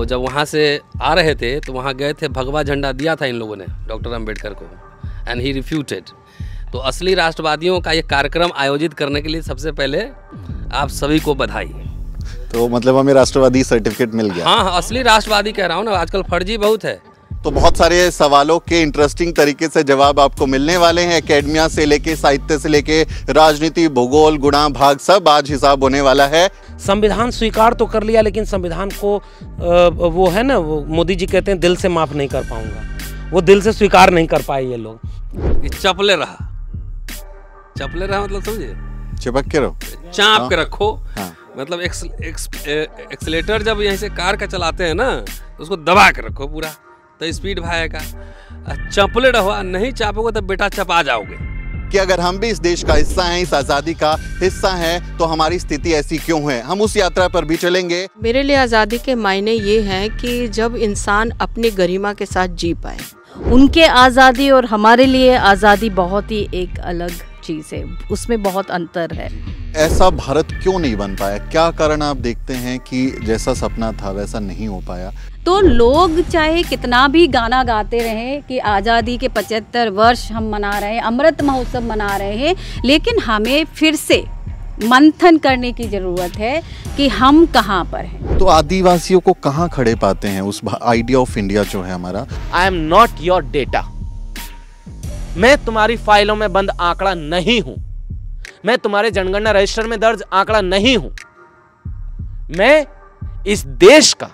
तो जब वहाँ से आ रहे थे तो वहाँ गए थे भगवा झंडा दिया था इन लोगों ने डॉक्टर अम्बेडकर को एंड ही रिफ्यूटेड तो असली राष्ट्रवादियों का ये कार्यक्रम आयोजित करने के लिए सबसे पहले आप सभी को बधाई तो मतलब हमें राष्ट्रवादी सर्टिफिकेट मिल गया हाँ, हाँ असली राष्ट्रवादी कह रहा हूँ ना आजकल फर्जी बहुत है तो बहुत सारे सवालों के इंटरेस्टिंग तरीके से जवाब आपको मिलने वाले हैं अकेडमिया से लेके साहित्य से लेके राजनीति भूगोल गुणा भाग सब आज हिसाब होने वाला है संविधान स्वीकार तो कर लिया लेकिन संविधान को वो है ना वो मोदी जी कहते हैं दिल से माफ़ नहीं कर पाऊंगा वो दिल से स्वीकार नहीं कर पाए ये लोग चपले रहा चपले रहा मतलब समझे चिपक के रहो चाप हाँ। के रखो हाँ। मतलब एक्सलेटर जब यहीं से कार का चलाते हैं ना तो उसको दबा के रखो पूरा तो स्पीड भाएगा चपले रहो नहीं चापोगे तो बेटा चपा जाओगे कि अगर हम भी इस देश का हिस्सा हैं इस आज़ादी का हिस्सा हैं तो हमारी स्थिति ऐसी क्यों है हम उस यात्रा पर भी चलेंगे मेरे लिए आज़ादी के मायने ये हैं कि जब इंसान अपनी गरिमा के साथ जी पाए उनके आज़ादी और हमारे लिए आज़ादी बहुत ही एक अलग चीज़ है उसमें बहुत अंतर है ऐसा भारत क्यों नहीं बन पाया क्या कारण आप देखते हैं कि जैसा सपना था वैसा नहीं हो पाया तो लोग चाहे कितना भी गाना गाते रहें कि आज़ादी के 75 वर्ष हम मना रहे हैं अमृत महोत्सव मना रहे हैं लेकिन हमें फिर से मंथन करने की ज़रूरत है कि हम कहाँ पर हैं तो आदिवासियों को कहाँ खड़े पाते हैं उस आइडिया ऑफ इंडिया जो है हमारा I am not your data मैं तुम्हारी फाइलों में बंद आंकड़ा नहीं हूं मैं तुम्हारे जनगणना रजिस्टर में दर्ज आंकड़ा नहीं हूं मैं इस देश का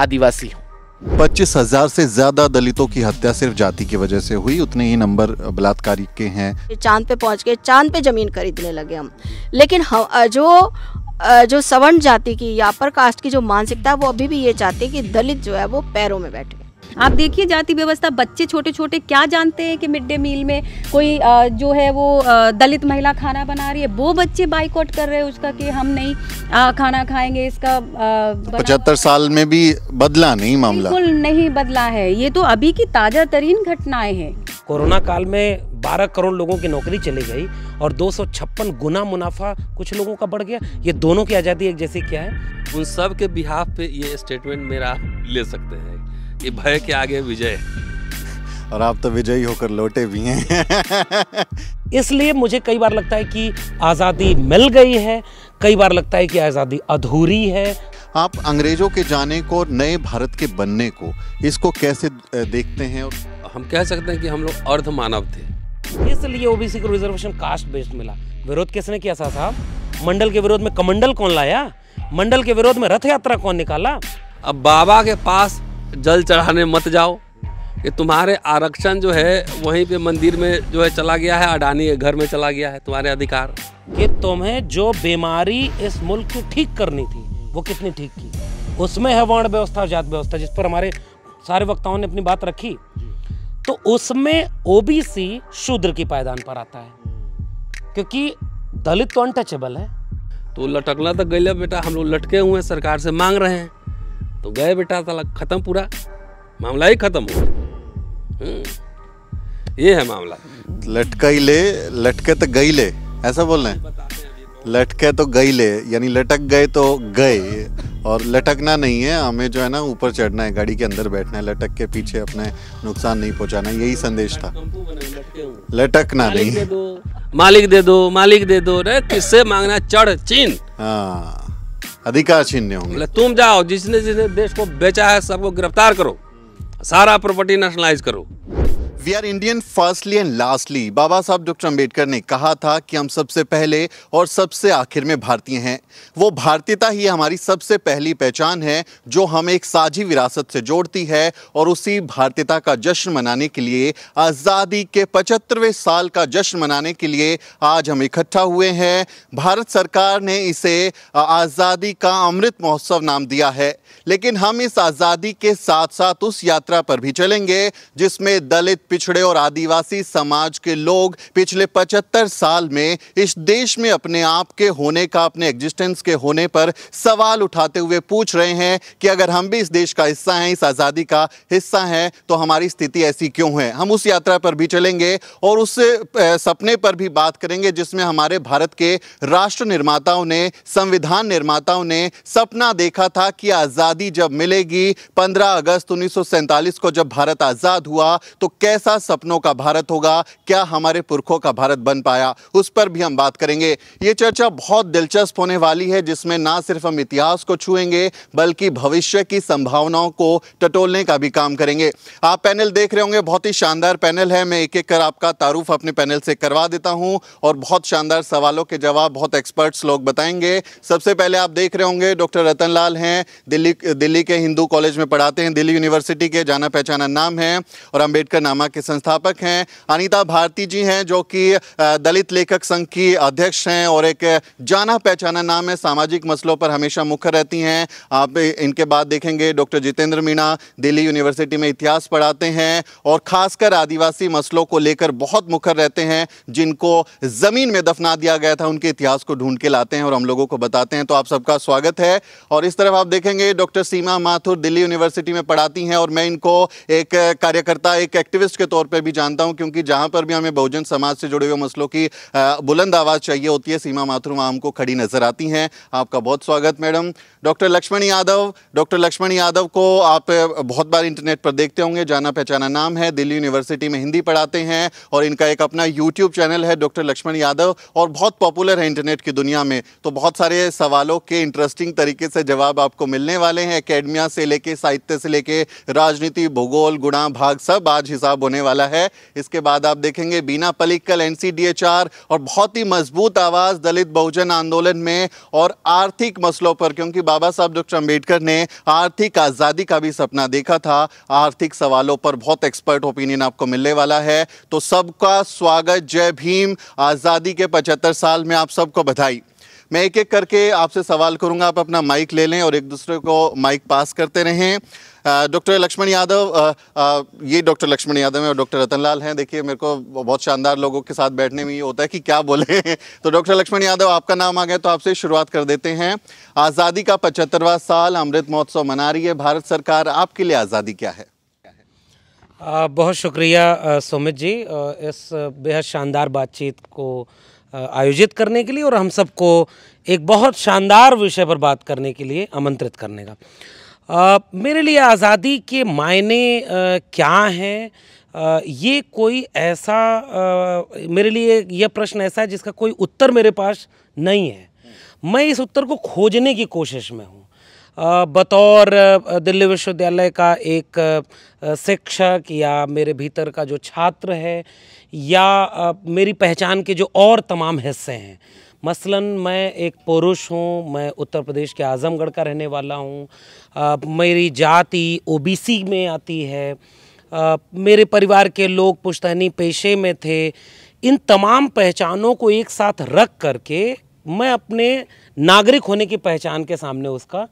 आदिवासी हूँ पच्चीस हजार से ज्यादा दलितों की हत्या सिर्फ जाति की वजह से हुई उतने ही नंबर बलात्कार के हैं चांद पे पहुंच गए चांद पे जमीन खरीदने लगे हम लेकिन हम जो जो सवर्ण जाति की या अपर कास्ट की जो मानसिकता है वो अभी भी ये चाहती है कि दलित जो है वो पैरों में बैठे आप देखिए जाति व्यवस्था बच्चे छोटे छोटे क्या जानते हैं कि मिड डे मील में कोई जो है वो दलित महिला खाना बना रही है वो बच्चे बाइकआउट कर रहे हैं उसका कि हम नहीं खाना खाएंगे इसका पचहत्तर साल में भी बदला नहीं मामला बिल्कुल नहीं बदला है ये तो अभी की ताजा तरीन घटनाएं हैं कोरोना काल में 12 करोड़ लोगों की नौकरी चली गई और दो गुना मुनाफा कुछ लोगों का बढ़ गया ये दोनों की आज़ादी एक जैसी क्या है उन सब के बिहाफ पे ये स्टेटमेंट मेरा ले सकते हैं ये भय के आगे विजय और आप तो विजयी होकर लौटे भी हैं इसलिए मुझे कई बार लगता है कि आज़ादी मिल गई है कई बार लगता है कि आज़ादी अधूरी है आप अंग्रेज़ों के जाने को नए भारत के बनने को इसको कैसे देखते हैं हम कह सकते हैं कि हम लोग अर्ध मानव थे इसलिए ओबीसी को रिजर्वेशन कास्ट बेस्ड मिला विरोध किसने किया सा साहब मंडल के विरोध में कमंडल कौन लाया मंडल के विरोध में रथ यात्रा कौन निकाला अब बाबा के पास जल चढ़ाने मत जाओ कि तुम्हारे आरक्षण जो है वहीं पे मंदिर में जो है चला गया है अडानी के घर में चला गया है तुम्हारे अधिकार कि तुम्हें जो बीमारी इस मुल्क की ठीक करनी थी वो कितनी ठीक की उसमें है वर्ण व्यवस्था जात व्यवस्था जिस पर हमारे सारे वक्ताओं ने अपनी बात रखी तो उसमें ओबीसी शूद्र की पायदान पर आता है क्योंकि दलित तो अनटचेबल है तो लटकना तक तो गई बेटा हम लोग लटके हुए हैं सरकार से मांग रहे हैं तो गए बेटा साला ख़त्म पूरा मामला ही ख़त्म हो हम्म। ये है मामला लटका ही ले लटके तो गई ले ऐसा बोल रहे हैं लटके तो गई ले यानी लटक गए तो गए और लटकना नहीं है हमें जो है ना ऊपर चढ़ना है गाड़ी के अंदर बैठना है लटक के पीछे अपने नुकसान नहीं पहुंचाना यही संदेश था लटकना नहीं मालिक दे दो मालिक दे दो रे किससे मांगना चढ़ चीन हाँ अधिकार छीनने होंगे तुम जाओ जिसने जिसने देश को बेचा है सबको गिरफ्तार करो सारा प्रॉपर्टी नेशनलाइज करो we are Indian firstly and lastly Baba Sahab doctor Ambedkar ने कहा था कि हम सबसे पहले और सबसे आखिर में भारतीय हैं वो भारतीयता ही हमारी सबसे पहली पहचान है जो हमें एक साझी विरासत से जोड़ती है और उसी भारतीयता का जश्न मनाने के लिए आज़ादी के पचहत्तरवें साल का जश्न मनाने के लिए आज हम इकट्ठा हुए हैं भारत सरकार ने इसे आज़ादी का अमृत महोत्सव नाम दिया है लेकिन हम इस आज़ादी के साथ साथ उस यात्रा पर भी चलेंगे जिसमें दलित पिछड़े और आदिवासी समाज के लोग पिछले 75 साल में इस देश में अपने आप के होने का अपने एग्जिस्टेंस के होने पर सवाल उठाते हुए पूछ रहे हैं कि अगर हम भी इस देश का हिस्सा हैं इस आज़ादी का हिस्सा हैं तो हमारी स्थिति ऐसी क्यों है हम उस यात्रा पर भी चलेंगे और उस सपने पर भी बात करेंगे जिसमें हमारे भारत के राष्ट्र निर्माताओं ने संविधान निर्माताओं ने सपना देखा था कि आज़ादी जब मिलेगी पंद्रह अगस्त उन्नीस को जब भारत आज़ाद हुआ तो कैसे कैसा सपनों का भारत होगा क्या हमारे पुरखों का भारत बन पाया उस पर भी हम बात करेंगे ये चर्चा बहुत दिलचस्प होने वाली है जिसमें ना सिर्फ हम इतिहास को छुएंगे बल्कि भविष्य की संभावनाओं को टटोलने का भी काम करेंगे आप पैनल देख रहे होंगे बहुत ही शानदार पैनल है मैं एक एक कर आपका तारुफ अपने पैनल से करवा देता हूँ और बहुत शानदार सवालों के जवाब बहुत एक्सपर्ट्स लोग बताएंगे सबसे पहले आप देख रहे होंगे डॉक्टर रतन लाल हैं दिल्ली दिल्ली के हिंदू कॉलेज में पढ़ाते हैं दिल्ली यूनिवर्सिटी के जाना पहचाना नाम है और अम्बेडकर नामा के संस्थापक हैं अनीता भारती जी हैं जो कि दलित लेखक संघ की अध्यक्ष हैं और एक जाना पहचाना नाम है सामाजिक मसलों पर हमेशा मुखर रहती हैं आप इनके बाद देखेंगे डॉक्टर जितेंद्र मीणा दिल्ली यूनिवर्सिटी में इतिहास पढ़ाते हैं और खासकर आदिवासी मसलों को लेकर बहुत मुखर रहते हैं जिनको ज़मीन में दफना दिया गया था उनके इतिहास को ढूंढ के लाते हैं और हम लोगों को बताते हैं तो आप सबका स्वागत है और इस तरफ आप देखेंगे डॉक्टर सीमा माथुर दिल्ली यूनिवर्सिटी में पढ़ाती हैं और मैं इनको एक कार्यकर्ता एक एक्टिविस्ट के तौर पर भी जानता हूँ क्योंकि जहाँ पर भी हमें बहुजन समाज से जुड़े हुए मसलों की बुलंद आवाज़ चाहिए होती है सीमा माथुर आम को खड़ी नजर आती हैं आपका बहुत स्वागत madam doctor Laxman Yadav doctor Laxman Yadav को आप बहुत बार इंटरनेट पर देखते होंगे जाना पहचाना नाम है दिल्ली यूनिवर्सिटी में हिंदी पढ़ाते हैं और इनका एक अपना यूट्यूब चैनल है डॉक्टर लक्ष्मण यादव और बहुत पॉपुलर है इंटरनेट की दुनिया में तो बहुत सारे सवालों के इंटरेस्टिंग तरीके से जवाब आपको मिलने वाले हैं अकेडमिया से लेके साहित्य से लेके राजनीति भूगोल गुणा भाग सब आज हिसाब होने वाला है इसके बाद आप देखेंगे बीना पलिक्कल एन और बहुत ही मजबूत आवाज़ दलित बहुजन आंदोलन में और आर्थिक मसलों पर क्योंकि बाबा साहब डॉक्टर अम्बेडकर ने आर्थिक आज़ादी का भी सपना देखा था आर्थिक सवालों पर बहुत एक्सपर्ट ओपिनियन आपको मिलने वाला है तो सबका स्वागत जय भीम आज़ादी के पचहत्तर साल में आप सबको बधाई मैं एक एक करके आपसे सवाल करूंगा आप अपना माइक ले लें और एक दूसरे को माइक पास करते रहें डॉक्टर लक्ष्मण यादव ये डॉक्टर लक्ष्मण यादव हैं और डॉक्टर रतनलाल हैं देखिए मेरे को बहुत शानदार लोगों के साथ बैठने में ये होता है कि क्या बोले तो डॉक्टर लक्ष्मण यादव आपका नाम आ गया तो आपसे शुरुआत कर देते हैं आज़ादी का पचहत्तरवा साल अमृत महोत्सव मना रही है भारत सरकार आपके लिए आज़ादी क्या है बहुत शुक्रिया सुमित जी इस बेहद शानदार बातचीत को आयोजित करने के लिए और हम सबको एक बहुत शानदार विषय पर बात करने के लिए आमंत्रित करने का मेरे लिए आज़ादी के मायने क्या हैं ये कोई ऐसा मेरे लिए यह प्रश्न ऐसा है जिसका कोई उत्तर मेरे पास नहीं है मैं इस उत्तर को खोजने की कोशिश में हूँ बतौर दिल्ली विश्वविद्यालय का एक शिक्षक या मेरे भीतर का जो छात्र है या मेरी पहचान के जो और तमाम हिस्से हैं मसलन मैं एक पुरुष हूँ मैं उत्तर प्रदेश के आज़मगढ़ का रहने वाला हूँ मेरी जाति ओबीसी में आती है आ, मेरे परिवार के लोग पुश्तैनी पेशे में थे इन तमाम पहचानों को एक साथ रख करके मैं अपने नागरिक होने की पहचान के सामने उसका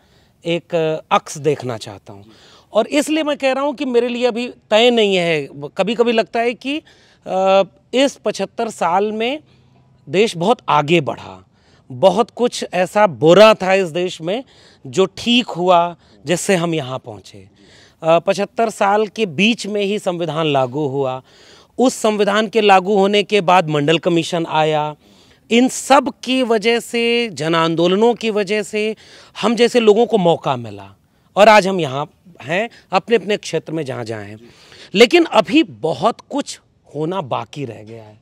एक अक्स देखना चाहता हूँ और इसलिए मैं कह रहा हूँ कि मेरे लिए अभी तय नहीं है कभी कभी लगता है कि इस पचहत्तर साल में देश बहुत आगे बढ़ा बहुत कुछ ऐसा बुरा था इस देश में जो ठीक हुआ जिससे हम यहाँ पहुँचे पचहत्तर साल के बीच में ही संविधान लागू हुआ उस संविधान के लागू होने के बाद मंडल कमीशन आया इन सब की वजह से जन आंदोलनों की वजह से हम जैसे लोगों को मौका मिला और आज हम यहाँ हैं अपने अपने क्षेत्र में जहाँ जहाँ हैं लेकिन अभी बहुत कुछ होना बाकी रह गया है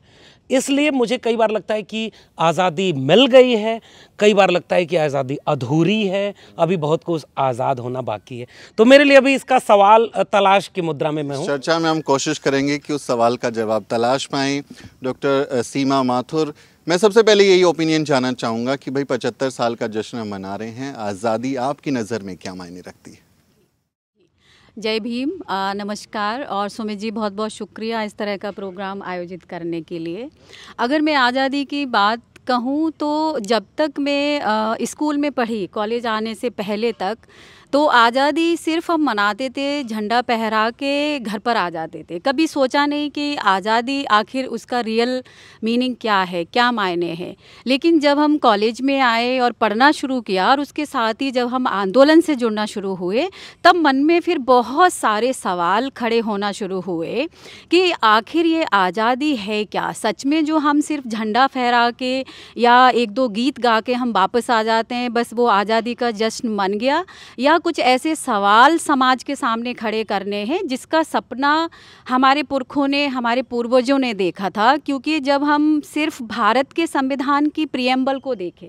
इसलिए मुझे कई बार लगता है कि आज़ादी मिल गई है कई बार लगता है कि आज़ादी अधूरी है अभी बहुत कुछ आज़ाद होना बाकी है तो मेरे लिए अभी इसका सवाल तलाश की मुद्रा में मैं हूँ चर्चा में हम कोशिश करेंगे कि उस सवाल का जवाब तलाश पाए डॉक्टर सीमा माथुर मैं सबसे पहले यही ओपिनियन जानना चाहूँगा कि भाई पचहत्तर साल का जश्न मना रहे हैं आज़ादी आपकी नज़र में क्या मायने रखती है जय भीम आ, नमस्कार और सुमित जी बहुत बहुत शुक्रिया इस तरह का प्रोग्राम आयोजित करने के लिए अगर मैं आज़ादी की बात कहूँ तो जब तक मैं स्कूल में पढ़ी कॉलेज आने से पहले तक तो आज़ादी सिर्फ हम मनाते थे झंडा पहरा के घर पर आ जाते थे कभी सोचा नहीं कि आज़ादी आखिर उसका रियल मीनिंग क्या है क्या मायने हैं लेकिन जब हम कॉलेज में आए और पढ़ना शुरू किया और उसके साथ ही जब हम आंदोलन से जुड़ना शुरू हुए तब मन में फिर बहुत सारे सवाल खड़े होना शुरू हुए कि आखिर ये आज़ादी है क्या सच में जो हम सिर्फ झंडा फहरा के या एक दो गीत गा के हम वापस आ जाते हैं बस वो आज़ादी का जश्न मन गया या कुछ ऐसे सवाल समाज के सामने खड़े करने हैं जिसका सपना हमारे पुरखों ने हमारे पूर्वजों ने देखा था क्योंकि जब हम सिर्फ भारत के संविधान की प्रियम्बल को देखें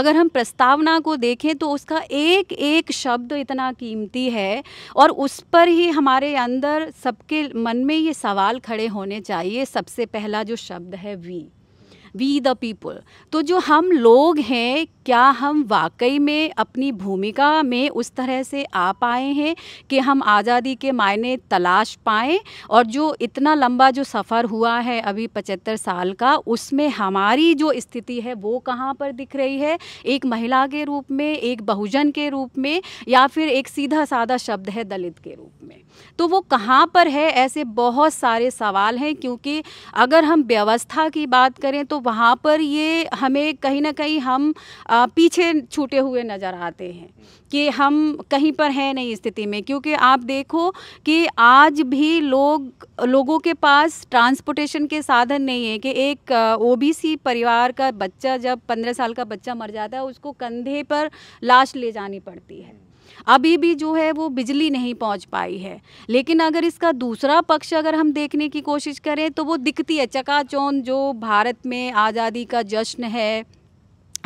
अगर हम प्रस्तावना को देखें तो उसका एक एक शब्द इतना कीमती है और उस पर ही हमारे अंदर सबके मन में ये सवाल खड़े होने चाहिए सबसे पहला जो शब्द है वी वी द पीपल तो जो हम लोग हैं क्या हम वाकई में अपनी भूमिका में उस तरह से आ पाए हैं कि हम आज़ादी के मायने तलाश पाएँ और जो इतना लंबा जो सफ़र हुआ है अभी पचहत्तर साल का उसमें हमारी जो स्थिति है वो कहाँ पर दिख रही है एक महिला के रूप में एक बहुजन के रूप में या फिर एक सीधा साधा शब्द है दलित के रूप में तो वो कहाँ पर है ऐसे बहुत सारे सवाल हैं क्योंकि अगर हम व्यवस्था की बात करें तो वहाँ पर ये हमें कहीं ना कहीं हम पीछे छूटे हुए नज़र आते हैं कि हम कहीं पर हैं नहीं स्थिति में क्योंकि आप देखो कि आज भी लोग लोगों के पास ट्रांसपोर्टेशन के साधन नहीं है कि एक ओबीसी परिवार का बच्चा जब पंद्रह साल का बच्चा मर जाता है उसको कंधे पर लाश ले जानी पड़ती है अभी भी जो है वो बिजली नहीं पहुंच पाई है लेकिन अगर इसका दूसरा पक्ष अगर हम देखने की कोशिश करें तो वो दिखती है चकाचौन जो भारत में आज़ादी का जश्न है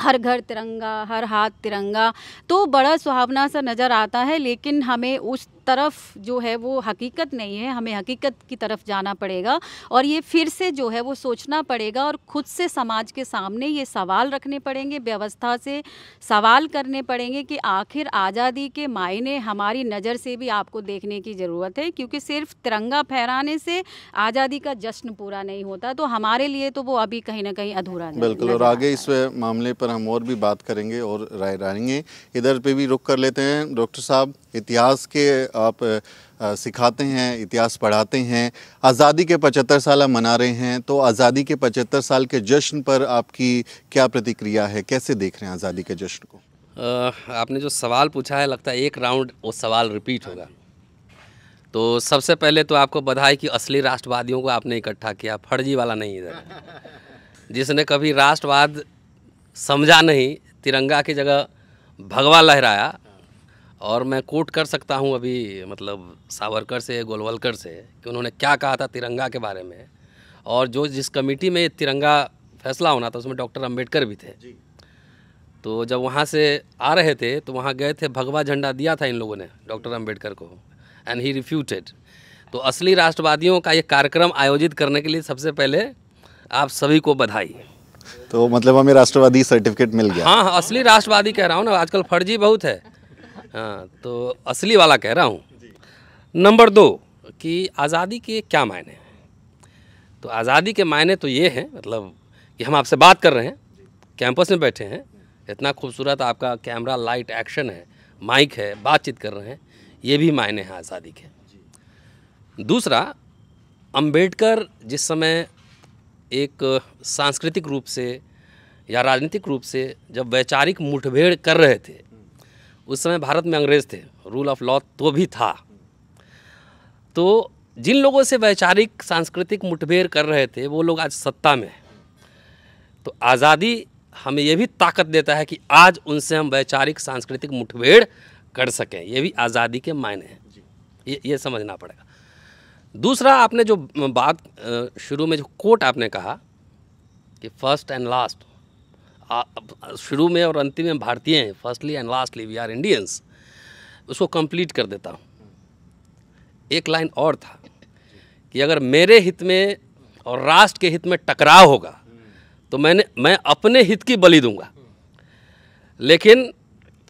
हर घर तिरंगा हर हाथ तिरंगा तो बड़ा सुहावना सा नज़र आता है लेकिन हमें उस तरफ जो है वो हकीकत नहीं है हमें हकीकत की तरफ जाना पड़ेगा और ये फिर से जो है वो सोचना पड़ेगा और खुद से समाज के सामने ये सवाल रखने पड़ेंगे व्यवस्था से सवाल करने पड़ेंगे कि आखिर आज़ादी के मायने हमारी नज़र से भी आपको देखने की ज़रूरत है क्योंकि सिर्फ तिरंगा फहराने से आज़ादी का जश्न पूरा नहीं होता तो हमारे लिए तो वो अभी कहीं ना कहीं अधूरा है बिल्कुल और आगे इस मामले पर हम और भी बात करेंगे और राय रहेंगे इधर पे भी रुक कर लेते हैं डॉक्टर साहब इतिहास के आप सिखाते हैं इतिहास पढ़ाते हैं आज़ादी के पचहत्तर साल मना रहे हैं तो आज़ादी के पचहत्तर साल के जश्न पर आपकी क्या प्रतिक्रिया है कैसे देख रहे हैं आज़ादी के जश्न को आपने जो सवाल पूछा है लगता है एक राउंड वो सवाल रिपीट हाँ होगा तो सबसे पहले तो आपको बधाई कि असली राष्ट्रवादियों को आपने इकट्ठा किया फर्जी वाला नहीं इधर जिसने कभी राष्ट्रवाद समझा नहीं तिरंगा की जगह भगवा लहराया और मैं कोट कर सकता हूँ अभी मतलब सावरकर से गोलवलकर से कि उन्होंने क्या कहा था तिरंगा के बारे में और जो जिस कमेटी में तिरंगा फैसला होना था उसमें डॉक्टर अम्बेडकर भी थे तो जब वहाँ से आ रहे थे तो वहाँ गए थे भगवा झंडा दिया था इन लोगों ने डॉक्टर अम्बेडकर को एंड ही रिफ्यूटेड तो असली राष्ट्रवादियों का ये कार्यक्रम आयोजित करने के लिए सबसे पहले आप सभी को बधाई तो मतलब हमें राष्ट्रवादी सर्टिफिकेट मिल गया हाँ, हाँ असली राष्ट्रवादी कह रहा हूँ ना आजकल फर्जी बहुत है हाँ तो असली वाला कह रहा हूँ नंबर दो कि आज़ादी के क्या मायने हैं तो आज़ादी के मायने तो ये हैं मतलब कि हम आपसे बात कर रहे हैं कैंपस में बैठे हैं इतना खूबसूरत आपका कैमरा लाइट एक्शन है माइक है बातचीत कर रहे हैं ये भी मायने हैं आज़ादी के दूसरा अंबेडकर जिस समय एक सांस्कृतिक रूप से या राजनीतिक रूप से जब वैचारिक मुठभेड़ कर रहे थे उस समय भारत में अंग्रेज़ थे रूल ऑफ लॉ तो भी था तो जिन लोगों से वैचारिक सांस्कृतिक मुठभेड़ कर रहे थे वो लोग आज सत्ता में तो आज़ादी हमें यह भी ताकत देता है कि आज उनसे हम वैचारिक सांस्कृतिक मुठभेड़ कर सकें ये भी आज़ादी के मायने हैं ये ये समझना पड़ेगा दूसरा आपने जो बात शुरू में जो कोट आपने कहा कि फर्स्ट एंड लास्ट शुरू में और अंतिम में भारतीय हैं firstly and lastly we are Indians उसको कंप्लीट कर देता हूँ एक लाइन और था कि अगर मेरे हित में और राष्ट्र के हित में टकराव होगा तो मैंने मैं अपने हित की बलि दूंगा लेकिन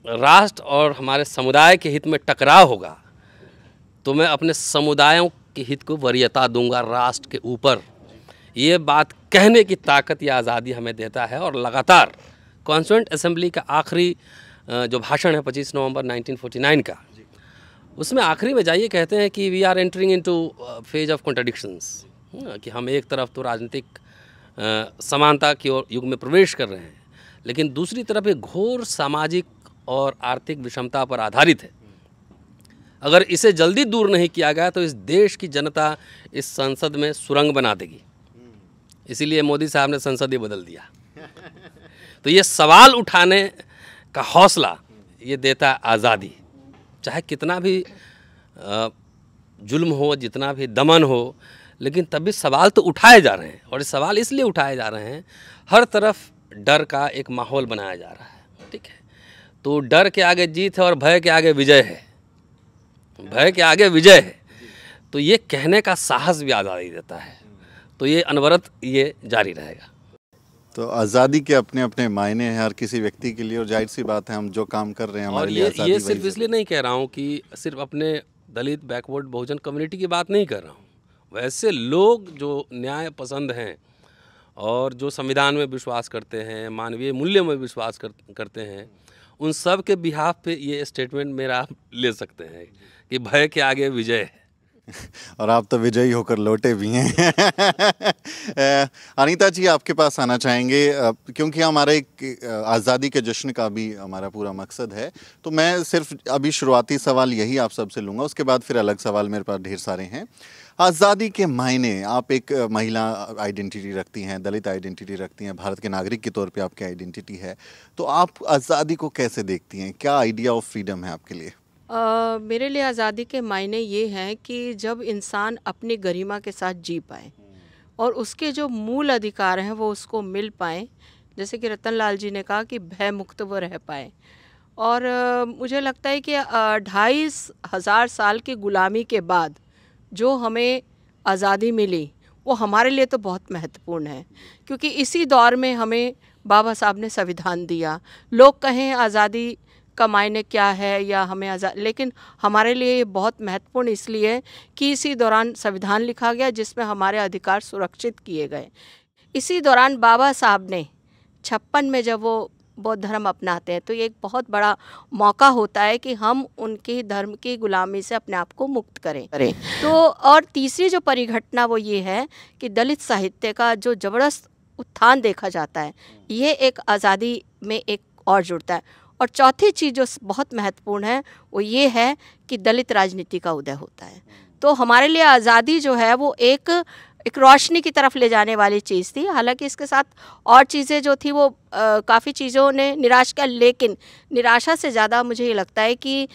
राष्ट्र और हमारे समुदाय के हित में टकराव होगा तो मैं अपने समुदायों के हित को वरीयता दूंगा राष्ट्र के ऊपर ये बात कहने की ताकत या आज़ादी हमें देता है और लगातार कॉन्स्टेंट असम्बली का आखिरी जो भाषण है 25 नवंबर 1949 का उसमें आखिरी में जाइए कहते हैं कि we are entering into phase of contradictions कि हम एक तरफ तो राजनीतिक समानता की ओर युग में प्रवेश कर रहे हैं लेकिन दूसरी तरफ एक घोर सामाजिक और आर्थिक विषमता पर आधारित है अगर इसे जल्दी दूर नहीं किया गया तो इस देश की जनता इस संसद में सुरंग बना देगी इसीलिए मोदी साहब ने संसदीय बदल दिया तो ये सवाल उठाने का हौसला ये देता आज़ादी चाहे कितना भी जुल्म हो जितना भी दमन हो लेकिन तभी सवाल तो उठाए जा रहे हैं और सवाल इसलिए उठाए जा रहे हैं हर तरफ डर का एक माहौल बनाया जा रहा है ठीक है तो डर के आगे जीत है और भय के आगे विजय है भय के आगे विजय है तो ये कहने का साहस भी आज़ादी देता है तो ये अनवरत ये जारी रहेगा तो आज़ादी के अपने अपने मायने हैं हर किसी व्यक्ति के लिए और जाहिर सी बात है हम जो काम कर रहे हैं हमारे लिए ये सिर्फ इसलिए नहीं कह रहा हूँ कि सिर्फ अपने दलित बैकवर्ड बहुजन कम्युनिटी की बात नहीं कर रहा हूँ वैसे लोग जो न्याय पसंद हैं और जो संविधान में विश्वास करते हैं मानवीय मूल्य में विश्वास कर, करते हैं उन सब के बिहाफ पे ये स्टेटमेंट मेरा आप ले सकते हैं कि भय के आगे विजय है और आप तो विजयी होकर लौटे भी हैं अनीता जी आपके पास आना चाहेंगे क्योंकि हमारा एक आज़ादी के जश्न का भी हमारा पूरा मकसद है तो मैं सिर्फ अभी शुरुआती सवाल यही आप सबसे लूँगा उसके बाद फिर अलग सवाल मेरे पास ढेर सारे हैं आज़ादी के मायने आप एक महिला आइडेंटिटी रखती हैं दलित आइडेंटिटी रखती हैं भारत के नागरिक के तौर पे आपकी आइडेंटिटी है तो आप आज़ादी को कैसे देखती हैं क्या आइडिया ऑफ फ्रीडम है आपके लिए मेरे लिए आज़ादी के मायने ये हैं कि जब इंसान अपनी गरिमा के साथ जी पाए और उसके जो मूल अधिकार हैं वो उसको मिल पाए जैसे कि रतन लाल जी ने कहा कि भय मुक्त वो रह पाए और मुझे लगता है कि ढाई हज़ार साल की ग़ुलामी के बाद जो हमें आज़ादी मिली वो हमारे लिए तो बहुत महत्वपूर्ण है क्योंकि इसी दौर में हमें बाबा साहब ने संविधान दिया लोग कहें आज़ादी का मायने क्या है या हमें आज़ाद लेकिन हमारे लिए ये बहुत महत्वपूर्ण इसलिए है कि इसी दौरान संविधान लिखा गया जिसमें हमारे अधिकार सुरक्षित किए गए इसी दौरान बाबा साहब ने छप्पन में जब वो बौद्ध धर्म अपनाते हैं तो ये एक बहुत बड़ा मौका होता है कि हम उनकी धर्म की गुलामी से अपने आप को मुक्त करें करें तो और तीसरी जो परिघटना वो ये है कि दलित साहित्य का जो ज़बरदस्त उत्थान देखा जाता है ये एक आज़ादी में एक और जुड़ता है और चौथी चीज़ जो बहुत महत्वपूर्ण है वो ये है कि दलित राजनीति का उदय होता है तो हमारे लिए आज़ादी जो है वो एक एक रोशनी की तरफ ले जाने वाली चीज़ थी हालांकि इसके साथ और चीज़ें जो थी वो काफ़ी चीज़ों ने निराश किया लेकिन निराशा से ज़्यादा मुझे ये लगता है कि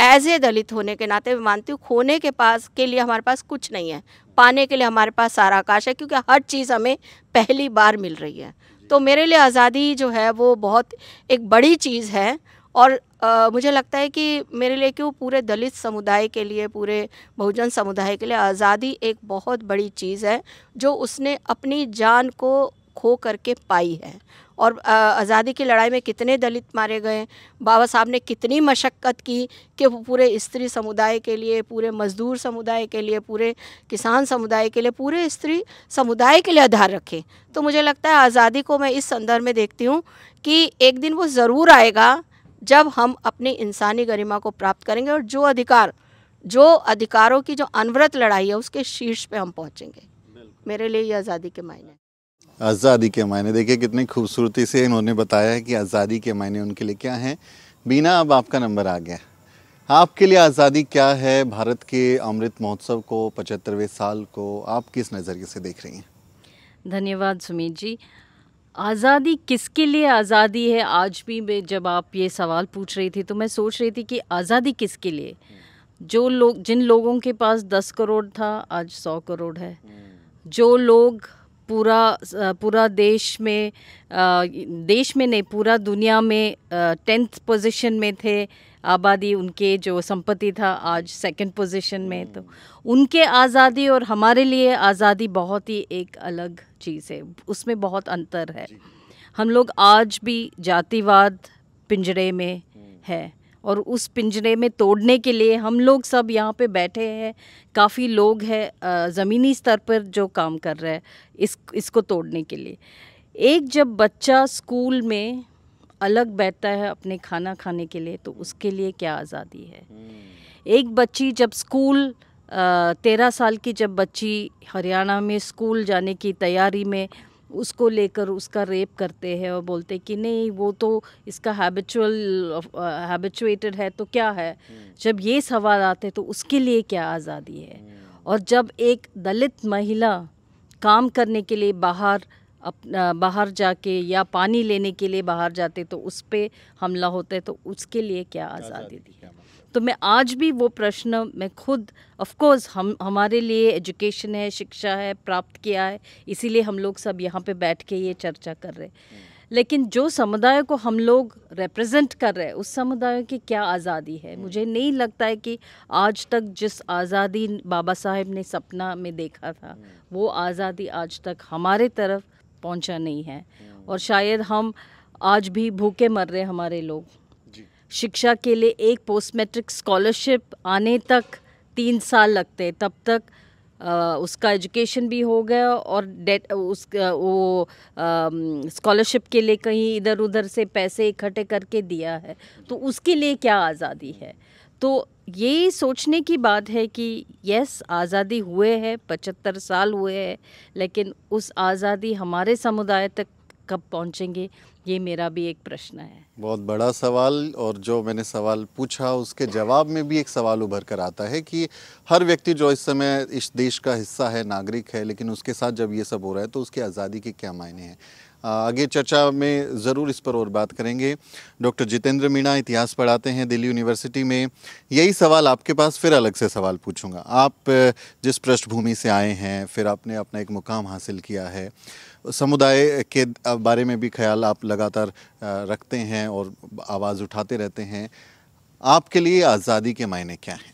एज ए दलित होने के नाते मैं मानती हूँ खोने के पास के लिए हमारे पास कुछ नहीं है पाने के लिए हमारे पास सारा आकाश है क्योंकि हर चीज़ हमें पहली बार मिल रही है तो मेरे लिए आज़ादी जो है वो बहुत एक बड़ी चीज़ है और आ, मुझे लगता है कि मेरे लिए क्यों पूरे दलित समुदाय के लिए पूरे बहुजन समुदाय के लिए आज़ादी एक बहुत बड़ी चीज़ है जो उसने अपनी जान को खो करके पाई है और आज़ादी की लड़ाई में कितने दलित मारे गए बाबा साहब ने कितनी मशक्क़त की कि वो पूरे स्त्री समुदाय के लिए पूरे मज़दूर समुदाय के लिए पूरे किसान समुदाय के लिए पूरे स्त्री समुदाय के लिए आधार रखे तो मुझे लगता है आज़ादी को मैं इस संदर्भ में देखती हूँ कि एक दिन वो ज़रूर आएगा जब हम अपनी इंसानी गरिमा को प्राप्त करेंगे और जो अधिकार जो अधिकारों की जो अनवरत लड़ाई है उसके शीर्ष पे हम पहुंचेंगे मेरे लिए ये आज़ादी के मायने आज़ादी के मायने देखिए कितनी खूबसूरती से इन्होंने बताया है कि आज़ादी के मायने उनके लिए क्या हैं बीना अब आपका नंबर आ गया आपके लिए आज़ादी क्या है भारत के अमृत महोत्सव को पचहत्तरवें साल को आप किस नज़रिए से देख रही हैं धन्यवाद सुमित जी आज़ादी किसके लिए आज़ादी है आज भी मैं जब आप ये सवाल पूछ रही थी तो मैं सोच रही थी कि आज़ादी किसके लिए जो लोग जिन लोगों के पास दस करोड़ था आज सौ करोड़ है हम्म। जो लोग पूरा पूरा देश में देश में नहीं पूरा दुनिया में टेंथ पोजीशन में थे आबादी उनके जो संपत्ति था आज सेकंड पोजीशन में तो उनके आज़ादी और हमारे लिए आज़ादी बहुत ही एक अलग चीज़ है उसमें बहुत अंतर है हम लोग आज भी जातिवाद पिंजरे में हम्म। है और उस पिंजरे में तोड़ने के लिए हम लोग सब यहाँ पे बैठे हैं काफ़ी लोग हैं ज़मीनी स्तर पर जो काम कर रहे हैं इस इसको तोड़ने के लिए एक जब बच्चा स्कूल में अलग बैठता है अपने खाना खाने के लिए तो उसके लिए क्या आज़ादी है हम्म। एक बच्ची जब स्कूल तेरह साल की जब बच्ची हरियाणा में स्कूल जाने की तैयारी में उसको लेकर उसका रेप करते हैं और बोलते हैं कि नहीं वो तो इसका हैबिचुअल हैबिचुएटेड है तो क्या है हम्म। जब ये सवाल आते तो उसके लिए क्या आज़ादी है हम्म। और जब एक दलित महिला काम करने के लिए बाहर अपना बाहर जाके या पानी लेने के लिए बाहर जाते तो उस पर हमला होता है तो उसके लिए क्या आज़ादी दी है तो मैं आज भी वो प्रश्न मैं खुद ऑफ कोर्स हम हमारे लिए एजुकेशन है शिक्षा है प्राप्त किया है इसीलिए हम लोग सब यहाँ पे बैठ के ये चर्चा कर रहे हैं लेकिन जो समुदाय को हम लोग रिप्रेजेंट कर रहे हैं उस समुदाय की क्या आज़ादी है हम्म। मुझे नहीं लगता है कि आज तक जिस आज़ादी बाबा साहेब ने सपना में देखा था हम्म। वो आज़ादी आज तक हमारे तरफ पहुंचा नहीं है हम्म। और शायद हम आज भी भूखे मर रहे हमारे लोग शिक्षा के लिए एक पोस्ट मैट्रिक स्कॉलरशिप आने तक तीन साल लगते तब तक आ, उसका एजुकेशन भी हो गया और डेट उस वो स्कॉलरशिप के लिए कहीं इधर उधर से पैसे इकट्ठे करके दिया है तो उसके लिए क्या आज़ादी है तो ये सोचने की बात है कि यस आज़ादी हुए है पचहत्तर साल हुए है लेकिन उस आज़ादी हमारे समुदाय तक कब पहुँचेंगे ये मेरा भी एक प्रश्न है बहुत बड़ा सवाल और जो मैंने सवाल पूछा उसके जवाब में भी एक सवाल उभर कर आता है कि हर व्यक्ति जो इस समय इस देश का हिस्सा है नागरिक है लेकिन उसके साथ जब ये सब हो रहा है तो उसकी आज़ादी के क्या मायने हैं आगे चर्चा में ज़रूर इस पर और बात करेंगे डॉक्टर जितेंद्र मीणा इतिहास पढ़ाते हैं दिल्ली यूनिवर्सिटी में यही सवाल आपके पास फिर अलग से सवाल पूछूंगा आप जिस पृष्ठभूमि से आए हैं फिर आपने अपना एक मुकाम हासिल किया है समुदाय के बारे में भी ख्याल आप लगातार रखते हैं और आवाज़ उठाते रहते हैं आपके लिए आज़ादी के मायने क्या हैं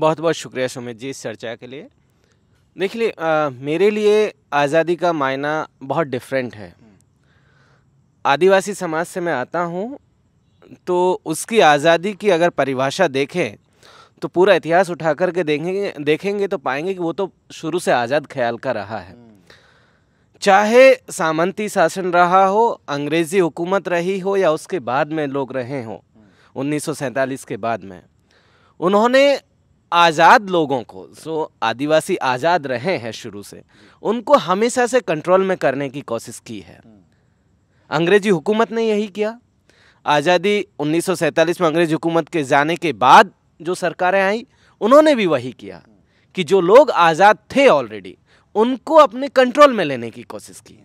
बहुत बहुत शुक्रिया सुमित जी इस चर्चा के लिए देखिए मेरे लिए आज़ादी का मायना बहुत डिफरेंट है आदिवासी समाज से मैं आता हूँ तो उसकी आज़ादी की अगर परिभाषा देखें तो पूरा इतिहास उठा करके देखेंगे देखेंगे तो पाएंगे कि वो तो शुरू से आज़ाद ख्याल का रहा है चाहे सामंती शासन रहा हो अंग्रेज़ी हुकूमत रही हो या उसके बाद में लोग रहे हो उन्नीस के बाद में उन्होंने आज़ाद लोगों को जो आदिवासी आज़ाद रहे हैं शुरू से उनको हमेशा से कंट्रोल में करने की कोशिश की है अंग्रेज़ी हुकूमत ने यही किया आज़ादी 1947 में अंग्रेज़ हुकूमत के जाने के बाद जो सरकारें आई उन्होंने भी वही किया कि जो लोग आज़ाद थे ऑलरेडी उनको अपने कंट्रोल में लेने की कोशिश की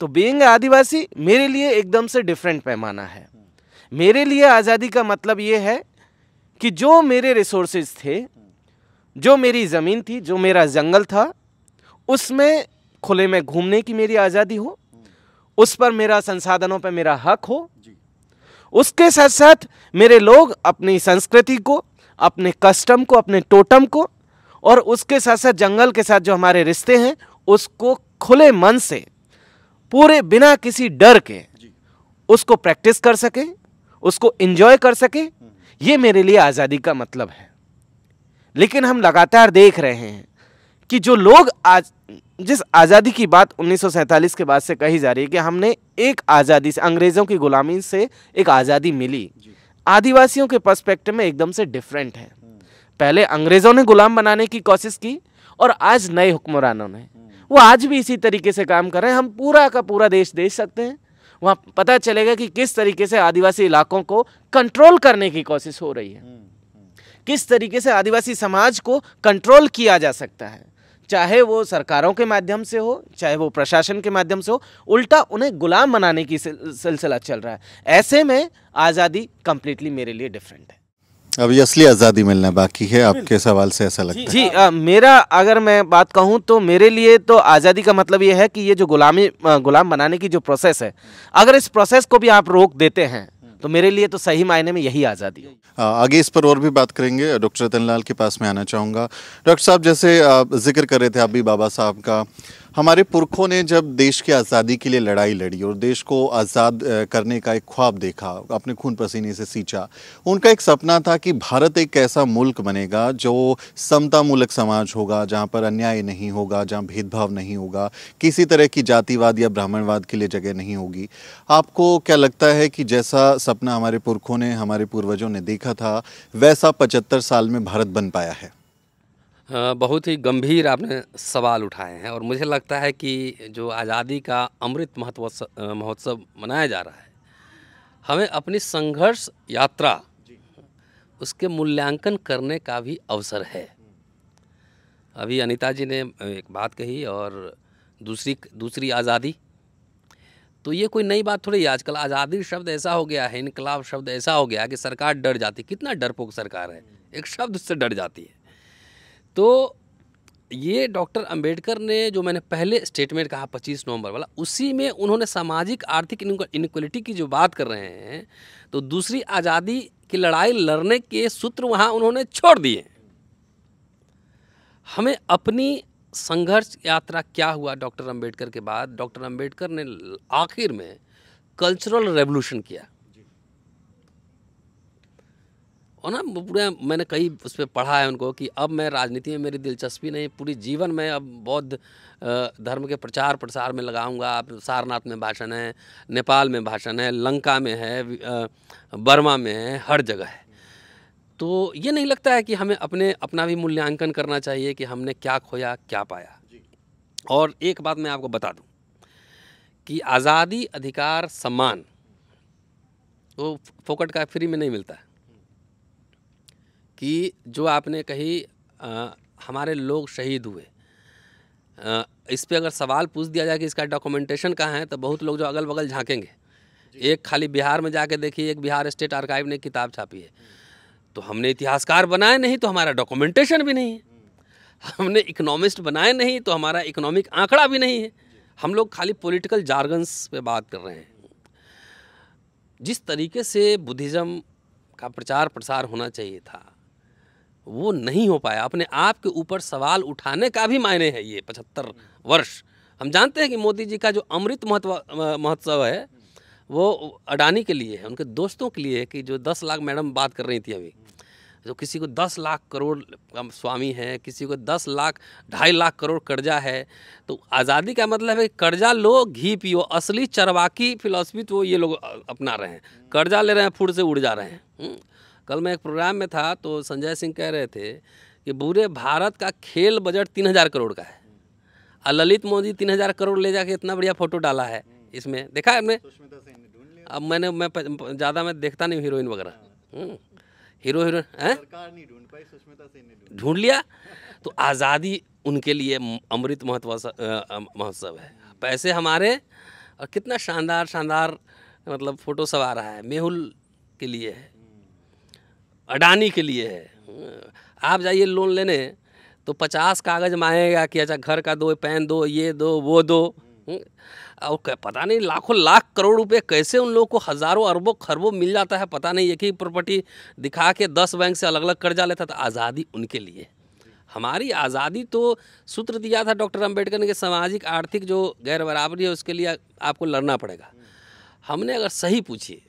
तो बीइंग आदिवासी मेरे लिए एकदम से डिफरेंट पैमाना है मेरे लिए आज़ादी का मतलब ये है कि जो मेरे रिसोर्सेज थे जो मेरी ज़मीन थी जो मेरा जंगल था उसमें खुले में घूमने की मेरी आज़ादी हो उस पर मेरा संसाधनों पर मेरा हक हो उसके साथ साथ मेरे लोग अपनी संस्कृति को अपने कस्टम को अपने टोटम को और उसके साथ साथ जंगल के साथ जो हमारे रिश्ते हैं उसको खुले मन से पूरे बिना किसी डर के उसको प्रैक्टिस कर सके उसको इंजॉय कर सके ये मेरे लिए आज़ादी का मतलब है लेकिन हम लगातार देख रहे हैं कि जो लोग आज जिस आज़ादी की बात उन्नीस के बाद से कही जा रही है कि हमने एक आज़ादी से अंग्रेज़ों की गुलामी से एक आज़ादी मिली आदिवासियों के पर्सपेक्टिव में एकदम से डिफरेंट है पहले अंग्रेज़ों ने गुलाम बनाने की कोशिश की और आज नए हुक्मरानों ने वो आज भी इसी तरीके से काम कर रहे हैं हम पूरा का पूरा देश देख सकते हैं वहाँ पता चलेगा कि किस तरीके से आदिवासी इलाकों को कंट्रोल करने की कोशिश हो रही है हम्म, हम्म। किस तरीके से आदिवासी समाज को कंट्रोल किया जा सकता है चाहे वो सरकारों के माध्यम से हो चाहे वो प्रशासन के माध्यम से हो उल्टा उन्हें गुलाम बनाने की सिलसिला चल रहा है ऐसे में आज़ादी कंप्लीटली मेरे लिए डिफरेंट है अभी असली आज़ादी मिलना बाकी है आपके सवाल से ऐसा लगता है जी आ, मेरा अगर मैं बात कहूँ तो मेरे लिए तो आज़ादी का मतलब ये है कि ये जो गुलामी गुलाम बनाने की जो प्रोसेस है अगर इस प्रोसेस को भी आप रोक देते हैं तो मेरे लिए तो सही मायने में यही आज़ादी है आगे इस पर और भी बात करेंगे डॉक्टर रतन के पास मैं आना चाहूँगा डॉक्टर साहब जैसे जिक्र कर रहे थे आप भी बाबा साहब का हमारे पुरखों ने जब देश की आज़ादी के लिए लड़ाई लड़ी और देश को आज़ाद करने का एक ख्वाब देखा अपने खून पसीने से सींचा उनका एक सपना था कि भारत एक ऐसा मुल्क बनेगा जो समता मूलक समाज होगा जहाँ पर अन्याय नहीं होगा जहाँ भेदभाव नहीं होगा किसी तरह की जातिवाद या ब्राह्मणवाद के लिए जगह नहीं होगी आपको क्या लगता है कि जैसा सपना हमारे पुरखों ने हमारे पूर्वजों ने देखा था वैसा पचहत्तर साल में भारत बन पाया है बहुत ही गंभीर आपने सवाल उठाए हैं और मुझे लगता है कि जो आज़ादी का अमृत महत्व महोत्सव मनाया जा रहा है हमें अपनी संघर्ष यात्रा उसके मूल्यांकन करने का भी अवसर है अभी अनिता जी ने एक बात कही और दूसरी दूसरी आज़ादी तो ये कोई नई बात थोड़ी है आजकल आज़ादी शब्द ऐसा हो गया है इनकलाब शब्द ऐसा हो गया कि सरकार डर जाती कितना डरपोक सरकार है एक शब्द से डर जाती है तो ये डॉक्टर अंबेडकर ने जो मैंने पहले स्टेटमेंट कहा 25 नवंबर वाला उसी में उन्होंने सामाजिक आर्थिक इनक्वलिटी की जो बात कर रहे हैं तो दूसरी आज़ादी की लड़ाई लड़ने के सूत्र वहाँ उन्होंने छोड़ दिए हमें अपनी संघर्ष यात्रा क्या हुआ डॉक्टर अंबेडकर के बाद डॉक्टर अंबेडकर ने आखिर में कल्चरल रेवोल्यूशन किया और ना पूरे मैंने कई उस पर पढ़ा है उनको कि अब मैं राजनीति में मेरी दिलचस्पी नहीं पूरी जीवन में अब बौद्ध धर्म के प्रचार प्रसार में लगाऊंगा आप सारनाथ में भाषण है नेपाल में भाषण है लंका में है बर्मा में है हर जगह है तो ये नहीं लगता है कि हमें अपने अपना भी मूल्यांकन करना चाहिए कि हमने क्या खोया क्या पाया और एक बात मैं आपको बता दूं कि आज़ादी अधिकार सम्मान वो फोकट का फ्री में नहीं मिलता है कि जो आपने कही आ, हमारे लोग शहीद हुए आ, इस पर अगर सवाल पूछ दिया जाए कि इसका डॉक्यूमेंटेशन कहाँ है तो बहुत लोग जो अगल बगल झांकेंगे एक खाली बिहार में जाके देखिए एक बिहार स्टेट आर्काइव ने किताब छापी है तो हमने इतिहासकार बनाए नहीं तो हमारा डॉक्यूमेंटेशन भी नहीं है हमने इकोनॉमिस्ट बनाए नहीं तो हमारा इकोनॉमिक आंकड़ा भी नहीं है हम लोग खाली पॉलिटिकल जार्गन्स पे बात कर रहे हैं जिस तरीके से बुद्धिज़्म का प्रचार प्रसार होना चाहिए था वो नहीं हो पाया अपने आप के ऊपर सवाल उठाने का भी मायने है ये पचहत्तर वर्ष हम जानते हैं कि मोदी जी का जो अमृत महत्व महोत्सव है वो अडानी के लिए है उनके दोस्तों के लिए है कि जो दस लाख मैडम बात कर रही थी अभी जो किसी को दस लाख करोड़ स्वामी है किसी को दस लाख ढाई लाख करोड़ कर्जा है तो आज़ादी का मतलब है कर्जा लो घी पियो असली चरवाकी फिलोसफी तो ये लोग अपना रहे हैं कर्जा ले रहे हैं फूड से उड़ जा रहे हैं हम्म। कल मैं एक प्रोग्राम में था तो संजय सिंह कह रहे थे कि पूरे भारत का खेल बजट तीन हज़ार करोड़ का है और ललित मोदी तीन हज़ार करोड़ ले जाके इतना बढ़िया फोटो डाला है इसमें देखा है हमने अब मैंने मैं ज़्यादा मैं देखता नहीं हीरोइन वगैरह हम्म। हीरो हीरो ढूंढ लिया तो आज़ादी उनके लिए अमृत महोत्सव महोत्सव है पैसे हमारे और कितना शानदार शानदार मतलब फ़ोटो सब आ रहा है मेहुल के लिए है अडानी के लिए है आप जाइए लोन लेने तो पचास कागज मांगेगा कि अच्छा घर का दो पेन दो ये दो वो दो और हम्म। पता नहीं लाखों लाख करोड़ रुपए कैसे उन लोगों को हज़ारों अरबों खरबों मिल जाता है पता नहीं एक ही प्रॉपर्टी दिखा के दस बैंक से अलग अलग कर्जा लेता था तो आज़ादी उनके लिए हमारी आज़ादी तो सूत्र दिया था डॉक्टर अम्बेडकर ने कि सामाजिक आर्थिक जो गैर बराबरी है उसके लिए आपको लड़ना पड़ेगा हमने अगर सही पूछिए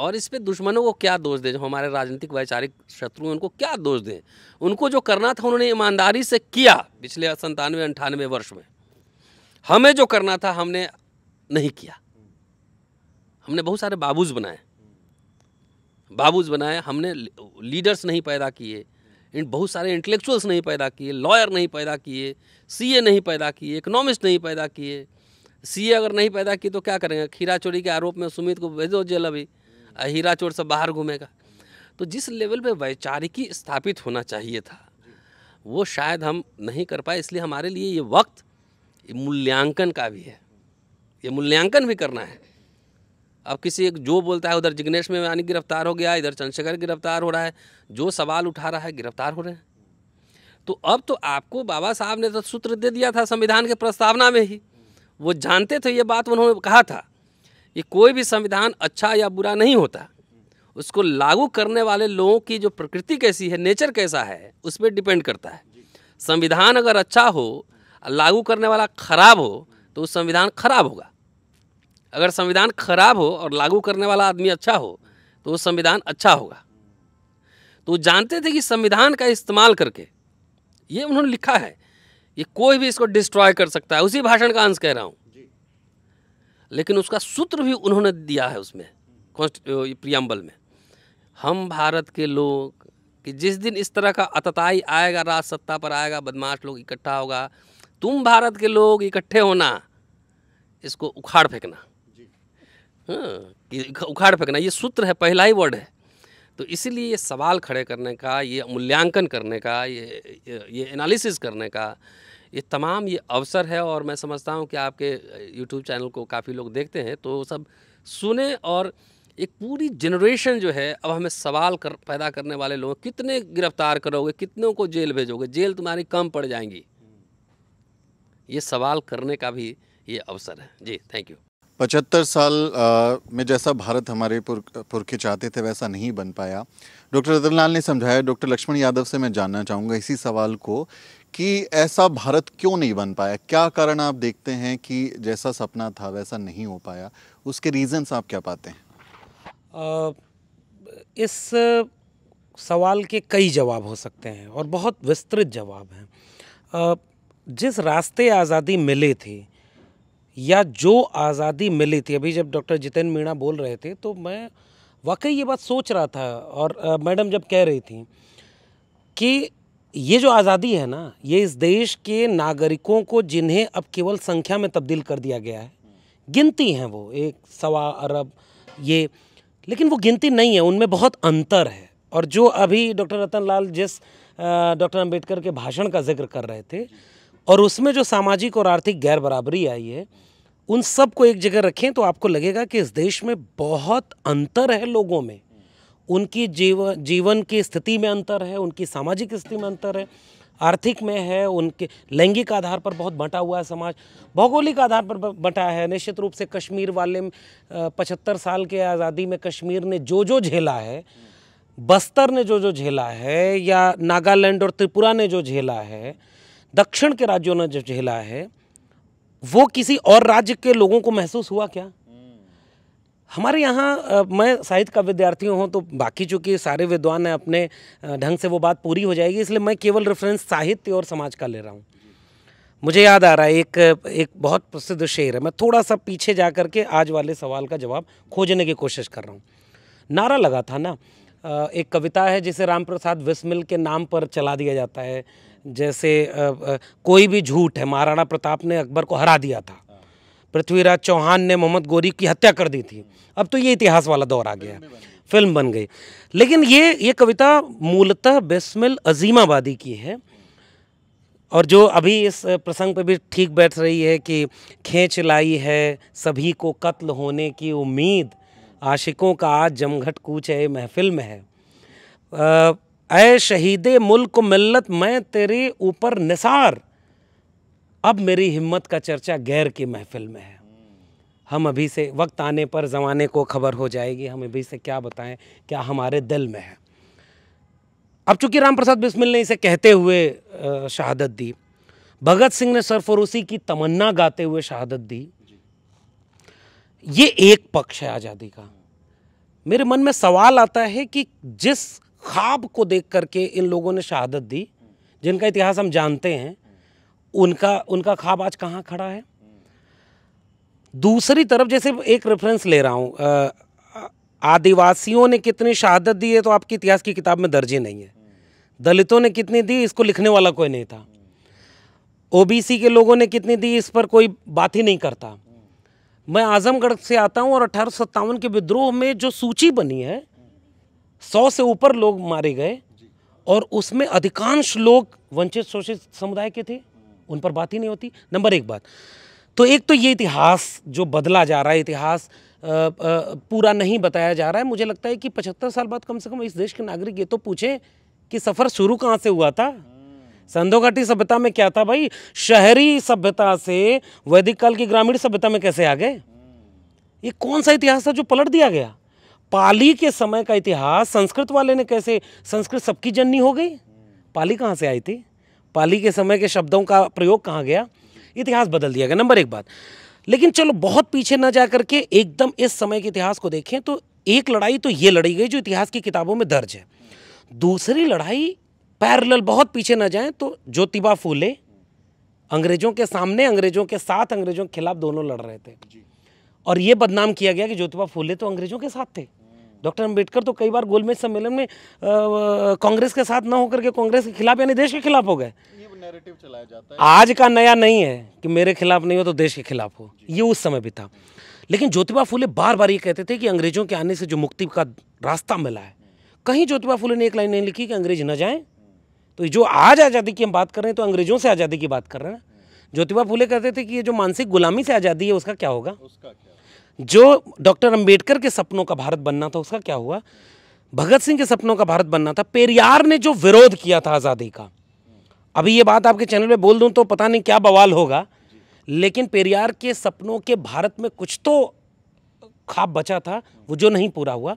और इस पर दुश्मनों को क्या दोष दें जो हमारे राजनीतिक वैचारिक शत्रु हैं उनको क्या दोष दें उनको जो करना था उन्होंने ईमानदारी से किया पिछले संतानवे अंठानवे वर्ष में हमें जो करना था हमने नहीं किया हमने बहुत सारे बाबूज बनाए बाबूज बनाए हमने लीडर्स नहीं पैदा किए बहुत सारे इंटेलेक्चुअल्स नहीं पैदा किए लॉयर नहीं पैदा किए सीए नहीं पैदा किए इकोनॉमिस्ट नहीं पैदा किए सीए अगर नहीं पैदा किए तो क्या करेंगे खीरा चोरी के आरोप में सुमित को भेजो जेल अभी हीरा चोर सब बाहर घूमेगा तो जिस लेवल पे वैचारिकी स्थापित होना चाहिए था वो शायद हम नहीं कर पाए इसलिए हमारे लिए ये वक्त मूल्यांकन का भी है ये मूल्यांकन भी करना है अब किसी एक जो बोलता है उधर जिग्नेश मेवानी गिरफ्तार हो गया इधर चंद्रशेखर गिरफ्तार हो रहा है जो सवाल उठा रहा है गिरफ्तार हो रहे हैं तो अब तो आपको बाबा साहब ने तो सूत्र दे दिया था संविधान के प्रस्तावना में ही वो जानते थे ये बात उन्होंने कहा था ये कोई भी संविधान अच्छा या बुरा नहीं होता उसको लागू करने वाले लोगों की जो प्रकृति कैसी है नेचर कैसा है उस पर डिपेंड करता है संविधान अगर अच्छा हो लागू करने वाला खराब हो तो उस संविधान खराब होगा अगर संविधान खराब हो और लागू करने वाला आदमी अच्छा हो तो वो संविधान अच्छा होगा तो जानते थे कि संविधान का इस्तेमाल करके ये उन्होंने लिखा है ये कोई भी इसको डिस्ट्रॉय कर सकता है उसी भाषण का अंश कह रहा हूँ लेकिन उसका सूत्र भी उन्होंने दिया है उसमें प्रियम्बल में हम भारत के लोग कि जिस दिन इस तरह का अतताई आएगा राज सत्ता पर आएगा बदमाश लोग इकट्ठा होगा तुम भारत के लोग इकट्ठे होना इसको उखाड़ फेंकना हाँ, कि उखाड़ फेंकना ये सूत्र है पहला ही वर्ड है तो इसीलिए ये सवाल खड़े करने का ये मूल्यांकन करने का ये ये एनालिसिस करने का ये तमाम ये अवसर है और मैं समझता हूँ कि आपके यूट्यूब चैनल को काफ़ी लोग देखते हैं तो सब सुने और एक पूरी जनरेशन जो है अब हमें सवाल कर पैदा करने वाले लोग कितने गिरफ्तार करोगे कितनों को जेल भेजोगे जेल तुम्हारी कम पड़ जाएंगी ये सवाल करने का भी ये अवसर है जी थैंक यू पचहत्तर साल आ, में जैसा भारत हमारे पुर, पुरखे चाहते थे वैसा नहीं बन पाया डॉक्टर रतनलाल ने समझाया डॉक्टर लक्ष्मण यादव से मैं जानना चाहूँगा इसी सवाल को कि ऐसा भारत क्यों नहीं बन पाया क्या कारण आप देखते हैं कि जैसा सपना था वैसा नहीं हो पाया उसके रीजंस आप क्या पाते हैं इस सवाल के कई जवाब हो सकते हैं और बहुत विस्तृत जवाब हैं जिस रास्ते आज़ादी मिली थी या जो आज़ादी मिली थी अभी जब डॉक्टर जितेंद्र मीणा बोल रहे थे तो मैं वाकई ये बात सोच रहा था और मैडम जब कह रही थी कि ये जो आज़ादी है ना ये इस देश के नागरिकों को जिन्हें अब केवल संख्या में तब्दील कर दिया गया है गिनती हैं वो एक सवा अरब ये लेकिन वो गिनती नहीं है उनमें बहुत अंतर है और जो अभी डॉक्टर रतन लाल जिस डॉक्टर अंबेडकर के भाषण का जिक्र कर रहे थे और उसमें जो सामाजिक और आर्थिक गैर बराबरी आई है उन सबको एक जगह रखें तो आपको लगेगा कि इस देश में बहुत अंतर है लोगों में उनकी जीव जीवन की स्थिति में अंतर है उनकी सामाजिक स्थिति में अंतर है आर्थिक में है उनके लैंगिक आधार पर बहुत बंटा हुआ है समाज भौगोलिक आधार पर बंटा है निश्चित रूप से कश्मीर वाले पचहत्तर साल के आज़ादी में कश्मीर ने जो जो झेला है बस्तर ने जो जो झेला है या नागालैंड और त्रिपुरा ने जो झेला है दक्षिण के राज्यों ने जो झेला है वो किसी और राज्य के लोगों को महसूस हुआ क्या हमारे यहाँ मैं साहित्य का विद्यार्थी हूँ तो बाकी चूँकि सारे विद्वान हैं अपने ढंग से वो बात पूरी हो जाएगी इसलिए मैं केवल रेफरेंस साहित्य और समाज का ले रहा हूँ मुझे याद आ रहा है एक एक बहुत प्रसिद्ध शेर है मैं थोड़ा सा पीछे जा कर के आज वाले सवाल का जवाब खोजने की कोशिश कर रहा हूँ नारा लगा था ना एक कविता है जिसे राम प्रसाद विस्मिल के नाम पर चला दिया जाता है जैसे कोई भी झूठ है महाराणा प्रताप ने अकबर को हरा दिया था पृथ्वीराज चौहान ने मोहम्मद गोरी की हत्या कर दी थी अब तो ये इतिहास वाला दौर आ गया फिल्म बन गई लेकिन ये ये कविता मूलतः बिस्मिल अजीमाबादी की है और जो अभी इस प्रसंग पे भी ठीक बैठ रही है कि खींच लाई है सभी को कत्ल होने की उम्मीद आशिकों का आज जमघट कूच है महफिल में है अः अय शहीद मुल्क मिल्लत मैं तेरे ऊपर निसार अब मेरी हिम्मत का चर्चा गैर की महफिल में है हम अभी से वक्त आने पर ज़माने को खबर हो जाएगी हम अभी से क्या बताएं क्या हमारे दिल में है अब चूंकि राम प्रसाद बिस्मिल ने इसे कहते हुए शहादत दी भगत सिंह ने सरफरोशी की तमन्ना गाते हुए शहादत दी ये एक पक्ष है आज़ादी का मेरे मन में सवाल आता है कि जिस ख्वाब को देख करके इन लोगों ने शहादत दी जिनका इतिहास हम जानते हैं उनका उनका खाब आज कहाँ खड़ा है दूसरी तरफ जैसे एक रेफरेंस ले रहा हूँ आदिवासियों ने कितनी शहादत दी है तो आपकी इतिहास की किताब में दर्ज ही नहीं है दलितों ने कितनी दी इसको लिखने वाला कोई नहीं था ओबीसी के लोगों ने कितनी दी इस पर कोई बात ही नहीं करता मैं आजमगढ़ से आता हूँ और अठारह के विद्रोह में जो सूची बनी है सौ से ऊपर लोग मारे गए और उसमें अधिकांश लोग वंचित शोषित समुदाय के थे उन पर बात ही नहीं होती नंबर एक बात तो एक तो ये इतिहास जो बदला जा रहा है इतिहास पूरा नहीं बताया जा रहा है मुझे लगता है कि पचहत्तर साल बाद कम से कम इस देश के नागरिक ये तो पूछें कि सफ़र शुरू कहाँ से हुआ था संधो घाटी सभ्यता में क्या था भाई शहरी सभ्यता से वैदिक काल की ग्रामीण सभ्यता में कैसे आ गए ये कौन सा इतिहास था जो पलट दिया गया पाली के समय का इतिहास संस्कृत वाले ने कैसे संस्कृत सबकी जननी हो गई पाली कहाँ से आई थी पाली के समय के शब्दों का प्रयोग कहाँ गया इतिहास बदल दिया गया नंबर एक बात लेकिन चलो बहुत पीछे ना जा करके एकदम इस समय के इतिहास को देखें तो एक लड़ाई तो ये लड़ी गई जो इतिहास की किताबों में दर्ज है दूसरी लड़ाई पैरल बहुत पीछे ना जाएं तो ज्योतिबा फूले अंग्रेजों के सामने अंग्रेजों के साथ अंग्रेजों के खिलाफ दोनों लड़ रहे थे और ये बदनाम किया गया कि ज्योतिबा फूले तो अंग्रेजों के साथ थे डॉक्टर अम्बेडकर तो कई बार गोलमेज सम्मेलन में कांग्रेस के साथ ना होकर के कांग्रेस के खिलाफ यानी देश के खिलाफ हो गए नैरेटिव चलाया जाता है आज का नया नहीं है कि मेरे खिलाफ नहीं हो तो देश के खिलाफ हो ये उस समय भी था लेकिन ज्योतिबा फूले बार बार ये कहते थे कि अंग्रेजों के आने से जो मुक्ति का रास्ता मिला है कहीं ज्योतिबा फूले ने एक लाइन नहीं लिखी कि अंग्रेज न जाएं तो जो आज आज़ादी की हम बात कर रहे हैं तो अंग्रेजों से आज़ादी की बात कर रहे हैं ज्योतिबा फूले कहते थे कि ये जो मानसिक गुलामी से आज़ादी है उसका क्या होगा उसका क्या? जो डॉक्टर अंबेडकर के सपनों का भारत बनना था उसका क्या हुआ भगत सिंह के सपनों का भारत बनना था पेरियार ने जो विरोध किया था आज़ादी का अभी ये बात आपके चैनल पे बोल दूं तो पता नहीं क्या बवाल होगा लेकिन पेरियार के सपनों के भारत में कुछ तो खाब बचा था वो जो नहीं पूरा हुआ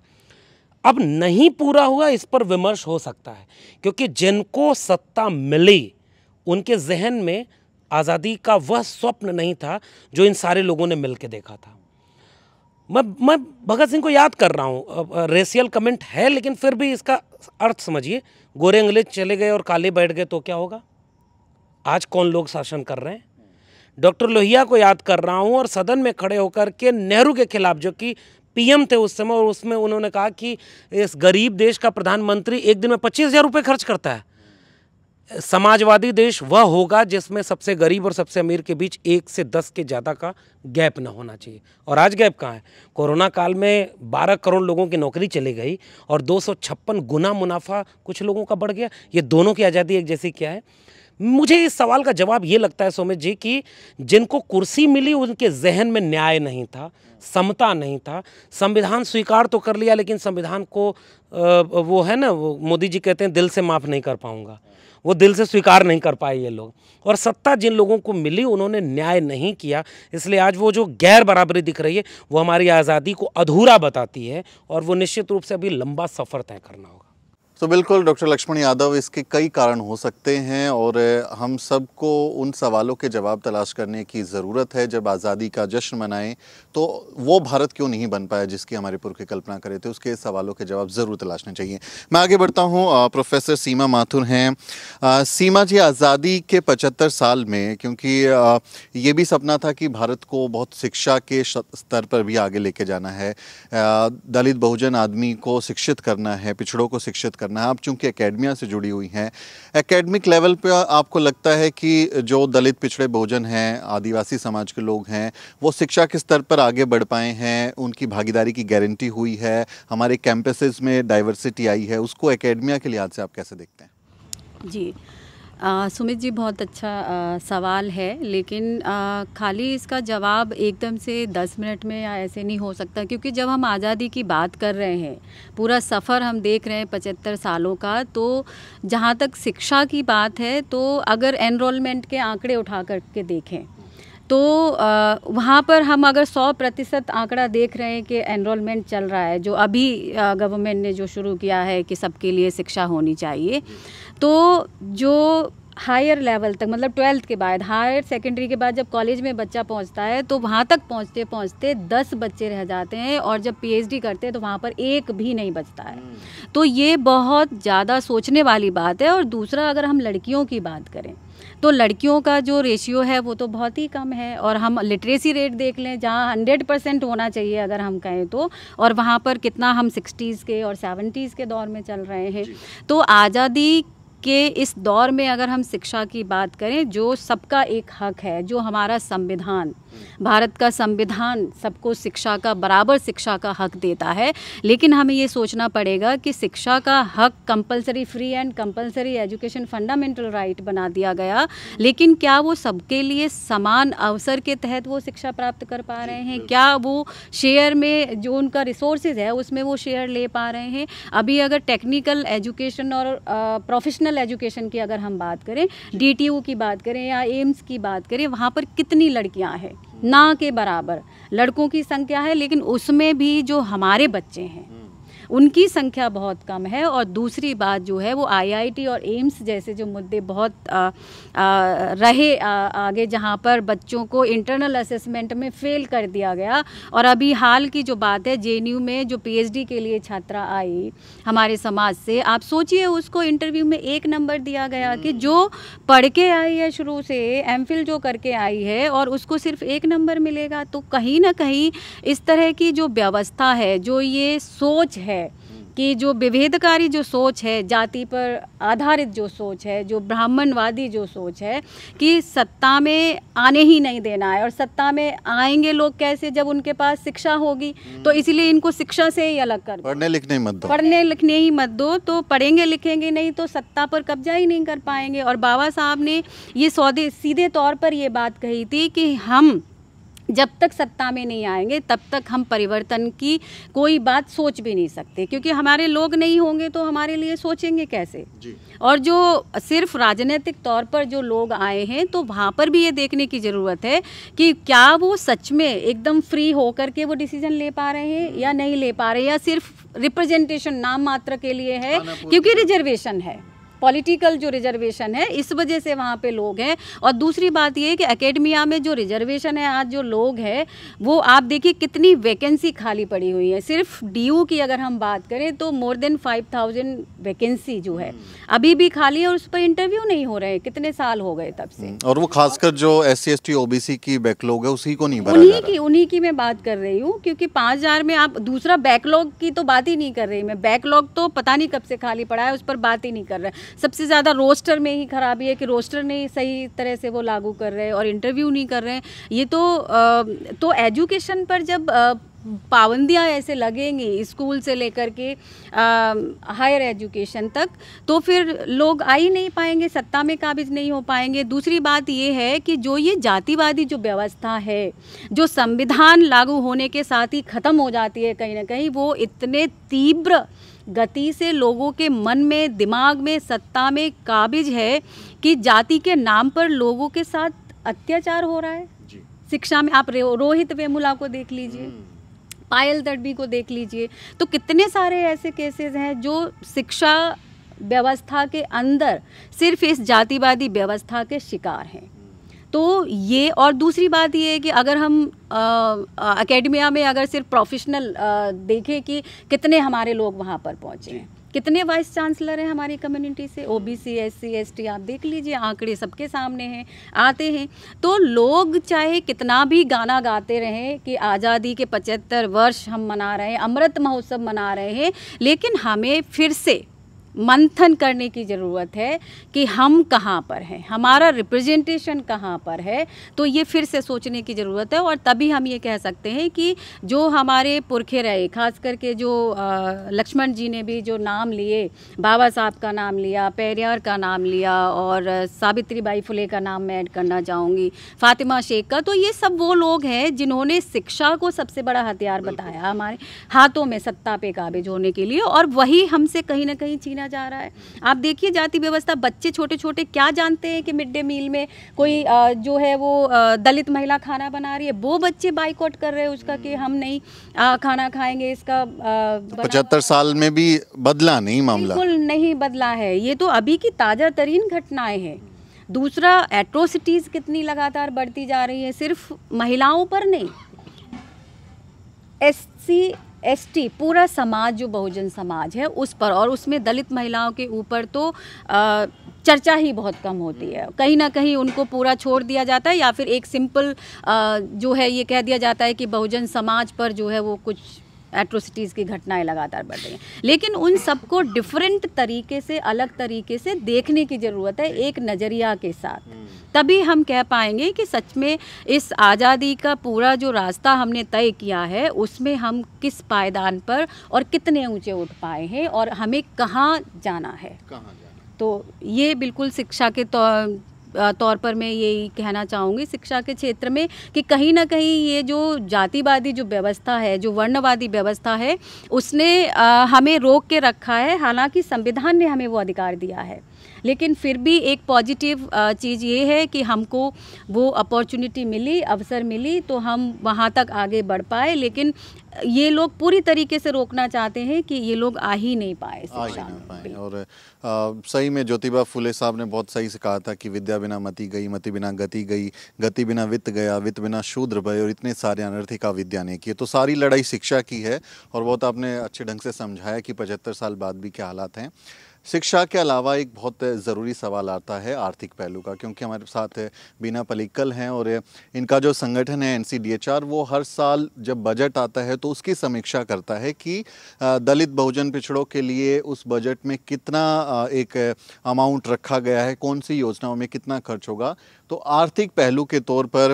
अब नहीं पूरा हुआ इस पर विमर्श हो सकता है क्योंकि जिनको सत्ता मिली उनके जहन में आज़ादी का वह स्वप्न नहीं था जो इन सारे लोगों ने मिल के देखा था मैं मैं भगत सिंह को याद कर रहा हूँ रेसियल कमेंट है लेकिन फिर भी इसका अर्थ समझिए गोरे अंग्रेज चले गए और काले बैठ गए तो क्या होगा आज कौन लोग शासन कर रहे हैं डॉक्टर लोहिया को याद कर रहा हूँ और सदन में खड़े होकर के नेहरू के खिलाफ जो कि पीएम थे उस समय और उसमें उन्होंने कहा कि इस गरीब देश का प्रधानमंत्री एक दिन में पच्चीस हज़ार रुपये खर्च करता है समाजवादी देश वह होगा जिसमें सबसे गरीब और सबसे अमीर के बीच एक से दस के ज़्यादा का गैप ना होना चाहिए और आज गैप कहाँ है कोरोना काल में 12 करोड़ लोगों की नौकरी चली गई और दो गुना मुनाफा कुछ लोगों का बढ़ गया ये दोनों की आज़ादी एक जैसी क्या है मुझे इस सवाल का जवाब ये लगता है सोमित जी कि जिनको कुर्सी मिली उनके जहन में न्याय नहीं था समता नहीं था संविधान स्वीकार तो कर लिया लेकिन संविधान को वो है ना वो मोदी जी कहते हैं दिल से माफ़ नहीं कर पाऊँगा वो दिल से स्वीकार नहीं कर पाए ये लोग और सत्ता जिन लोगों को मिली उन्होंने न्याय नहीं किया इसलिए आज वो जो गैर बराबरी दिख रही है वो हमारी आज़ादी को अधूरा बताती है और वो निश्चित रूप से अभी लंबा सफ़र तय करना होगा तो बिल्कुल डॉक्टर लक्ष्मण यादव इसके कई कारण हो सकते हैं और हम सबको उन सवालों के जवाब तलाश करने की ज़रूरत है जब आज़ादी का जश्न मनाएं तो वो भारत क्यों नहीं बन पाया जिसकी हमारे पुरखे कल्पना करे थे तो उसके सवालों के जवाब ज़रूर तलाशने चाहिए मैं आगे बढ़ता हूँ प्रोफेसर सीमा माथुर हैं सीमा जी आज़ादी के पचहत्तर साल में क्योंकि ये भी सपना था कि भारत को बहुत शिक्षा के स्तर पर भी आगे लेके जाना है दलित बहुजन आदमी को शिक्षित करना है पिछड़ों को शिक्षित करना है आप चूंकि अकेडमिया से जुड़ी हुई हैं एकेडमिक लेवल पे आपको लगता है कि जो दलित पिछड़े भोजन हैं आदिवासी समाज के लोग हैं वो शिक्षा के स्तर पर आगे बढ़ पाए हैं उनकी भागीदारी की गारंटी हुई है हमारे कैंपसेस में डाइवर्सिटी आई है उसको एकेडमिया के लिहाज से आप कैसे देखते हैं जी आ, सुमित जी बहुत अच्छा आ, सवाल है लेकिन आ, खाली इसका जवाब एकदम से दस मिनट में या ऐसे नहीं हो सकता क्योंकि जब हम आज़ादी की बात कर रहे हैं पूरा सफ़र हम देख रहे हैं पचहत्तर सालों का तो जहाँ तक शिक्षा की बात है तो अगर एनरोलमेंट के आंकड़े उठा कर के देखें तो वहाँ पर हम अगर 100 प्रतिशत आंकड़ा देख रहे हैं कि एनरोलमेंट चल रहा है जो अभी गवर्नमेंट ने जो शुरू किया है कि सबके लिए शिक्षा होनी चाहिए तो जो हायर लेवल तक मतलब ट्वेल्थ के बाद हायर सेकेंडरी के बाद जब कॉलेज में बच्चा पहुंचता है तो वहाँ तक पहुंचते पहुंचते दस बच्चे रह जाते हैं और जब पीएचडी करते हैं तो वहाँ पर एक भी नहीं बचता है हम्म। तो ये बहुत ज़्यादा सोचने वाली बात है और दूसरा अगर हम लड़कियों की बात करें तो लड़कियों का जो रेशियो है वो तो बहुत ही कम है और हम लिटरेसी रेट देख लें जहाँ हंड्रेड परसेंट होना चाहिए अगर हम कहें तो और वहाँ पर कितना हम सिक्सटीज़ के और सेवेंटीज़ के दौर में चल रहे हैं तो आज़ादी कि इस दौर में अगर हम शिक्षा की बात करें जो सबका एक हक है जो हमारा संविधान भारत का संविधान सबको शिक्षा का बराबर शिक्षा का हक देता है लेकिन हमें ये सोचना पड़ेगा कि शिक्षा का हक compulsory free and compulsory education fundamental right बना दिया गया लेकिन क्या वो सबके लिए समान अवसर के तहत वो शिक्षा प्राप्त कर पा रहे हैं क्या वो शेयर में जो उनका रिसोर्सेज है उसमें वो शेयर ले पा रहे हैं अभी अगर टेक्निकल एजुकेशन और प्रोफेशनल एजुकेशन की अगर हम बात करें डी की बात करें या एम्स की बात करें वहाँ पर कितनी लड़कियाँ हैं ना के बराबर लड़कों की संख्या है लेकिन उसमें भी जो हमारे बच्चे हैं उनकी संख्या बहुत कम है और दूसरी बात जो है वो आईआईटी और एम्स जैसे जो मुद्दे बहुत आ, आ, रहे आ, आगे जहाँ पर बच्चों को इंटरनल असेसमेंट में फेल कर दिया गया और अभी हाल की जो बात है जे में जो पी के लिए छात्रा आई हमारे समाज से आप सोचिए उसको इंटरव्यू में एक नंबर दिया गया कि हम्म। जो पढ़ के आई है शुरू से एम जो करके आई है और उसको सिर्फ एक नंबर मिलेगा तो कहीं ना कहीं इस तरह की जो व्यवस्था है जो ये सोच है कि जो विभेदकारी जो सोच है जाति पर आधारित जो सोच है जो ब्राह्मणवादी जो सोच है कि सत्ता में आने ही नहीं देना है और सत्ता में आएंगे लोग कैसे जब उनके पास शिक्षा होगी तो हम्म। इसलिए इनको शिक्षा से ही अलग कर पढ़ने लिखने मत दो पढ़ने लिखने ही मत दो तो पढ़ेंगे लिखेंगे नहीं तो सत्ता पर कब्जा ही नहीं कर पाएंगे और बाबा साहब ने ये सौदे सीधे तौर पर ये बात कही थी कि हम जब तक सत्ता में नहीं आएंगे तब तक हम परिवर्तन की कोई बात सोच भी नहीं सकते क्योंकि हमारे लोग नहीं होंगे तो हमारे लिए सोचेंगे कैसे और जो सिर्फ राजनीतिक तौर पर जो लोग आए हैं तो वहाँ पर भी ये देखने की ज़रूरत है कि क्या वो सच में एकदम फ्री होकर के वो डिसीजन ले पा रहे हैं या नहीं ले पा रहे या सिर्फ रिप्रेजेंटेशन नाम मात्र के लिए है क्योंकि रिजर्वेशन है पॉलिटिकल जो रिजर्वेशन है इस वजह से वहाँ पे लोग हैं और दूसरी बात ये कि अकेडमिया में जो रिजर्वेशन है आज जो लोग हैं वो आप देखिए कितनी वैकेंसी खाली पड़ी हुई है सिर्फ डी की अगर हम बात करें तो more than five thousand vacancy जो है अभी भी खाली है और उस पर इंटरव्यू नहीं हो रहे कितने साल हो गए तब से और वो खासकर जो S C S T O B C की बैकलॉग है उसी को नहीं उन्हीं की उन्हीं की मैं बात कर रही हूँ क्योंकि पाँच हजार में आप दूसरा बैकलॉग की तो बात ही नहीं कर रही मैं बैकलॉग तो पता नहीं कब से खाली पड़ा है उस पर बात ही नहीं कर रहे सबसे ज़्यादा रोस्टर में ही खराबी है कि रोस्टर नहीं सही तरह से वो लागू कर रहे हैं और इंटरव्यू नहीं कर रहे हैं ये तो आ, तो एजुकेशन पर जब आ, पाबंदियाँ ऐसे लगेंगी स्कूल से लेकर के हायर एजुकेशन तक तो फिर लोग आ ही नहीं पाएंगे सत्ता में काबिज नहीं हो पाएंगे दूसरी बात ये है कि जो ये जातिवादी जो व्यवस्था है जो संविधान लागू होने के साथ ही ख़त्म हो जाती है कहीं ना कहीं वो इतने तीव्र गति से लोगों के मन में दिमाग में सत्ता में काबिज है कि जाति के नाम पर लोगों के साथ अत्याचार हो रहा है शिक्षा में आप रोहित वेमुला को देख लीजिए हम्म। पायल दड़बी को देख लीजिए तो कितने सारे ऐसे केसेस हैं जो शिक्षा व्यवस्था के अंदर सिर्फ इस जातिवादी व्यवस्था के शिकार हैं तो ये और दूसरी बात ये है कि अगर हम अकेडमिया में अगर सिर्फ प्रोफेशनल देखें कि कितने हमारे लोग वहाँ पर पहुँचे हैं कितने वाइस चांसलर हैं हमारी कम्युनिटी से O B C S C S T आप देख लीजिए आंकड़े सबके सामने हैं आते हैं तो लोग चाहे कितना भी गाना गाते रहें कि आज़ादी के पचहत्तर वर्ष हम मना रहे हैं अमृत महोत्सव मना रहे हैं लेकिन हमें फिर से मंथन करने की ज़रूरत है कि हम कहाँ पर हैं हमारा रिप्रेजेंटेशन कहाँ पर है तो ये फिर से सोचने की ज़रूरत है और तभी हम ये कह सकते हैं कि जो हमारे पुरखे रहे खास करके जो लक्ष्मण जी ने भी जो नाम लिए बाबा साहब का नाम लिया पेरियार का नाम लिया और सावित्री बाई फुले का नाम मैं ऐड करना चाहूँगी फातिमा शेख का तो ये सब वो लोग हैं जिन्होंने शिक्षा को सबसे बड़ा हथियार बताया हमारे हाथों में सत्ता पे काबिज होने के लिए और वही हमसे कहीं ना कहीं चीना समझा जा रहा है आप देखिए जाति व्यवस्था बच्चे छोटे छोटे क्या जानते हैं कि मिड डे मील में कोई जो है वो दलित महिला खाना बना रही है वो बच्चे बाइकआउट कर रहे हैं उसका कि हम नहीं खाना खाएंगे इसका पचहत्तर साल में भी बदला नहीं मामला बिल्कुल नहीं बदला है ये तो अभी की ताज़ा तरीन घटनाएँ हैं दूसरा एट्रोसिटीज़ कितनी लगातार बढ़ती जा रही है सिर्फ महिलाओं पर नहीं एस सी एसटी पूरा समाज जो बहुजन समाज है उस पर और उसमें दलित महिलाओं के ऊपर तो आ, चर्चा ही बहुत कम होती है हम्म। कहीं ना कहीं उनको पूरा छोड़ दिया जाता है या फिर एक सिंपल जो है ये कह दिया जाता है कि बहुजन समाज पर जो है वो कुछ एट्रोसिटीज़ की घटनाएं लगातार बढ़ रही हैं लेकिन उन सबको डिफरेंट तरीके से अलग तरीके से देखने की ज़रूरत है एक नज़रिया के साथ तभी हम कह पाएंगे कि सच में इस आज़ादी का पूरा जो रास्ता हमने तय किया है उसमें हम किस पायदान पर और कितने ऊंचे उठ पाए हैं और हमें कहाँ जाना है कहां जाना? तो ये बिल्कुल शिक्षा के तौर तो, तौर पर मैं यही कहना चाहूँगी शिक्षा के क्षेत्र में कि कहीं ना कहीं ये जो जातिवादी जो व्यवस्था है जो वर्णवादी व्यवस्था है उसने हमें रोक के रखा है हालांकि संविधान ने हमें वो अधिकार दिया है लेकिन फिर भी एक पॉजिटिव चीज़ ये है कि हमको वो अपॉर्चुनिटी मिली अवसर मिली तो हम वहाँ तक आगे बढ़ पाए लेकिन ये लोग पूरी तरीके से रोकना चाहते हैं कि ये लोग आ ही नहीं पाए आ ही नहीं पाए और आ, सही में ज्योतिबा फुले साहब ने बहुत सही से कहा था कि विद्या बिना मति गई मति बिना गति गई गति बिना वित्त गया वित्त बिना शूद्र भय और इतने सारे अनर्थी का विद्या ने किए तो सारी लड़ाई शिक्षा की है और बहुत आपने अच्छे ढंग से समझाया कि पचहत्तर साल बाद भी क्या हालात हैं शिक्षा के अलावा एक बहुत ज़रूरी सवाल आता है आर्थिक पहलू का क्योंकि हमारे साथ बीना पलिक्कल हैं और इनका जो संगठन है एन वो हर साल जब बजट आता है तो उसकी समीक्षा करता है कि दलित बहुजन पिछड़ों के लिए उस बजट में कितना एक अमाउंट रखा गया है कौन सी योजनाओं में कितना खर्च होगा तो आर्थिक पहलू के तौर पर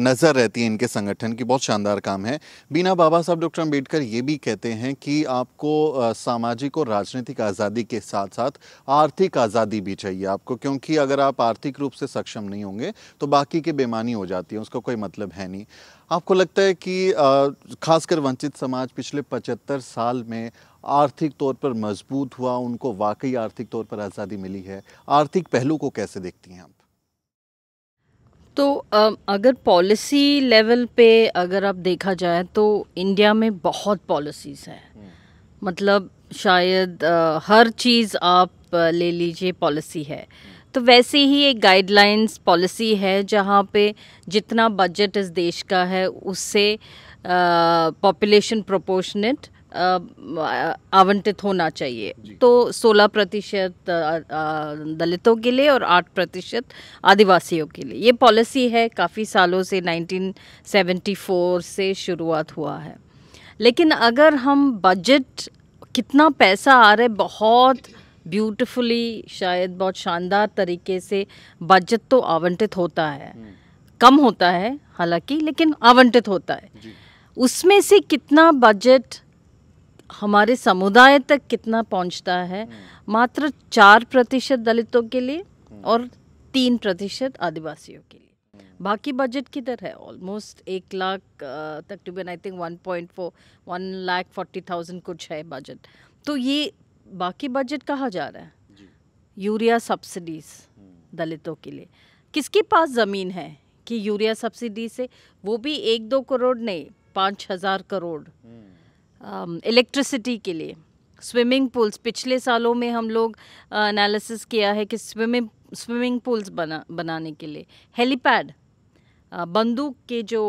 नज़र रहती है इनके संगठन की बहुत शानदार काम है बिना बाबा साहब डॉक्टर अम्बेडकर ये भी कहते हैं कि आपको सामाजिक और राजनीतिक आज़ादी के साथ साथ आर्थिक आज़ादी भी चाहिए आपको क्योंकि अगर आप आर्थिक रूप से सक्षम नहीं होंगे तो बाकी के बेमानी हो जाती है उसका कोई मतलब है नहीं आपको लगता है कि खासकर वंचित समाज पिछले पचहत्तर साल में आर्थिक तौर पर मजबूत हुआ उनको वाकई आर्थिक तौर पर आज़ादी मिली है आर्थिक पहलू को कैसे देखती हैं आप तो अगर पॉलिसी लेवल पे अगर आप देखा जाए तो इंडिया में बहुत पॉलिसीज़ हैं मतलब शायद हर चीज़ आप ले लीजिए पॉलिसी है तो वैसे ही एक गाइडलाइंस पॉलिसी है जहाँ पे जितना बजट इस देश का है उससे पॉपुलेशन प्रोपोर्शनेट आवंटित होना चाहिए तो 16 प्रतिशत दलितों के लिए और 8 प्रतिशत आदिवासियों के लिए ये पॉलिसी है काफ़ी सालों से 1974 से शुरुआत हुआ है लेकिन अगर हम बजट कितना पैसा आ रहा है बहुत ब्यूटीफुली शायद बहुत शानदार तरीके से बजट तो आवंटित होता है हम्म। कम होता है हालांकि लेकिन आवंटित होता है उसमें से कितना बजट हमारे समुदाय तक कितना पहुंचता है हम्म। मात्र चार प्रतिशत दलितों के लिए और तीन प्रतिशत आदिवासियों के लिए हम्म। बाकी बजट किधर है ऑलमोस्ट एक लाख तकरीबन I think one point four one lakh forty thousand कुछ है बजट तो ये बाकी बजट कहाँ जा रहा है यूरिया सब्सिडीज हम्म। दलितों के लिए किसके पास ज़मीन है कि यूरिया सब्सिडी से वो भी एक दो करोड़ नहीं पाँच हज़ार करोड़ इलेक्ट्रिसिटी um, के लिए स्विमिंग पूल्स पिछले सालों में हम लोग एनालिसिस uh, किया है कि स्विमिंग स्विमिंग पूल्स बना बनाने के लिए हेलीपैड uh, बंदूक के जो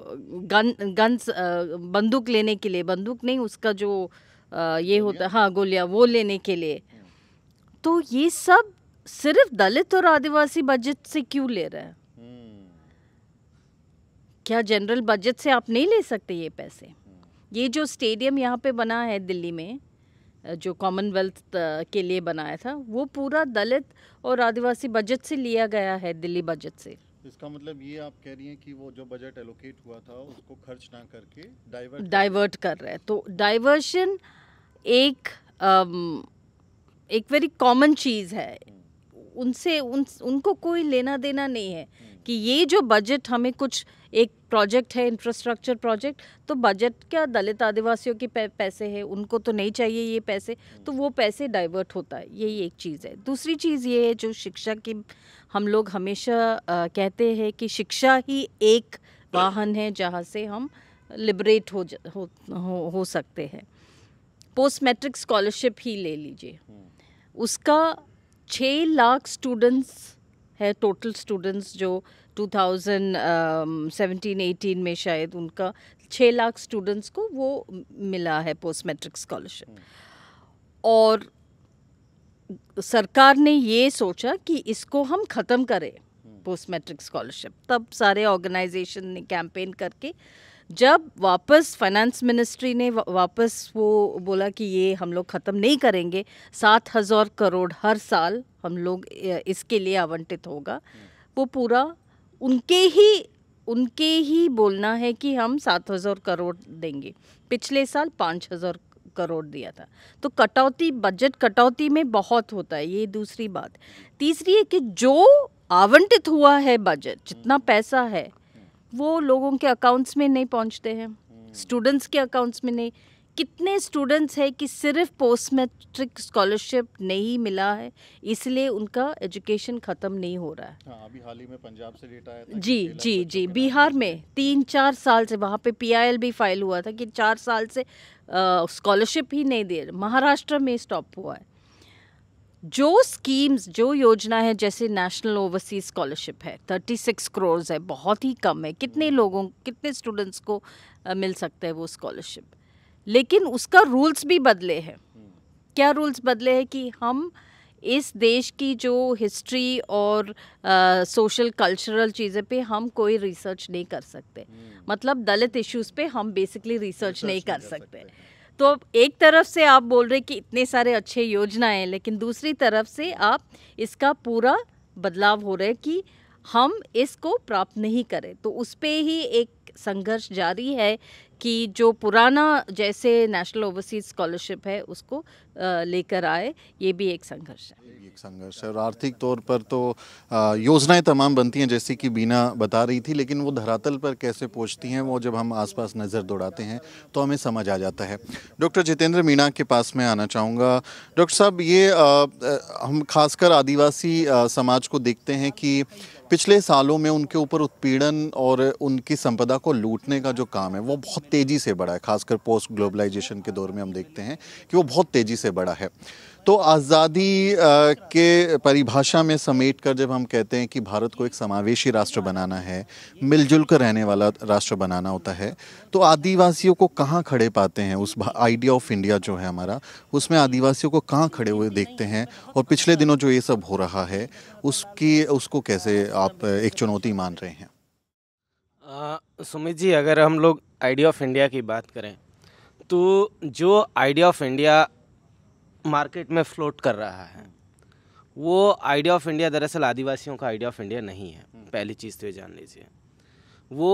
uh, गन गन्स बंदूक लेने के लिए बंदूक नहीं उसका जो ये होता है हाँ गोलियाँ वो लेने के लिए तो ये सब सिर्फ दलित और आदिवासी बजट से क्यों ले रहे हैं हम्म। क्या जनरल बजट से आप नहीं ले सकते ये पैसे ये जो स्टेडियम यहाँ पे बना है दिल्ली में जो कॉमनवेल्थ के लिए बनाया था वो पूरा दलित और आदिवासी बजट से लिया गया है दिल्ली बजट से इसका मतलब ये आप कह रही हैं कि वो जो बजट एलोकेट हुआ था उसको खर्च ना करके डाइवर्ट डाइवर्ट कर रहे हैं तो डाइवर्शन एक आम, एक वेरी कॉमन चीज़ है हम्म। उनसे उन उनको कोई लेना देना नहीं है हम्म। कि ये जो बजट हमें कुछ प्रोजेक्ट है इंफ्रास्ट्रक्चर प्रोजेक्ट तो बजट क्या दलित आदिवासियों के पैसे है उनको तो नहीं चाहिए ये पैसे तो वो पैसे डाइवर्ट होता है यही एक चीज़ है दूसरी चीज़ ये है जो शिक्षा की हम लोग हमेशा आ, कहते हैं कि शिक्षा ही एक वाहन है जहाँ से हम लिबरेट हो, हो हो हो सकते हैं पोस्ट मैट्रिक स्कॉलरशिप ही ले लीजिए उसका छः लाख स्टूडेंट्स है टोटल स्टूडेंट्स जो 2017-18 में शायद उनका छः लाख स्टूडेंट्स को वो मिला है पोस्ट मैट्रिक स्कॉलरशिप और सरकार ने ये सोचा कि इसको हम ख़त्म करें पोस्ट मैट्रिक स्कॉलरशिप तब सारे ऑर्गेनाइजेशन ने कैंपेन करके जब वापस फाइनेंस मिनिस्ट्री ने वापस वो बोला कि ये हम लोग ख़त्म नहीं करेंगे सात हज़ार करोड़ हर साल हम लोग इसके लिए आवंटित होगा हम्म। वो पूरा उनके ही उनके ही बोलना है कि हम सात हज़ार करोड़ देंगे पिछले साल पाँच हज़ार करोड़ दिया था तो कटौती बजट कटौती में बहुत होता है ये दूसरी बात तीसरी है कि जो आवंटित हुआ है बजट जितना हम्म। पैसा है वो लोगों के अकाउंट्स में नहीं पहुंचते हैं हम्म। स्टूडेंट्स के अकाउंट्स में नहीं कितने स्टूडेंट्स हैं कि सिर्फ पोस्ट मैट्रिक स्कॉलरशिप नहीं मिला है इसलिए उनका एजुकेशन ख़त्म नहीं हो रहा है हाँ, अभी हाल ही में पंजाब से डेटा आया था जी जी जी बिहार में तीन चार साल से वहाँ पे पीआईएल भी फाइल हुआ था कि चार साल से स्कॉलरशिप ही नहीं दे रहे महाराष्ट्र में स्टॉप हुआ है जो स्कीम्स जो योजना है जैसे नेशनल ओवरसीज स्कॉलरशिप है थर्टी सिक्स करोर्स है बहुत ही कम है कितने हम्म। लोगों कितने स्टूडेंट्स को मिल सकता है वो स्कॉलरशिप लेकिन उसका रूल्स भी बदले हैं क्या रूल्स बदले हैं कि हम इस देश की जो हिस्ट्री और सोशल कल्चरल चीज़ें पे हम कोई रिसर्च नहीं कर सकते मतलब दलित इश्यूज पे हम बेसिकली रिसर्च नहीं कर सकते हाँ। तो एक तरफ से आप बोल रहे कि इतने सारे अच्छे योजनाएं लेकिन दूसरी तरफ से आप इसका पूरा बदलाव हो रहा है कि हम इसको प्राप्त नहीं करें तो उस पर ही एक संघर्ष जारी है कि जो पुराना जैसे नेशनल ओवरसीज स्कॉलरशिप है उसको लेकर आए ये भी एक संघर्ष है एक संघर्ष है और आर्थिक तौर पर तो योजनाएं तमाम बनती हैं जैसे कि बीना बता रही थी लेकिन वो धरातल पर कैसे पहुंचती हैं वो जब हम आसपास नज़र दौड़ाते हैं तो हमें समझ आ जाता है डॉक्टर जितेंद्र मीणा के पास मैं आना चाहूँगा डॉक्टर साहब ये आ, हम खासकर आदिवासी आ, समाज को देखते हैं कि पिछले सालों में उनके ऊपर उत्पीड़न और उनकी संपदा को लूटने का जो काम है वो बहुत तेज़ी से बढ़ा है खासकर पोस्ट ग्लोबलाइजेशन के दौर में हम देखते हैं कि वो बहुत तेज़ी से बढ़ा है तो आज़ादी के परिभाषा में समेट कर जब हम कहते हैं कि भारत को एक समावेशी राष्ट्र बनाना है मिलजुल कर रहने वाला राष्ट्र बनाना होता है तो आदिवासियों को कहाँ खड़े पाते हैं उस आइडिया ऑफ इंडिया जो है हमारा उसमें आदिवासियों को कहाँ खड़े हुए देखते हैं और पिछले दिनों जो ये सब हो रहा है उसकी उसको कैसे आप एक चुनौती मान रहे हैं सुमित जी अगर हम लोग आइडिया ऑफ इंडिया की बात करें तो जो आइडिया ऑफ इंडिया मार्केट में फ्लोट कर रहा है वो आइडिया ऑफ इंडिया दरअसल आदिवासियों का आइडिया ऑफ इंडिया नहीं है हम्म। पहली चीज़ तो ये जान लीजिए वो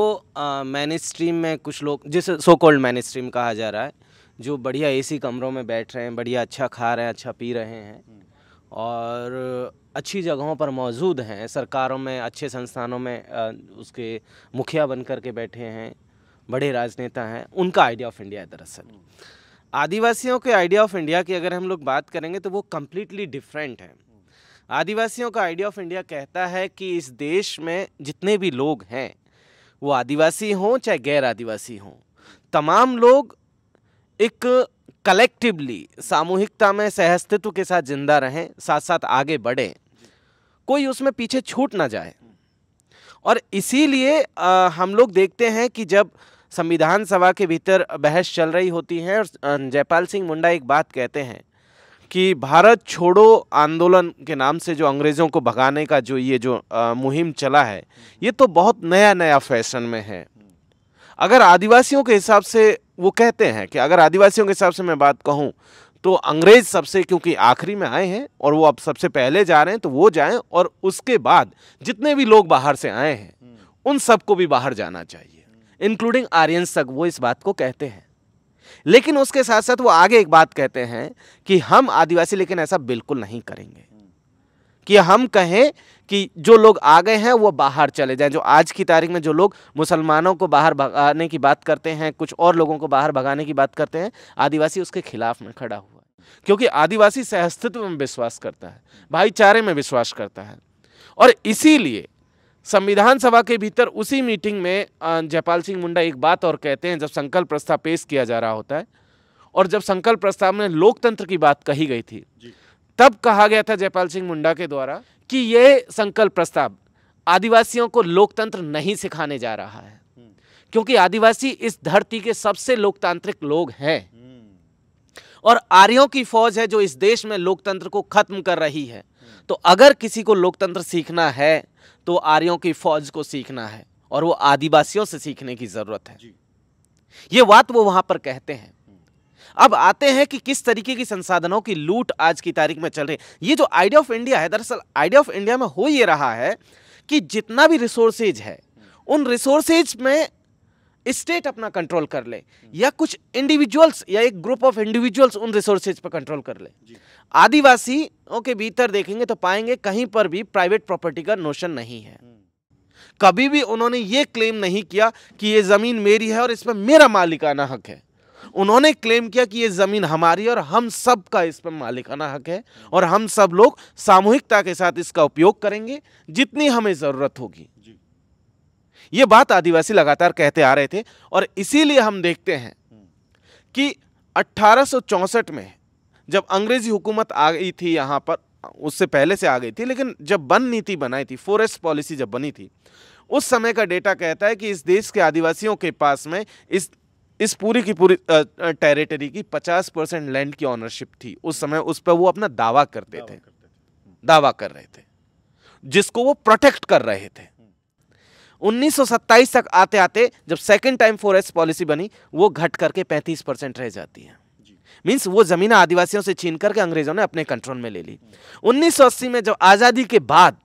मैन स्ट्रीम में कुछ लोग जिसे सो कॉल्ड मैन स्ट्रीम कहा जा रहा है जो बढ़िया एसी कमरों में बैठ रहे हैं बढ़िया अच्छा खा रहे हैं अच्छा पी रहे हैं हम्म। और अच्छी जगहों पर मौजूद हैं सरकारों में अच्छे संस्थानों में आ, उसके मुखिया बन कर के बैठे हैं बड़े राजनेता हैं उनका आइडिया ऑफ इंडिया है दरअसल हम्म। आदिवासियों के आइडिया ऑफ इंडिया की अगर हम लोग बात करेंगे तो वो कम्प्लीटली डिफरेंट है आदिवासियों का आइडिया ऑफ इंडिया कहता है कि इस देश में जितने भी लोग हैं वो आदिवासी हों चाहे गैर आदिवासी हों तमाम लोग एक कलेक्टिवली सामूहिकता में सहअस्तित्व के साथ जिंदा रहें साथ साथ आगे बढ़ें कोई उसमें पीछे छूट ना जाए और इसीलिए हम लोग देखते हैं कि जब संविधान सभा के भीतर बहस चल रही होती है और जयपाल सिंह मुंडा एक बात कहते हैं कि भारत छोड़ो आंदोलन के नाम से जो अंग्रेज़ों को भगाने का जो ये जो मुहिम चला है ये तो बहुत नया नया फैशन में है अगर आदिवासियों के हिसाब से वो कहते हैं कि अगर आदिवासियों के हिसाब से मैं बात कहूँ तो अंग्रेज सबसे क्योंकि आखिरी में आए हैं और वो अब सबसे पहले जा रहे हैं तो वो जाएं और उसके बाद जितने भी लोग बाहर से आए हैं हम्म। उन सबको भी बाहर जाना चाहिए इंक्लूडिंग आर्यन सग वो इस बात को कहते हैं लेकिन उसके साथ साथ वो आगे एक बात कहते हैं कि हम आदिवासी लेकिन ऐसा बिल्कुल नहीं करेंगे कि हम कहें कि जो लोग आ गए हैं वो बाहर चले जाएं जो आज की तारीख में जो लोग मुसलमानों को बाहर भगाने की बात करते हैं कुछ और लोगों को बाहर भगाने की बात करते हैं आदिवासी उसके खिलाफ में खड़ा हुआ क्योंकि आदिवासी अस्तित्व में विश्वास करता है भाईचारे में विश्वास करता है और इसीलिए संविधान सभा के भीतर उसी मीटिंग में जयपाल सिंह मुंडा एक बात और कहते हैं जब संकल्प प्रस्ताव पेश किया जा रहा होता है और जब संकल्प प्रस्ताव में लोकतंत्र की बात कही गई थी तब कहा गया था जयपाल सिंह मुंडा के द्वारा कि ये संकल्प प्रस्ताव आदिवासियों को लोकतंत्र नहीं सिखाने जा रहा है हम्म। क्योंकि आदिवासी इस धरती के सबसे लोकतांत्रिक लोग हैं हम्म। और आर्यों की फौज है जो इस देश में लोकतंत्र को खत्म कर रही है तो अगर किसी को लोकतंत्र सीखना है तो आर्यों की फौज को सीखना है और वो आदिवासियों से सीखने की ज़रूरत है ये बात वो वहां पर कहते हैं अब आते हैं कि किस तरीके की संसाधनों की लूट आज की तारीख में चल रही है ये जो आइडिया ऑफ इंडिया है दरअसल आइडिया ऑफ इंडिया में हो ये रहा है कि जितना भी रिसोर्सेज है उन रिसोर्सेज में स्टेट अपना कंट्रोल कर ले या कुछ इंडिविजुअल्स या एक ग्रुप ऑफ इंडिविजुअल्स उन रिसोर्सेज पर कंट्रोल कर ले आदिवासी के भीतर देखेंगे तो पाएंगे कहीं पर भी प्राइवेट प्रॉपर्टी का नोशन नहीं है हम्म। कभी भी उन्होंने ये क्लेम नहीं किया कि ये ज़मीन मेरी है और इस पर मेरा मालिकाना हक है उन्होंने क्लेम किया कि ये ज़मीन हमारी और हम सब का इस पर मालिकाना हक है और हम सब लोग सामूहिकता के साथ इसका उपयोग करेंगे जितनी हमें ज़रूरत होगी ये बात आदिवासी लगातार कहते आ रहे थे और इसीलिए हम देखते हैं कि अट्ठारह में जब अंग्रेजी हुकूमत आ गई थी यहाँ पर उससे पहले से आ गई थी लेकिन जब वन नीति बनाई थी फॉरेस्ट पॉलिसी जब बनी थी उस समय का डेटा कहता है कि इस देश के आदिवासियों के पास में इस इस पूरी की पूरी टेरिटरी की 50 परसेंट लैंड की ऑनरशिप थी उस समय उस पर वो अपना दावा करते दावा थे।, करते थे दावा कर रहे थे जिसको वो प्रोटेक्ट कर रहे थे 1927 तक आते आते जब सेकेंड टाइम फॉरेस्ट पॉलिसी बनी वो घट करके 35 परसेंट रह जाती है मीन्स वो ज़मीन आदिवासियों से छीन करके अंग्रेज़ों ने अपने कंट्रोल में ले ली 1980 में जब आज़ादी के बाद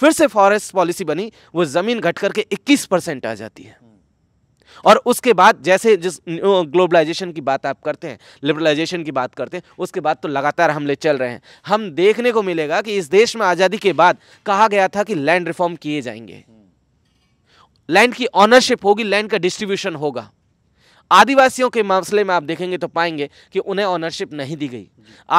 फिर से फॉरेस्ट पॉलिसी बनी वो ज़मीन घट करके 21 परसेंट आ जाती है हम्म। और उसके बाद जैसे जिस ग्लोबलाइजेशन की बात आप करते हैं लिबरलाइजेशन की बात करते हैं उसके बाद तो लगातार हमले चल रहे हैं हम देखने को मिलेगा कि इस देश में आज़ादी के बाद कहा गया था कि लैंड रिफॉर्म किए जाएंगे हम्म। लैंड की ऑनरशिप होगी लैंड का डिस्ट्रीब्यूशन होगा आदिवासियों के मामले में आप देखेंगे तो पाएंगे कि उन्हें ऑनरशिप नहीं दी गई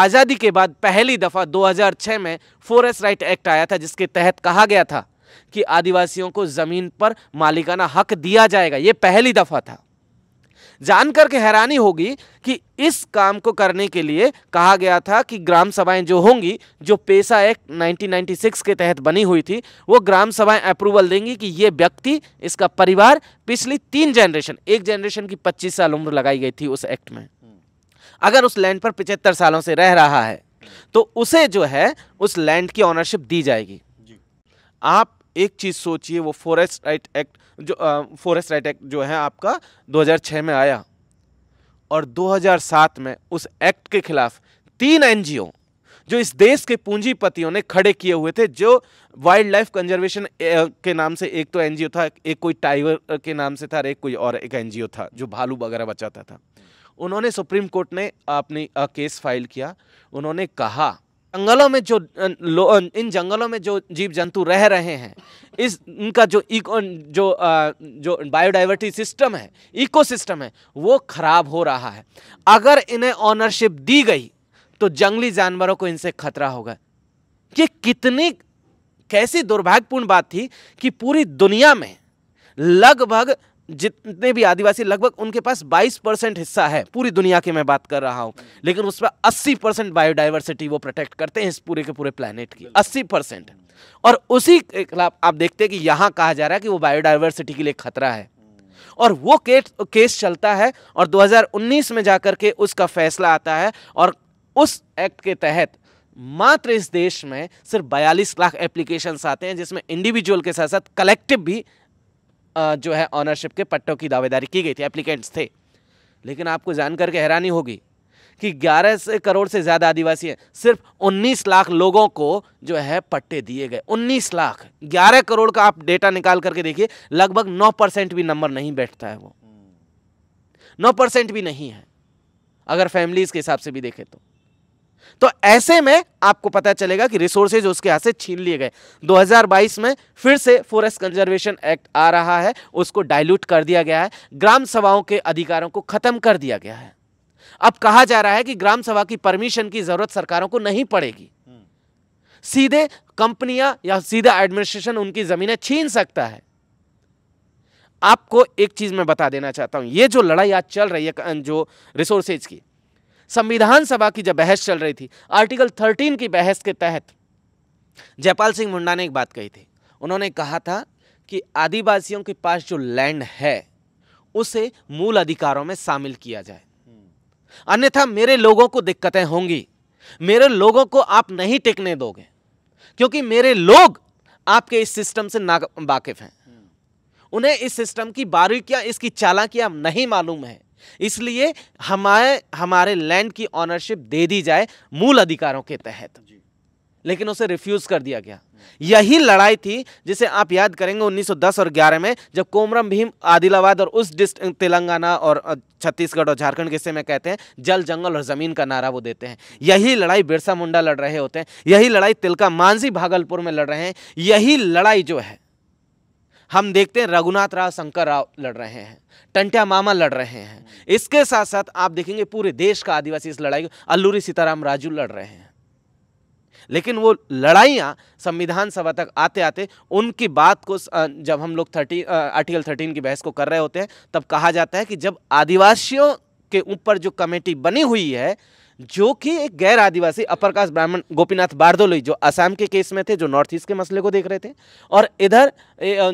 आज़ादी के बाद पहली दफ़ा 2006 में फॉरेस्ट राइट एक्ट आया था जिसके तहत कहा गया था कि आदिवासियों को ज़मीन पर मालिकाना हक दिया जाएगा ये पहली दफ़ा था जान करके हैरानी होगी कि इस काम को करने के लिए कहा गया था कि ग्राम सभाएं जो होंगी जो पेशा एक्ट 1996 के तहत बनी हुई थी वो ग्राम सभाएं अप्रूवल देंगी कि ये व्यक्ति इसका परिवार पिछली तीन जनरेशन एक जनरेशन की पच्चीस साल उम्र लगाई गई थी उस एक्ट में अगर उस लैंड पर पिछहत्तर सालों से रह रहा है तो उसे जो है उस लैंड की ऑनरशिप दी जाएगी आप एक चीज़ सोचिए वो फॉरेस्ट राइट एक्ट जो फॉरेस्ट राइट एक्ट जो है आपका 2006 में आया और 2007 में उस एक्ट के खिलाफ तीन एनजीओ जो इस देश के पूंजीपतियों ने खड़े किए हुए थे जो वाइल्ड लाइफ कंजर्वेशन के नाम से एक तो एनजीओ था एक कोई टाइगर के नाम से था और एक कोई और एक एनजीओ था जो भालू वगैरह बचाता था उन्होंने सुप्रीम कोर्ट ने अपनी केस फाइल किया उन्होंने कहा जंगलों में जो इन जंगलों में जो जीव जंतु रह रहे हैं इस इनका जो इको जो जो बायोडाइवर्टी सिस्टम है इकोसिस्टम है वो खराब हो रहा है अगर इन्हें ऑनरशिप दी गई तो जंगली जानवरों को इनसे खतरा होगा ये कितनी कैसी दुर्भाग्यपूर्ण बात थी कि पूरी दुनिया में लगभग जितने भी आदिवासी लगभग उनके पास 22 परसेंट हिस्सा है पूरी दुनिया की मैं बात कर रहा हूँ लेकिन उसमें 80 परसेंट बायोडाइवर्सिटी वो प्रोटेक्ट करते हैं इस पूरे के पूरे प्लानट की 80 परसेंट और उसी के खिलाफ आप देखते हैं कि यहाँ कहा जा रहा है कि वो बायोडाइवर्सिटी के लिए खतरा है और वो केस केस चलता है और 2019 में जाकर के उसका फैसला आता है और उस एक्ट के तहत मात्र इस देश में सिर्फ 42 लाख एप्लीकेशन आते हैं जिसमें इंडिविजुअल के साथ साथ कलेक्टिव भी जो है ऑनरशिप के पट्टों की दावेदारी की गई थी एप्लीकेंट्स थे लेकिन आपको जानकर के हैरानी होगी कि 11 करोड़ से ज़्यादा आदिवासी हैं सिर्फ 19 लाख लोगों को जो है पट्टे दिए गए 19 लाख 11 करोड़ का आप डेटा निकाल करके देखिए लगभग 9 परसेंट भी नंबर नहीं बैठता है वो 9 परसेंट भी नहीं है अगर फैमिलीज़ के हिसाब से भी देखें तो तो ऐसे में आपको पता चलेगा कि रिसोर्सेज उसके हाथ से छीन लिए गए 2022 में फिर से फॉरेस्ट कंजर्वेशन एक्ट आ रहा है उसको डाइल्यूट कर दिया गया है ग्राम सभाओं के अधिकारों को खत्म कर दिया गया है अब कहा जा रहा है कि ग्राम सभा की परमिशन की जरूरत सरकारों को नहीं पड़ेगी सीधे कंपनियां या सीधा एडमिनिस्ट्रेशन उनकी जमीनें छीन सकता है आपको एक चीज मैं बता देना चाहता हूं यह जो लड़ाई आज चल रही है जो रिसोर्सेज की संविधान सभा की जब बहस चल रही थी आर्टिकल थर्टीन की बहस के तहत जयपाल सिंह मुंडा ने एक बात कही थी उन्होंने कहा था कि आदिवासियों के पास जो लैंड है उसे मूल अधिकारों में शामिल किया जाए अन्यथा मेरे लोगों को दिक्कतें होंगी मेरे लोगों को आप नहीं टिकने दोगे क्योंकि मेरे लोग आपके इस सिस्टम से ना वाकिफ हैं उन्हें इस सिस्टम की बारीकियां इसकी चालाकियां नहीं मालूम है इसलिए हमारे हमारे लैंड की ऑनरशिप दे दी जाए मूल अधिकारों के तहत लेकिन उसे रिफ्यूज कर दिया गया यही लड़ाई थी जिसे आप याद करेंगे 1910 और 11 में जब कोमरम भीम आदिलाबाद और उस तेलंगाना और छत्तीसगढ़ और झारखंड किस्से में कहते हैं जल जंगल और ज़मीन का नारा वो देते हैं यही लड़ाई बिरसा मुंडा लड़ रहे होते हैं यही लड़ाई तिलका मांझी भागलपुर में लड़ रहे हैं यही लड़ाई जो है हम देखते हैं रघुनाथ राव शंकर राव लड़ रहे हैं टंटिया मामा लड़ रहे हैं इसके साथ साथ आप देखेंगे पूरे देश का आदिवासी इस लड़ाई को अल्लूरी सीताराम राजू लड़ रहे हैं लेकिन वो लड़ाइयाँ संविधान सभा तक आते आते उनकी बात को जब हम लोग थर्टी आर्टिकल थर्टीन की बहस को कर रहे होते हैं तब कहा जाता है कि जब आदिवासियों के ऊपर जो कमेटी बनी हुई है जो कि एक गैर आदिवासी अपर कास्ट ब्राह्मण गोपीनाथ बारदोलोई जो असम के केस में थे जो नॉर्थ ईस्ट के मसले को देख रहे थे और इधर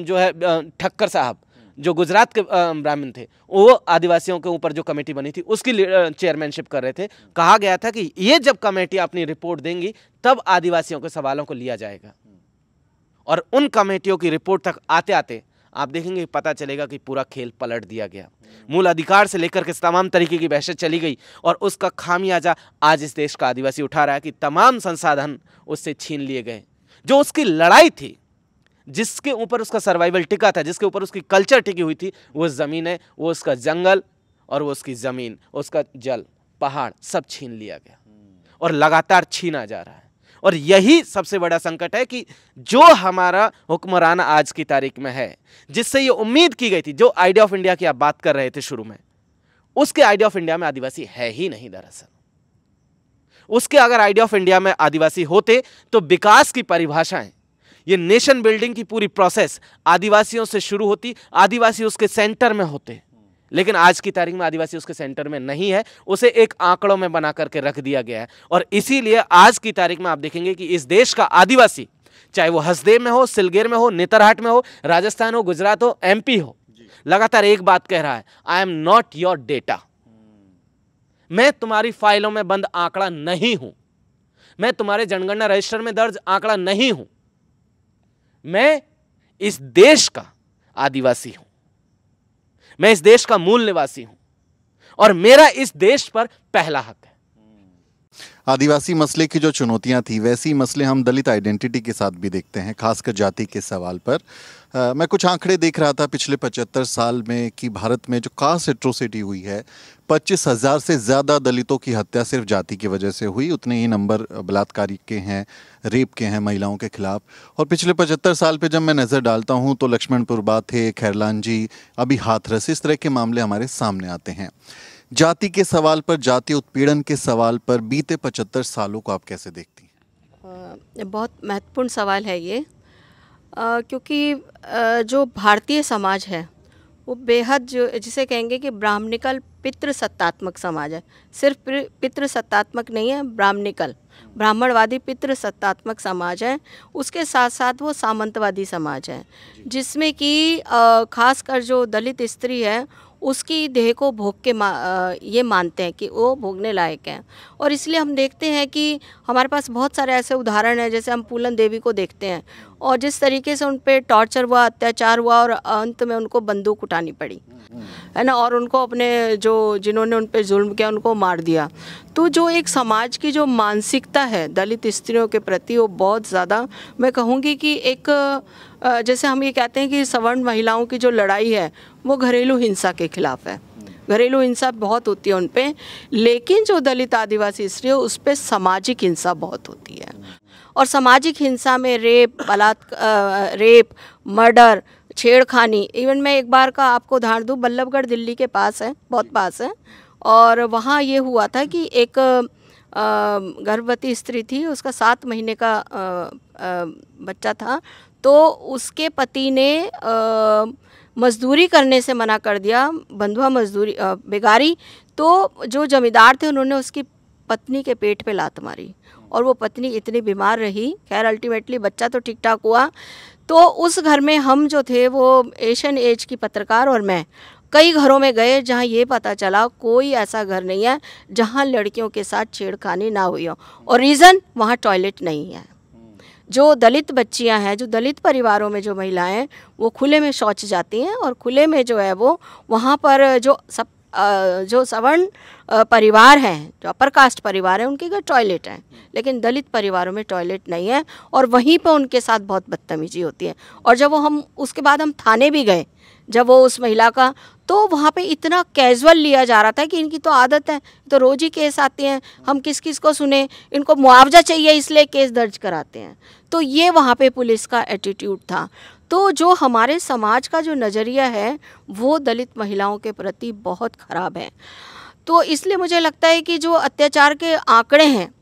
जो है ठक्कर साहब जो गुजरात के ब्राह्मण थे वो आदिवासियों के ऊपर जो कमेटी बनी थी उसकी चेयरमैनशिप कर रहे थे कहा गया था कि ये जब कमेटी अपनी रिपोर्ट देंगी तब आदिवासियों के सवालों को लिया जाएगा और उन कमेटियों की रिपोर्ट तक आते आते आप देखेंगे पता चलेगा कि पूरा खेल पलट दिया गया मूल अधिकार से लेकर के तमाम तरीके की बहस चली गई और उसका खामियाजा आज इस देश का आदिवासी उठा रहा है कि तमाम संसाधन उससे छीन लिए गए जो उसकी लड़ाई थी जिसके ऊपर उसका सर्वाइवल टिका था जिसके ऊपर उसकी कल्चर टिकी हुई थी वो ज़मीन है वो उसका जंगल और वो उसकी ज़मीन उसका जल पहाड़ सब छीन लिया गया और लगातार छीना जा रहा है और यही सबसे बड़ा संकट है कि जो हमारा हुक्मरान आज की तारीख में है जिससे ये उम्मीद की गई थी जो आइडिया ऑफ इंडिया की आप बात कर रहे थे शुरू में उसके आइडिया ऑफ इंडिया में आदिवासी है ही नहीं दरअसल उसके अगर आइडिया ऑफ इंडिया में आदिवासी होते तो विकास की परिभाषाएं ये नेशन बिल्डिंग की पूरी प्रोसेस आदिवासियों से शुरू होती आदिवासी उसके सेंटर में होते लेकिन आज की तारीख में आदिवासी उसके सेंटर में नहीं है उसे एक आंकड़ों में बना करके रख दिया गया है और इसीलिए आज की तारीख में आप देखेंगे कि इस देश का आदिवासी चाहे वो हसदेव में हो सिलगेर में हो नेतरहाट में हो राजस्थान हो गुजरात हो एमपी हो लगातार एक बात कह रहा है I am not your data मैं तुम्हारी फाइलों में बंद आंकड़ा नहीं हूं मैं तुम्हारे जनगणना रजिस्टर में दर्ज आंकड़ा नहीं हूं मैं इस देश का आदिवासी हूं मैं इस देश का मूल निवासी हूं और मेरा इस देश पर पहला हक है आदिवासी मसले की जो चुनौतियां थी वैसी मसले हम दलित आइडेंटिटी के साथ भी देखते हैं खासकर जाति के सवाल पर आ, मैं कुछ आंकड़े देख रहा था पिछले पचहत्तर साल में कि भारत में जो कास्ट एट्रोसिटी हुई है पच्चीस हज़ार से ज़्यादा दलितों की हत्या सिर्फ जाति की वजह से हुई उतने ही नंबर बलात्कारी के हैं रेप के हैं महिलाओं के खिलाफ और पिछले पचहत्तर साल पे जब मैं नज़र डालता हूँ तो लक्ष्मणपुर बाथे थे खैरलान जी अभी हाथरस इस तरह के मामले हमारे सामने आते हैं जाति के सवाल पर जाति उत्पीड़न के सवाल पर बीते पचहत्तर सालों को आप कैसे देखती हैं बहुत महत्वपूर्ण सवाल है ये आ, क्योंकि आ, जो भारतीय समाज है वो बेहद जो जिसे कहेंगे कि ब्राह्मणिकल पितृसत्तात्मक समाज है सिर्फ पितृसत्तात्मक नहीं है ब्राह्मणिकल ब्राह्मणवादी पितृसत्तात्मक समाज है उसके साथ साथ वो सामंतवादी समाज है जिसमें कि खासकर जो दलित स्त्री है उसकी देह को भोग के मा, ये मानते हैं कि वो भोगने लायक हैं और इसलिए हम देखते हैं कि हमारे पास बहुत सारे ऐसे उदाहरण हैं जैसे हम पूलन देवी को देखते हैं और जिस तरीके से उन पर टॉर्चर हुआ अत्याचार हुआ और अंत में उनको बंदूक उठानी पड़ी है ना और उनको अपने जो जिन्होंने उन पर जुल्म किया उनको मार दिया तो जो एक समाज की जो मानसिकता है दलित स्त्रियों के प्रति वो बहुत ज़्यादा मैं कहूँगी कि एक जैसे हम ये कहते हैं कि सवर्ण महिलाओं की जो लड़ाई है वो घरेलू हिंसा के खिलाफ है घरेलू हिंसा बहुत होती है उन पर लेकिन जो दलित आदिवासी स्त्री है उस पर सामाजिक हिंसा बहुत होती है और सामाजिक हिंसा में रेप बलात् रेप मर्डर छेड़खानी इवन मैं एक बार का आपको उदाहरण दूँ बल्लभगढ़ दिल्ली के पास है बहुत पास है और वहाँ ये हुआ था कि एक गर्भवती स्त्री थी उसका सात महीने का बच्चा था तो उसके पति ने मजदूरी करने से मना कर दिया बंधुआ मजदूरी बेगारी तो जो जमींदार थे उन्होंने उसकी पत्नी के पेट पे लात मारी और वो पत्नी इतनी बीमार रही खैर अल्टीमेटली बच्चा तो ठीक ठाक हुआ तो उस घर में हम जो थे वो एशियन एज की पत्रकार और मैं कई घरों में गए जहाँ ये पता चला कोई ऐसा घर नहीं है जहाँ लड़कियों के साथ छेड़खानी ना हुई हो और रीज़न वहाँ टॉयलेट नहीं है जो दलित बच्चियां हैं जो दलित परिवारों में जो महिलाएं वो खुले में शौच जाती हैं और खुले में जो है वो वहाँ पर जो सब जो सवर्ण परिवार हैं जो अपर कास्ट परिवार हैं उनके घर टॉयलेट हैं लेकिन दलित परिवारों में टॉयलेट नहीं है और वहीं पर उनके साथ बहुत बदतमीजी होती है और जब वो हम उसके बाद हम थाने भी गए जब वो उस महिला का तो वहाँ पे इतना कैजुअल लिया जा रहा था कि इनकी तो आदत है तो रोज ही केस आते हैं हम किस किस को सुने इनको मुआवजा चाहिए इसलिए केस दर्ज कराते हैं तो ये वहाँ पे पुलिस का एटीट्यूड था तो जो हमारे समाज का जो नज़रिया है वो दलित महिलाओं के प्रति बहुत ख़राब है तो इसलिए मुझे लगता है कि जो अत्याचार के आंकड़े हैं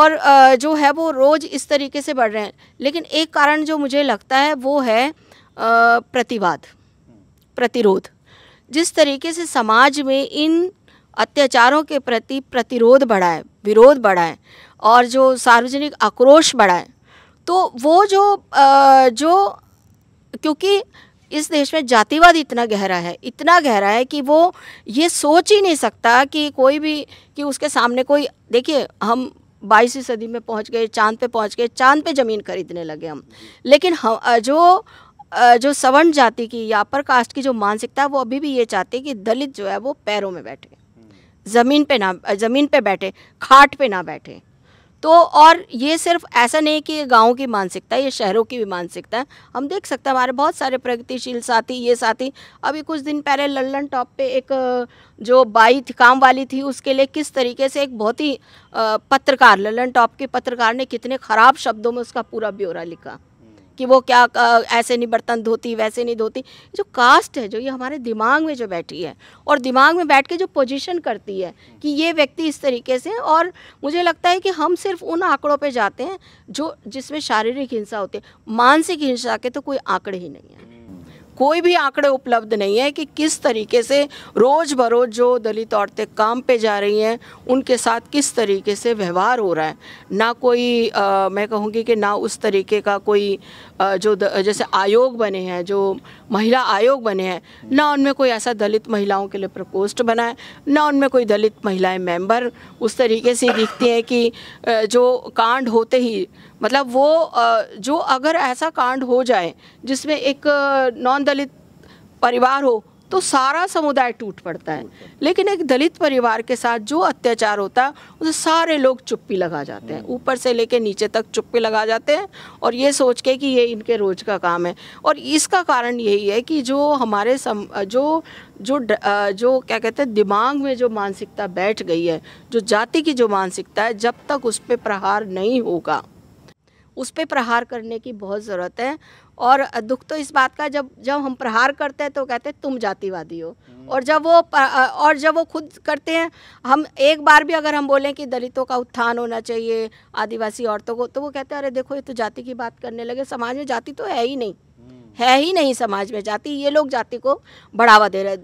और जो है वो रोज़ इस तरीके से बढ़ रहे हैं लेकिन एक कारण जो मुझे लगता है वो है प्रतिवाद प्रतिरोध जिस तरीके से समाज में इन अत्याचारों के प्रति प्रतिरोध बढ़ा है विरोध बढ़ा है और जो सार्वजनिक आक्रोश बढ़ा है तो वो जो आ, जो क्योंकि इस देश में जातिवाद इतना गहरा है इतना गहरा है कि वो ये सोच ही नहीं सकता कि कोई भी कि उसके सामने कोई देखिए हम बाईसवीं सदी में पहुंच गए चांद पे पहुंच गए चांद पे ज़मीन खरीदने लगे हम लेकिन हम जो जो सवर्ण जाति की या अपर कास्ट की जो मानसिकता है वो अभी भी ये चाहती है कि दलित जो है वो पैरों में बैठे हम्म। ज़मीन पे ना ज़मीन पे बैठे खाट पे ना बैठे तो और ये सिर्फ ऐसा नहीं कि ये गाँव की मानसिकता है ये शहरों की भी मानसिकता है हम देख सकते हैं हमारे बहुत सारे प्रगतिशील साथी ये साथी अभी कुछ दिन पहले लल्लन टॉप पे एक जो बाई थी काम वाली थी उसके लिए किस तरीके से एक बहुत ही पत्रकार लल्लन टॉप के पत्रकार ने कितने ख़राब शब्दों में उसका पूरा ब्यौरा लिखा कि वो क्या ऐसे नहीं बर्तन धोती वैसे नहीं धोती जो कास्ट है जो ये हमारे दिमाग में जो बैठी है और दिमाग में बैठ के जो पोजीशन करती है कि ये व्यक्ति इस तरीके से और मुझे लगता है कि हम सिर्फ उन आंकड़ों पे जाते हैं जो जिसमें शारीरिक हिंसा होती है मानसिक हिंसा के तो कोई आंकड़े ही नहीं है कोई भी आंकड़े उपलब्ध नहीं है कि किस तरीके से रोज़ बरोज़ जो दलित औरतें काम पे जा रही हैं उनके साथ किस तरीके से व्यवहार हो रहा है ना कोई आ, मैं कहूँगी कि ना उस तरीके का कोई आ, जो द, जैसे आयोग बने हैं जो महिला आयोग बने हैं ना उनमें कोई ऐसा दलित महिलाओं के लिए प्रकोष्ठ बना है ना उनमें कोई दलित महिलाएं मेंबर उस तरीके से दिखती हैं कि जो कांड होते ही मतलब वो जो अगर ऐसा कांड हो जाए जिसमें एक नॉन दलित परिवार हो तो सारा समुदाय टूट पड़ता है लेकिन एक दलित परिवार के साथ जो अत्याचार होता है उसे सारे लोग चुप्पी लगा जाते हैं ऊपर से लेके नीचे तक चुप्पी लगा जाते हैं और ये सोच के कि ये इनके रोज का काम है और इसका कारण यही है कि जो हमारे सम जो जो जो क्या कहते हैं दिमाग में जो मानसिकता बैठ गई है जो जाति की जो मानसिकता है जब तक उस पर प्रहार नहीं होगा उस पर प्रहार करने की बहुत ज़रूरत है और दुख तो इस बात का जब जब हम प्रहार करते हैं तो कहते हैं तुम जातिवादी हो हम्म। और जब वो और जब वो खुद करते हैं हम एक बार भी अगर हम बोलें कि दलितों का उत्थान होना चाहिए आदिवासी औरतों को तो वो कहते हैं अरे देखो ये तो जाति की बात करने लगे समाज में जाति तो है ही नहीं हम्म। है ही नहीं समाज में जाति ये लोग जाति को बढ़ावा दे रहे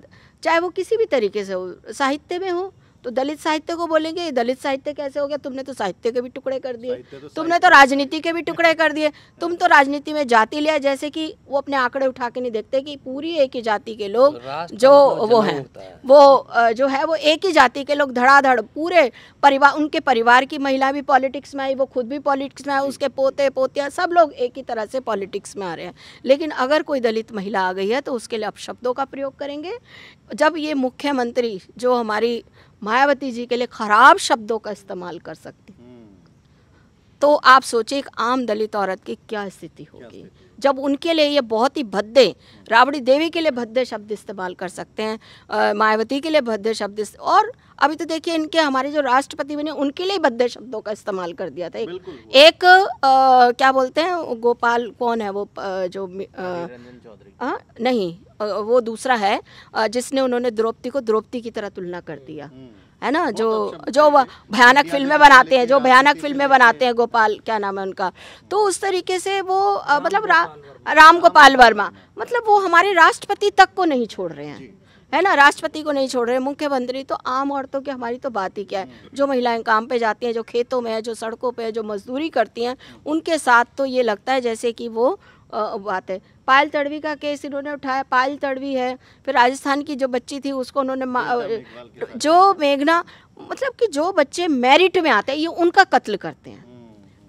चाहे वो किसी भी तरीके से हो साहित्य में हो तो दलित साहित्य को बोलेंगे दलित साहित्य कैसे हो गया तुमने तो साहित्य के भी टुकड़े कर दिए तो तुमने तो राजनीति के भी टुकड़े कर दिए तुम तो राजनीति में जाति लिया जैसे कि वो अपने आंकड़े उठा के नहीं देखते कि पूरी एक ही जाति के लोग तो जो वो हैं वो जो है वो एक ही जाति के लोग धड़ाधड़ पूरे परिवार उनके परिवार की महिला भी पॉलिटिक्स में आई वो खुद भी पॉलिटिक्स में आई उसके पोते पोतियाँ सब लोग एक ही तरह से पॉलिटिक्स में आ रहे हैं लेकिन अगर कोई दलित महिला आ गई है तो उसके लिए अपशब्दों का प्रयोग करेंगे जब ये मुख्यमंत्री जो हमारी मायावती जी के लिए खराब शब्दों का इस्तेमाल कर सकती हम्म। तो आप सोचिए एक आम दलित औरत की क्या स्थिति होगी जब उनके लिए ये बहुत ही भद्दे राबड़ी देवी के लिए भद्दे शब्द इस्तेमाल कर सकते हैं मायावती के लिए भद्दे शब्द और अभी तो देखिए इनके हमारे जो राष्ट्रपति बने उनके लिए भद्दे शब्दों का इस्तेमाल कर दिया था एक, एक आ, क्या बोलते हैं गोपाल कौन है वो जो आ, नहीं वो दूसरा है जिसने उन्होंने द्रौपदी को द्रौपदी की तरह तुलना कर दिया हम्म। है ना जो जो भयानक फिल्में बनाते हैं जो भयानक फिल्में बनाते हैं गोपाल क्या नाम है उनका तो उस तरीके से वो मतलब राम गोपाल वर्मा मतलब वो हमारे राष्ट्रपति तक को नहीं छोड़ रहे हैं है ना राष्ट्रपति को नहीं छोड़ रहे मुख्यमंत्री तो आम औरतों की हमारी तो बात ही क्या है हम्म। जो महिलाएं काम पे जाती हैं जो खेतों में है जो सड़कों पे है जो मजदूरी करती हैं उनके साथ तो ये लगता है जैसे कि वो बात है पायल तड़वी का केस इन्होंने उठाया पायल तड़वी है फिर राजस्थान की जो बच्ची थी उसको उन्होंने जो मेघना मतलब कि जो बच्चे मेरिट में आते हैं ये उनका कत्ल करते हैं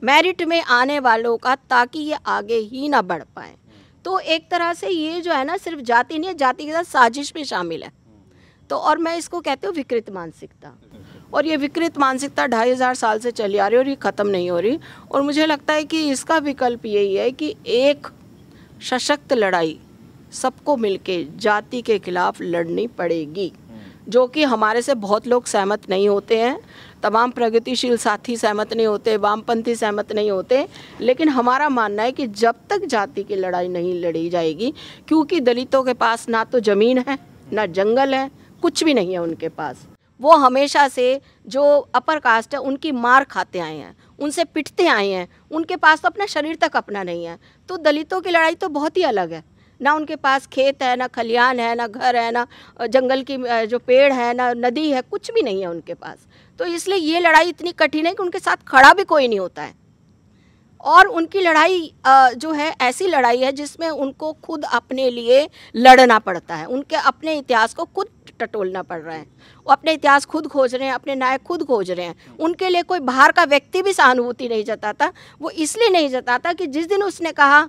मेरिट हम्म। में आने वालों का ताकि ये आगे ही ना बढ़ पाए हम्म। तो एक तरह से ये जो है ना सिर्फ जाति नहीं है जाति के साथ साजिश भी शामिल है हम्म। तो और मैं इसको कहती हूँ विकृत मानसिकता और ये विकृत मानसिकता ढाई हज़ार साल से चली आ रही है और ये ख़त्म नहीं हो रही और मुझे लगता है कि इसका विकल्प यही है कि एक सशक्त लड़ाई सबको मिलके जाति के खिलाफ लड़नी पड़ेगी जो कि हमारे से बहुत लोग सहमत नहीं होते हैं तमाम प्रगतिशील साथी सहमत नहीं होते वामपंथी सहमत नहीं होते लेकिन हमारा मानना है कि जब तक जाति की लड़ाई नहीं लड़ी जाएगी क्योंकि दलितों के पास ना तो ज़मीन है ना जंगल है कुछ भी नहीं है उनके पास वो हमेशा से जो अपर कास्ट है उनकी मार खाते आए हैं उनसे पिटते आए हैं उनके पास तो अपना शरीर तक अपना नहीं है तो दलितों की लड़ाई तो बहुत ही अलग है ना उनके पास खेत है ना खलियान है ना घर है ना जंगल की जो पेड़ है ना नदी है कुछ भी नहीं है उनके पास तो इसलिए ये लड़ाई इतनी कठिन है कि उनके साथ खड़ा भी कोई नहीं होता है और उनकी लड़ाई जो है ऐसी लड़ाई है जिसमें उनको खुद अपने लिए लड़ना पड़ता है उनके अपने इतिहास को खुद टटोलना पड़ रहा है वो अपने इतिहास खुद खोज रहे हैं अपने नायक खुद खोज रहे हैं उनके लिए कोई बाहर का व्यक्ति भी सहानुभूति नहीं जताता वो इसलिए नहीं जताता कि जिस दिन उसने कहा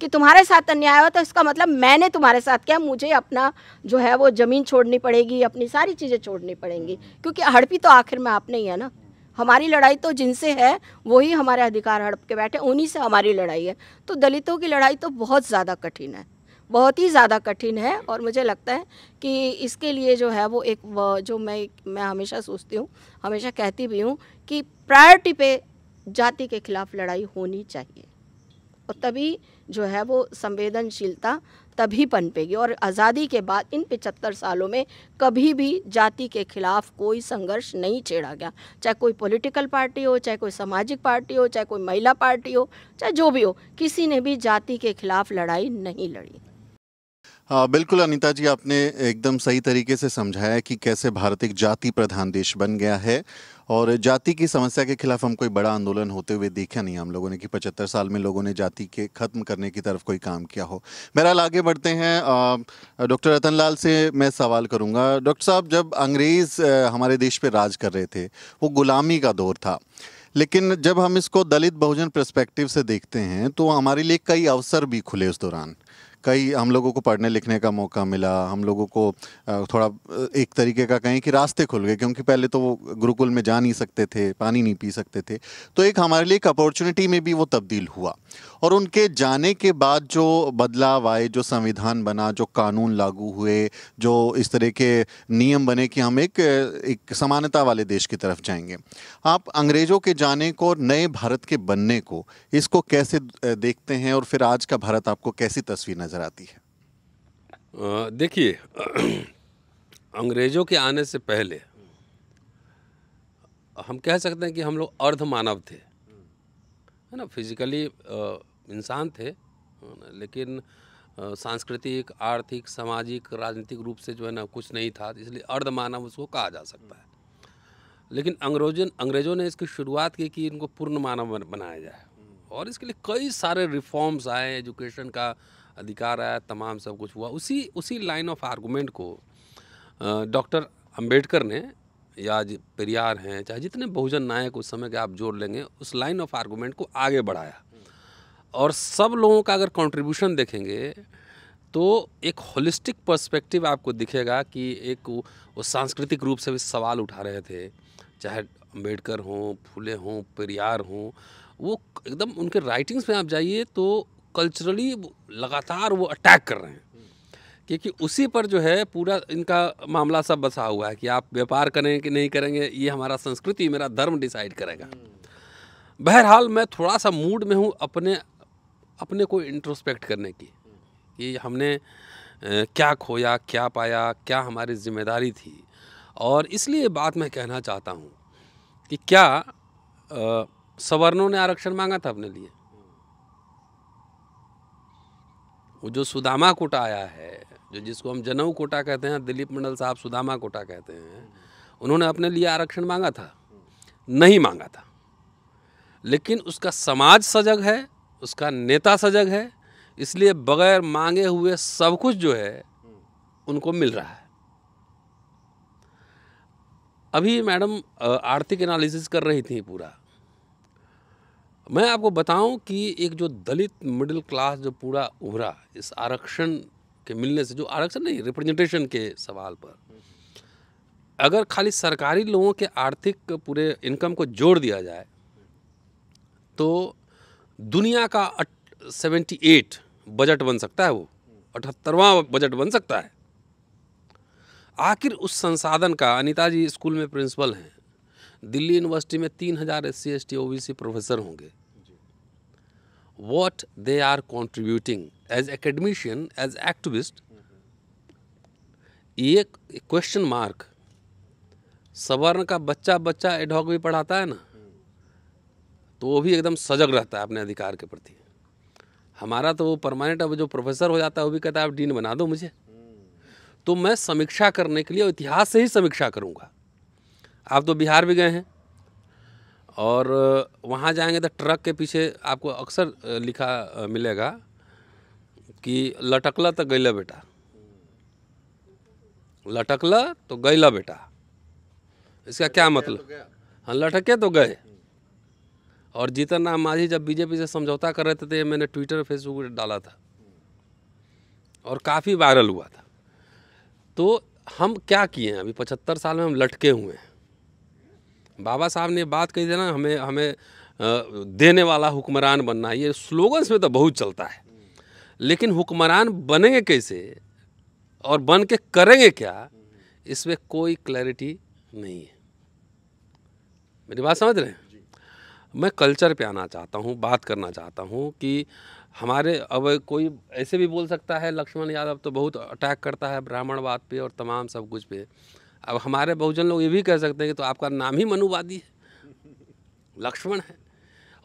कि तुम्हारे साथ अन्याय हुआ तो इसका मतलब मैंने तुम्हारे साथ किया मुझे अपना जो है वो ज़मीन छोड़नी पड़ेगी अपनी सारी चीज़ें छोड़नी पड़ेंगी क्योंकि हड़पी तो आखिर में आपने ही है ना हमारी लड़ाई तो जिनसे है वही हमारे अधिकार हड़प के बैठे उन्हीं से हमारी लड़ाई है तो दलितों की लड़ाई तो बहुत ज़्यादा कठिन है बहुत ही ज़्यादा कठिन है और मुझे लगता है कि इसके लिए जो है वो एक जो मैं मैं हमेशा सोचती हूँ हमेशा कहती भी हूँ कि प्रायोरिटी पे जाति के खिलाफ लड़ाई होनी चाहिए और तभी जो है वो संवेदनशीलता तभी पनपेगी और आज़ादी के बाद इन पिचहत्तर सालों में कभी भी जाति के खिलाफ कोई संघर्ष नहीं छेड़ा गया चाहे कोई पॉलिटिकल पार्टी हो चाहे कोई सामाजिक पार्टी हो चाहे कोई महिला पार्टी हो चाहे जो भी हो किसी ने भी जाति के खिलाफ लड़ाई नहीं लड़ी आ, हाँ, बिल्कुल अनिता जी आपने एकदम सही तरीके से समझाया कि कैसे भारत एक जाति प्रधान देश बन गया है और जाति की समस्या के खिलाफ हम कोई बड़ा आंदोलन होते हुए देखा नहीं हम लोगों ने कि पचहत्तर साल में लोगों ने जाति के ख़त्म करने की तरफ कोई काम किया हो बहरहाल आगे बढ़ते हैं डॉक्टर रतन लाल से मैं सवाल करूंगा डॉक्टर साहब जब अंग्रेज़ हमारे देश पर राज कर रहे थे वो गुलामी का दौर था लेकिन जब हम इसको दलित बहुजन प्रस्पेक्टिव से देखते हैं तो हमारे लिए कई अवसर भी खुले उस दौरान कई हम लोगों को पढ़ने लिखने का मौका मिला हम लोगों को थोड़ा एक तरीके का कहें कि रास्ते खुल गए क्योंकि पहले तो वो गुरुकुल में जा नहीं सकते थे पानी नहीं पी सकते थे तो एक हमारे लिए एक अपॉर्चुनिटी में भी वो तब्दील हुआ और उनके जाने के बाद जो बदलाव आए जो संविधान बना जो कानून लागू हुए जो इस तरह के नियम बने कि हम एक एक समानता वाले देश की तरफ जाएंगे आप अंग्रेज़ों के जाने को और नए भारत के बनने को इसको कैसे देखते हैं और फिर आज का भारत आपको कैसी तस्वीर नजर नज़र आती है देखिए अंग्रेज़ों के आने से पहले हम कह सकते हैं कि हम लोग अर्ध मानव थे है ना फिजिकली इंसान थे लेकिन सांस्कृतिक आर्थिक सामाजिक राजनीतिक रूप से जो है ना कुछ नहीं था इसलिए अर्ध मानव उसको कहा जा सकता है लेकिन अंग्रेजों अंग्रेज़ों ने इसकी शुरुआत की कि इनको पूर्ण मानव बनाया जाए और इसके लिए कई सारे रिफॉर्म्स आए एजुकेशन का अधिकार आया तमाम सब कुछ हुआ उसी उसी लाइन ऑफ आर्गूमेंट को डॉक्टर अंबेडकर ने या पेरियार हैं चाहे जितने बहुजन नायक उस समय के आप जोड़ लेंगे उस लाइन ऑफ आर्गूमेंट को आगे बढ़ाया और सब लोगों का अगर कंट्रीब्यूशन देखेंगे तो एक होलिस्टिक पर्सपेक्टिव आपको दिखेगा कि एक वो सांस्कृतिक रूप से भी सवाल उठा रहे थे चाहे अम्बेडकर हों फूले हों पेरियार हों वो एकदम उनके राइटिंग्स में आप जाइए तो कल्चरली लगातार वो अटैक कर रहे हैं क्योंकि उसी पर जो है पूरा इनका मामला सब बसा हुआ है कि आप व्यापार करें कि नहीं करेंगे ये हमारा संस्कृति मेरा धर्म डिसाइड करेगा बहरहाल मैं थोड़ा सा मूड में हूँ अपने अपने को इंट्रोस्पेक्ट करने की कि हमने क्या खोया क्या पाया क्या हमारी जिम्मेदारी थी और इसलिए बात मैं कहना चाहता हूँ कि क्या सवर्णों ने आरक्षण मांगा था अपने लिए वो जो सुदामा कोटा आया है जो जिसको हम जनऊ कोटा कहते हैं दिलीप मंडल साहब सुदामा कोटा कहते हैं उन्होंने अपने लिए आरक्षण मांगा था नहीं मांगा था लेकिन उसका समाज सजग है उसका नेता सजग है इसलिए बगैर मांगे हुए सब कुछ जो है उनको मिल रहा है अभी मैडम आर्थिक एनालिसिस कर रही थी पूरा मैं आपको बताऊं कि एक जो दलित मिडिल क्लास जो पूरा उभरा इस आरक्षण के मिलने से जो आरक्षण नहीं रिप्रेजेंटेशन के सवाल पर अगर खाली सरकारी लोगों के आर्थिक पूरे इनकम को जोड़ दिया जाए तो दुनिया का सेवेंटी एट बजट बन सकता है वो अठहत्तरवा बजट बन सकता है आखिर उस संसाधन का अनिता जी स्कूल में प्रिंसिपल हैं दिल्ली यूनिवर्सिटी में तीन हज़ार S C S T O B C professor होंगे what they are contributing as academician, as activist, ये क्वेश्चन मार्क सवर्ण का बच्चा बच्चा एडहॉक भी पढ़ाता है ना तो वो भी एकदम सजग रहता है अपने अधिकार के प्रति हमारा तो वो परमानेंट अब जो प्रोफेसर हो जाता है वो भी कहता है आप डीन बना दो मुझे तो मैं समीक्षा करने के लिए इतिहास से ही समीक्षा करूँगा आप तो बिहार भी गए हैं और वहाँ जाएंगे तो ट्रक के पीछे आपको अक्सर लिखा मिलेगा कि लटकला तो गैला बेटा लटकला तो गैला बेटा इसका क्या तो मतलब हाँ लटके तो गए और जीतन राम माझी जब बीजेपी से समझौता कर रहे थे तो ये मैंने ट्विटर फेसबुक पर डाला था और काफ़ी वायरल हुआ था तो हम क्या किए हैं अभी पचहत्तर साल में हम लटके हुए हैं बाबा साहब ने बात कही थी ना हमें हमें देने वाला हुक्मरान बनना ये स्लोगन्स में तो बहुत चलता है लेकिन हुक्मरान बनेंगे कैसे और बन के करेंगे क्या इसमें कोई क्लैरिटी नहीं है मेरी बात समझ रहे हैं मैं कल्चर पे आना चाहता हूँ बात करना चाहता हूँ कि हमारे अब कोई ऐसे भी बोल सकता है लक्ष्मण यादव तो बहुत अटैक करता है ब्राह्मणवाद पे और तमाम सब कुछ पे अब हमारे बहुजन लोग ये भी कह सकते हैं कि तो आपका नाम ही मनुवादी है लक्ष्मण है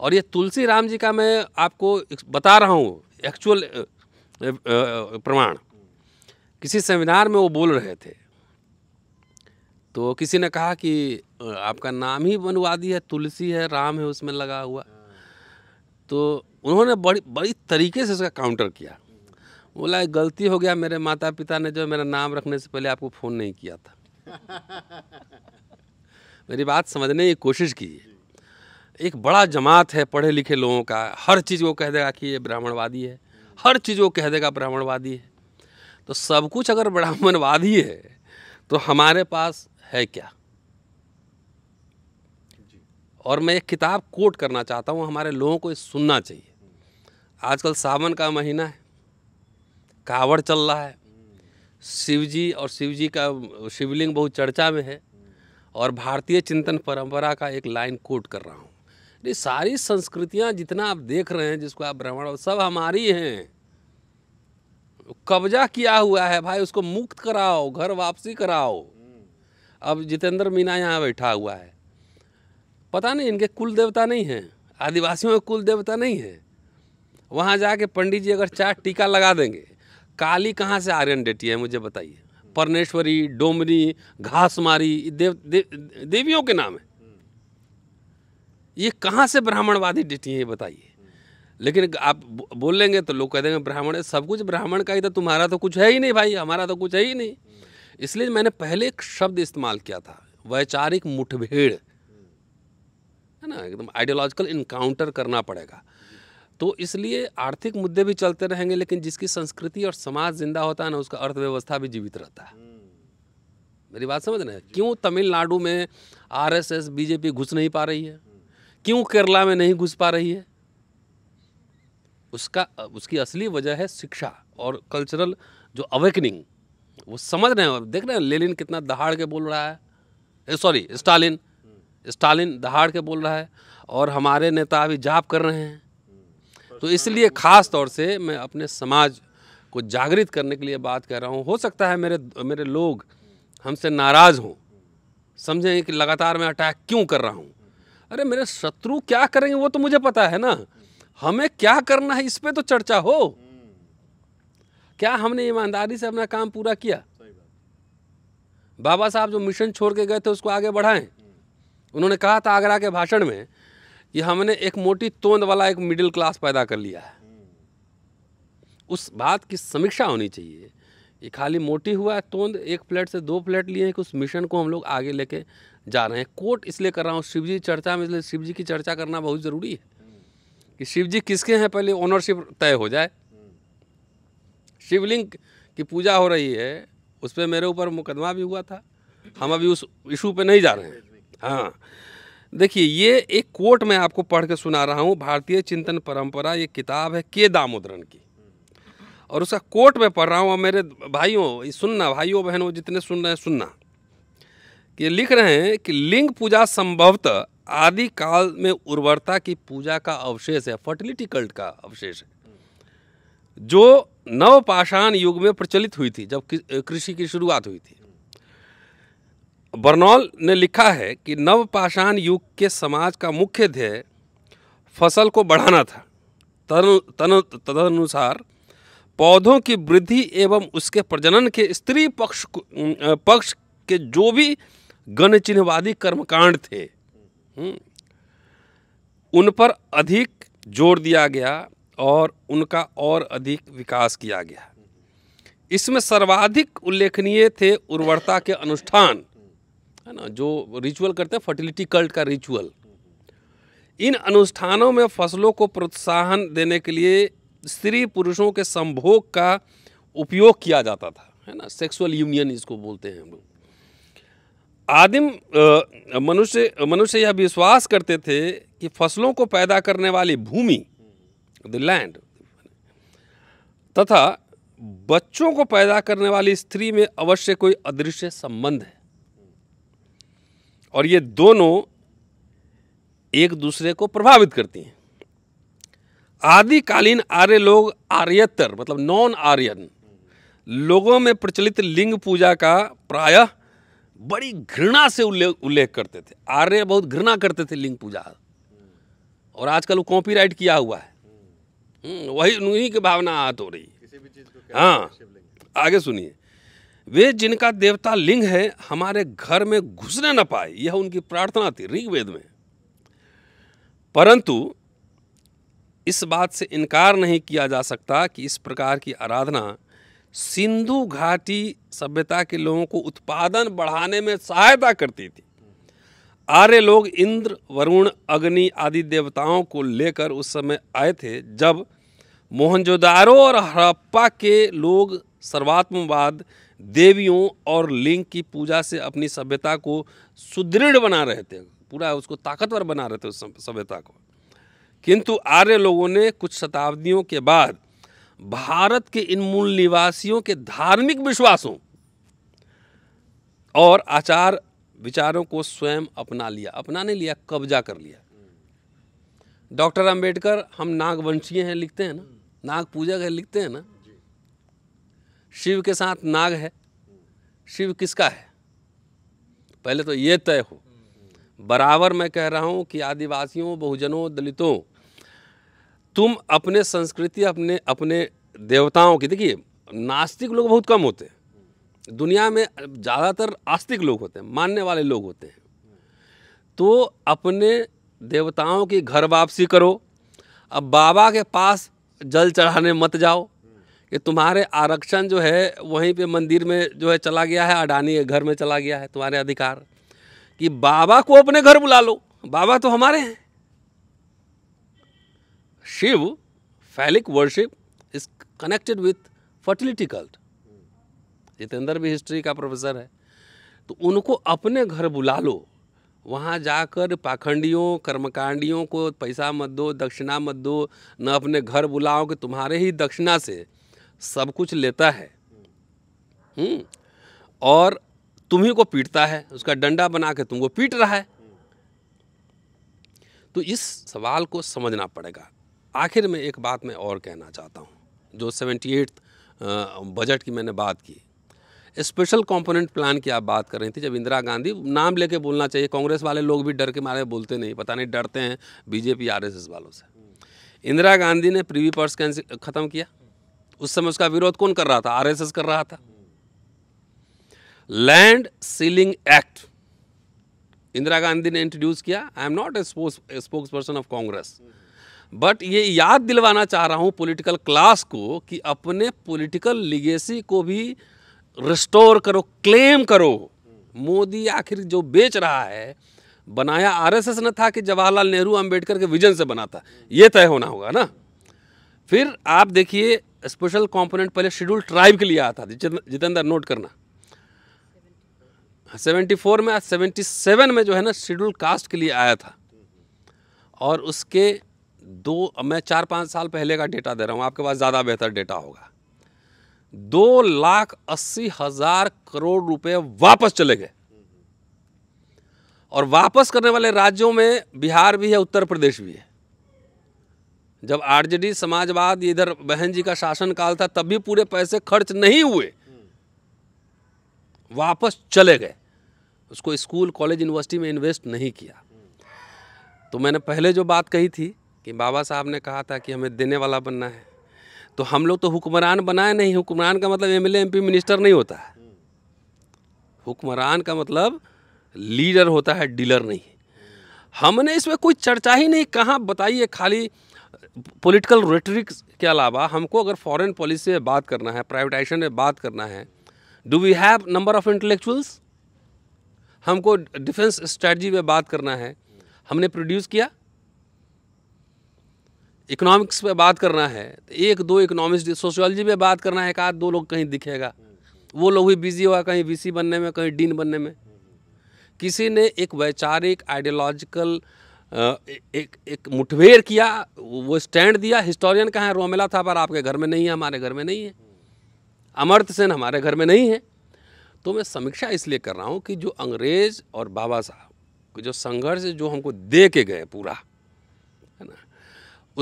और ये तुलसी राम जी का मैं आपको बता रहा हूँ एक्चुअल प्रमाण किसी सेमिनार में वो बोल रहे थे तो किसी ने कहा कि आपका नाम ही मनुवादी है तुलसी है राम है उसमें लगा हुआ तो उन्होंने बड़ी बड़ी तरीके से इसका काउंटर किया बोला गलती हो गया मेरे माता पिता ने जो मेरा नाम रखने से पहले आपको फ़ोन नहीं किया था मेरी बात समझने की कोशिश कीजिए एक बड़ा जमात है पढ़े लिखे लोगों का हर चीज़ को कह देगा कि ये ब्राह्मणवादी है हर चीज़ को कह देगा ब्राह्मणवादी है तो सब कुछ अगर ब्राह्मणवादी है तो हमारे पास है क्या और मैं एक किताब कोट करना चाहता हूँ हमारे लोगों को सुनना चाहिए आजकल सावन का महीना है कावड़ चल रहा है शिव जी और शिव जी का शिवलिंग बहुत चर्चा में है और भारतीय चिंतन परंपरा का एक लाइन कोट कर रहा हूँ ये सारी संस्कृतियाँ जितना आप देख रहे हैं जिसको आप ब्राह्मण सब हमारी हैं कब्जा किया हुआ है भाई उसको मुक्त कराओ घर वापसी कराओ अब जितेंद्र मीना यहाँ बैठा हुआ है पता नहीं इनके कुल देवता नहीं हैं आदिवासियों के कुल देवता नहीं है वहाँ जाके पंडित जी अगर चार टीका लगा देंगे काली कहाँ से आर्यन डेटी है मुझे बताइए परनेश्वरी डोमरी घासमारी देव, दे, देवियों के नाम है ये कहाँ से ब्राह्मणवादी डिटी है ये बताइए लेकिन आप बोलेंगे तो लोग कह देंगे ब्राह्मण है सब कुछ ब्राह्मण का ही था तुम्हारा तो कुछ है ही नहीं भाई हमारा तो कुछ है ही नहीं इसलिए मैंने पहले एक शब्द इस्तेमाल किया था वैचारिक मुठभेड़ है ना एकदम आइडियोलॉजिकल इनकाउंटर करना पड़ेगा तो इसलिए आर्थिक मुद्दे भी चलते रहेंगे लेकिन जिसकी संस्कृति और समाज जिंदा होता है ना उसका अर्थव्यवस्था भी जीवित रहता है हम्म। मेरी बात समझ रहे हैं क्यों तमिलनाडु में आरएसएस बीजेपी घुस नहीं पा रही है हम्म। क्यों केरला में नहीं घुस पा रही है उसका उसकी असली वजह है शिक्षा और कल्चरल जो अवेकनिंग वो समझ रहे हैं देख रहे हैं लेलिन कितना दहाड़ के बोल रहा है सॉरी स्टालिन हम्म। स्टालिन दहाड़ के बोल रहा है और हमारे नेता अभी जाप कर रहे हैं तो इसलिए ख़ास तौर से मैं अपने समाज को जागृत करने के लिए बात कर रहा हूँ हो सकता है मेरे मेरे लोग हमसे नाराज़ हों समझें कि लगातार मैं अटैक क्यों कर रहा हूँ अरे मेरे शत्रु क्या करेंगे वो तो मुझे पता है ना हमें क्या करना है इस पर तो चर्चा हो क्या हमने ईमानदारी से अपना काम पूरा किया बाबा साहब जो मिशन छोड़ के गए थे उसको आगे बढ़ाएं उन्होंने कहा था आगरा के भाषण में ये हमने एक मोटी तोंद वाला एक मिडिल क्लास पैदा कर लिया है उस बात की समीक्षा होनी चाहिए ये खाली मोटी हुआ है तोंद एक प्लेट से दो प्लेट लिए हैं कि उस मिशन को हम लोग आगे लेके जा रहे हैं कोट इसलिए कर रहा हूँ शिव जी चर्चा में इसलिए शिव जी की चर्चा करना बहुत ज़रूरी है कि शिव जी किसके हैं पहले ओनरशिप तय हो जाए शिवलिंग की पूजा हो रही है उस पर मेरे ऊपर मुकदमा भी हुआ था हम अभी उस इशू पे नहीं जा रहे हैं हाँ देखिए ये एक कोट मैं आपको पढ़ के सुना रहा हूँ भारतीय चिंतन परंपरा ये किताब है के दामोदरन की और उसका कोट मैं पढ़ रहा हूँ और मेरे भाइयों सुनना भाइयों बहनों जितने सुन रहे हैं सुनना कि लिख रहे हैं कि लिंग पूजा संभवतः आदि काल में उर्वरता की पूजा का अवशेष है फर्टिलिटी कल्ट का अवशेष है जो नवपाषाण युग में प्रचलित हुई थी जब कृषि की शुरुआत हुई थी बर्नौल ने लिखा है कि नवपाषाण युग के समाज का मुख्य ध्येय फसल को बढ़ाना था तन तदनुसार पौधों की वृद्धि एवं उसके प्रजनन के स्त्री पक्ष पक्ष के जो भी गणचिन्हवादी कर्मकांड थे उन पर अधिक जोर दिया गया और उनका और अधिक विकास किया गया इसमें सर्वाधिक उल्लेखनीय थे उर्वरता के अनुष्ठान है ना जो रिचुअल करते हैं फर्टिलिटी कल्ट का रिचुअल इन अनुष्ठानों में फसलों को प्रोत्साहन देने के लिए स्त्री पुरुषों के संभोग का उपयोग किया जाता था है ना सेक्सुअल यूनियन इसको बोलते हैं हम लोग आदिम मनुष्य मनुष्य यह विश्वास करते थे कि फसलों को पैदा करने वाली भूमि द लैंड तथा बच्चों को पैदा करने वाली स्त्री में अवश्य कोई अदृश्य संबंध है और ये दोनों एक दूसरे को प्रभावित करती हैं आदिकालीन आर्य लोग आर्यतर मतलब नॉन आर्यन लोगों में प्रचलित लिंग पूजा का प्रायः बड़ी घृणा से उल्लेख उल्लेख करते थे आर्य बहुत घृणा करते थे लिंग पूजा और आजकल वो कॉपीराइट किया हुआ है हम्म, वही उन्हीं की भावना आहत हो रही हाँ आगे सुनिए वे जिनका देवता लिंग है हमारे घर में घुसने न पाए यह उनकी प्रार्थना थी ऋग्वेद में परंतु इस बात से इनकार नहीं किया जा सकता कि इस प्रकार की आराधना सिंधु घाटी सभ्यता के लोगों को उत्पादन बढ़ाने में सहायता करती थी आर्य लोग इंद्र वरुण अग्नि आदि देवताओं को लेकर उस समय आए थे जब मोहनजोदारो और हड़प्पा के लोग सर्वात्मवाद देवियों और लिंग की पूजा से अपनी सभ्यता को सुदृढ़ बना रहे थे पूरा उसको ताकतवर बना रहे थे उस सभ्यता को किंतु आर्य लोगों ने कुछ शताब्दियों के बाद भारत के इन मूल निवासियों के धार्मिक विश्वासों और आचार विचारों को स्वयं अपना लिया अपना नहीं लिया कब्जा कर लिया डॉक्टर अंबेडकर हम नागवंशीय हैं लिखते हैं ना नाग पूजक है लिखते हैं ना शिव के साथ नाग है शिव किसका है पहले तो ये तय हो बराबर मैं कह रहा हूँ कि आदिवासियों बहुजनों दलितों तुम अपने संस्कृति अपने अपने देवताओं की देखिए नास्तिक लोग बहुत कम होते हैं दुनिया में ज़्यादातर आस्तिक लोग होते हैं मानने वाले लोग होते हैं तो अपने देवताओं की घर वापसी करो अब बाबा के पास जल चढ़ाने मत जाओ कि तुम्हारे आरक्षण जो है वहीं पे मंदिर में जो है चला गया है अडानी के घर में चला गया है तुम्हारे अधिकार कि बाबा को अपने घर बुला लो बाबा तो हमारे हैं Shiv phallic worship is connected with fertility cult Jitendra भी हिस्ट्री का प्रोफेसर है तो उनको अपने घर बुला लो वहाँ जाकर पाखंडियों कर्मकांडियों को पैसा मत दो दक्षिणा मत दो न अपने घर बुलाओ कि तुम्हारे ही दक्षिणा से सब कुछ लेता है हम्म, और तुम्ही को पीटता है उसका डंडा बना के तुमको पीट रहा है तो इस सवाल को समझना पड़ेगा आखिर में एक बात मैं और कहना चाहता हूँ जो सेवेंटी एट बजट की मैंने बात की स्पेशल कंपोनेंट प्लान की आप बात कर रही थी जब इंदिरा गांधी नाम लेके बोलना चाहिए कांग्रेस वाले लोग भी डर के मारे बोलते नहीं पता नहीं डरते हैं बीजेपी आरएसएस वालों से इंदिरा गांधी ने प्रीवी पर्स कैंसिल ख़त्म किया उस समय उसका विरोध कौन कर रहा था आरएसएस कर रहा था land ceiling act Indira Gandhi ने इंट्रोड्यूस किया I am not a spokesperson of Congress but ये याद दिलवाना चाह रहा हूं पॉलिटिकल क्लास को कि अपने पॉलिटिकल लिगेसी को भी रिस्टोर करो क्लेम करो मोदी आखिर जो बेच रहा है बनाया आरएसएस ने था कि जवाहरलाल नेहरू अंबेडकर के विजन से बना था ये तय होना होगा ना फिर आप देखिए स्पेशल कंपोनेंट पहले शेड्यूल ट्राइब के लिए आता था जितेंद्र नोट करना सेवेंटी हाँ, फोर में सेवेंटी सेवन में जो है ना शेड्यूल कास्ट के लिए आया था और उसके दो मैं चार पाँच साल पहले का डेटा दे रहा हूँ आपके पास ज़्यादा बेहतर डेटा होगा दो लाख अस्सी हज़ार करोड़ रुपए वापस चले गए और वापस करने वाले राज्यों में बिहार भी है उत्तर प्रदेश भी है जब आरजेडी समाजवाद इधर बहन जी का शासन काल था तब भी पूरे पैसे खर्च नहीं हुए वापस चले गए उसको स्कूल कॉलेज यूनिवर्सिटी में इन्वेस्ट नहीं किया तो मैंने पहले जो बात कही थी कि बाबा साहब ने कहा था कि हमें देने वाला बनना है तो हम लोग तो हुक्मरान बनाए नहीं हुक्मरान का मतलब एमएलए एमपी मिनिस्टर नहीं होता है हुक्मरान का मतलब लीडर होता है डीलर नहीं हमने इसमें कोई चर्चा ही नहीं कहाँ बताइए खाली पॉलिटिकल रेटरिक के अलावा हमको अगर फॉरेन पॉलिसी में बात करना है प्राइवेटाइजेशन में बात करना है do we have number of intellectuals हमको डिफेंस स्ट्रेटजी में बात करना है हमने प्रोड्यूस किया इकोनॉमिक्स पे बात करना है एक दो इकोनॉमिक्स सोशियोलॉजी पे बात करना है एक आध दो लोग कहीं दिखेगा वो लोग भी बिजी होगा कहीं वीसी बनने में कहीं डीन बनने में किसी ने एक वैचारिक आइडियोलॉजिकल एक एक मुठभेड़ किया वो स्टैंड दिया हिस्टोरियन कहाँ है रोमिला था पर आपके घर में नहीं है हमारे घर में नहीं है अमर्त सेन हमारे घर में नहीं है तो मैं समीक्षा इसलिए कर रहा हूँ कि जो अंग्रेज़ और बाबा साहब के जो संघर्ष जो हमको दे के गए पूरा है ना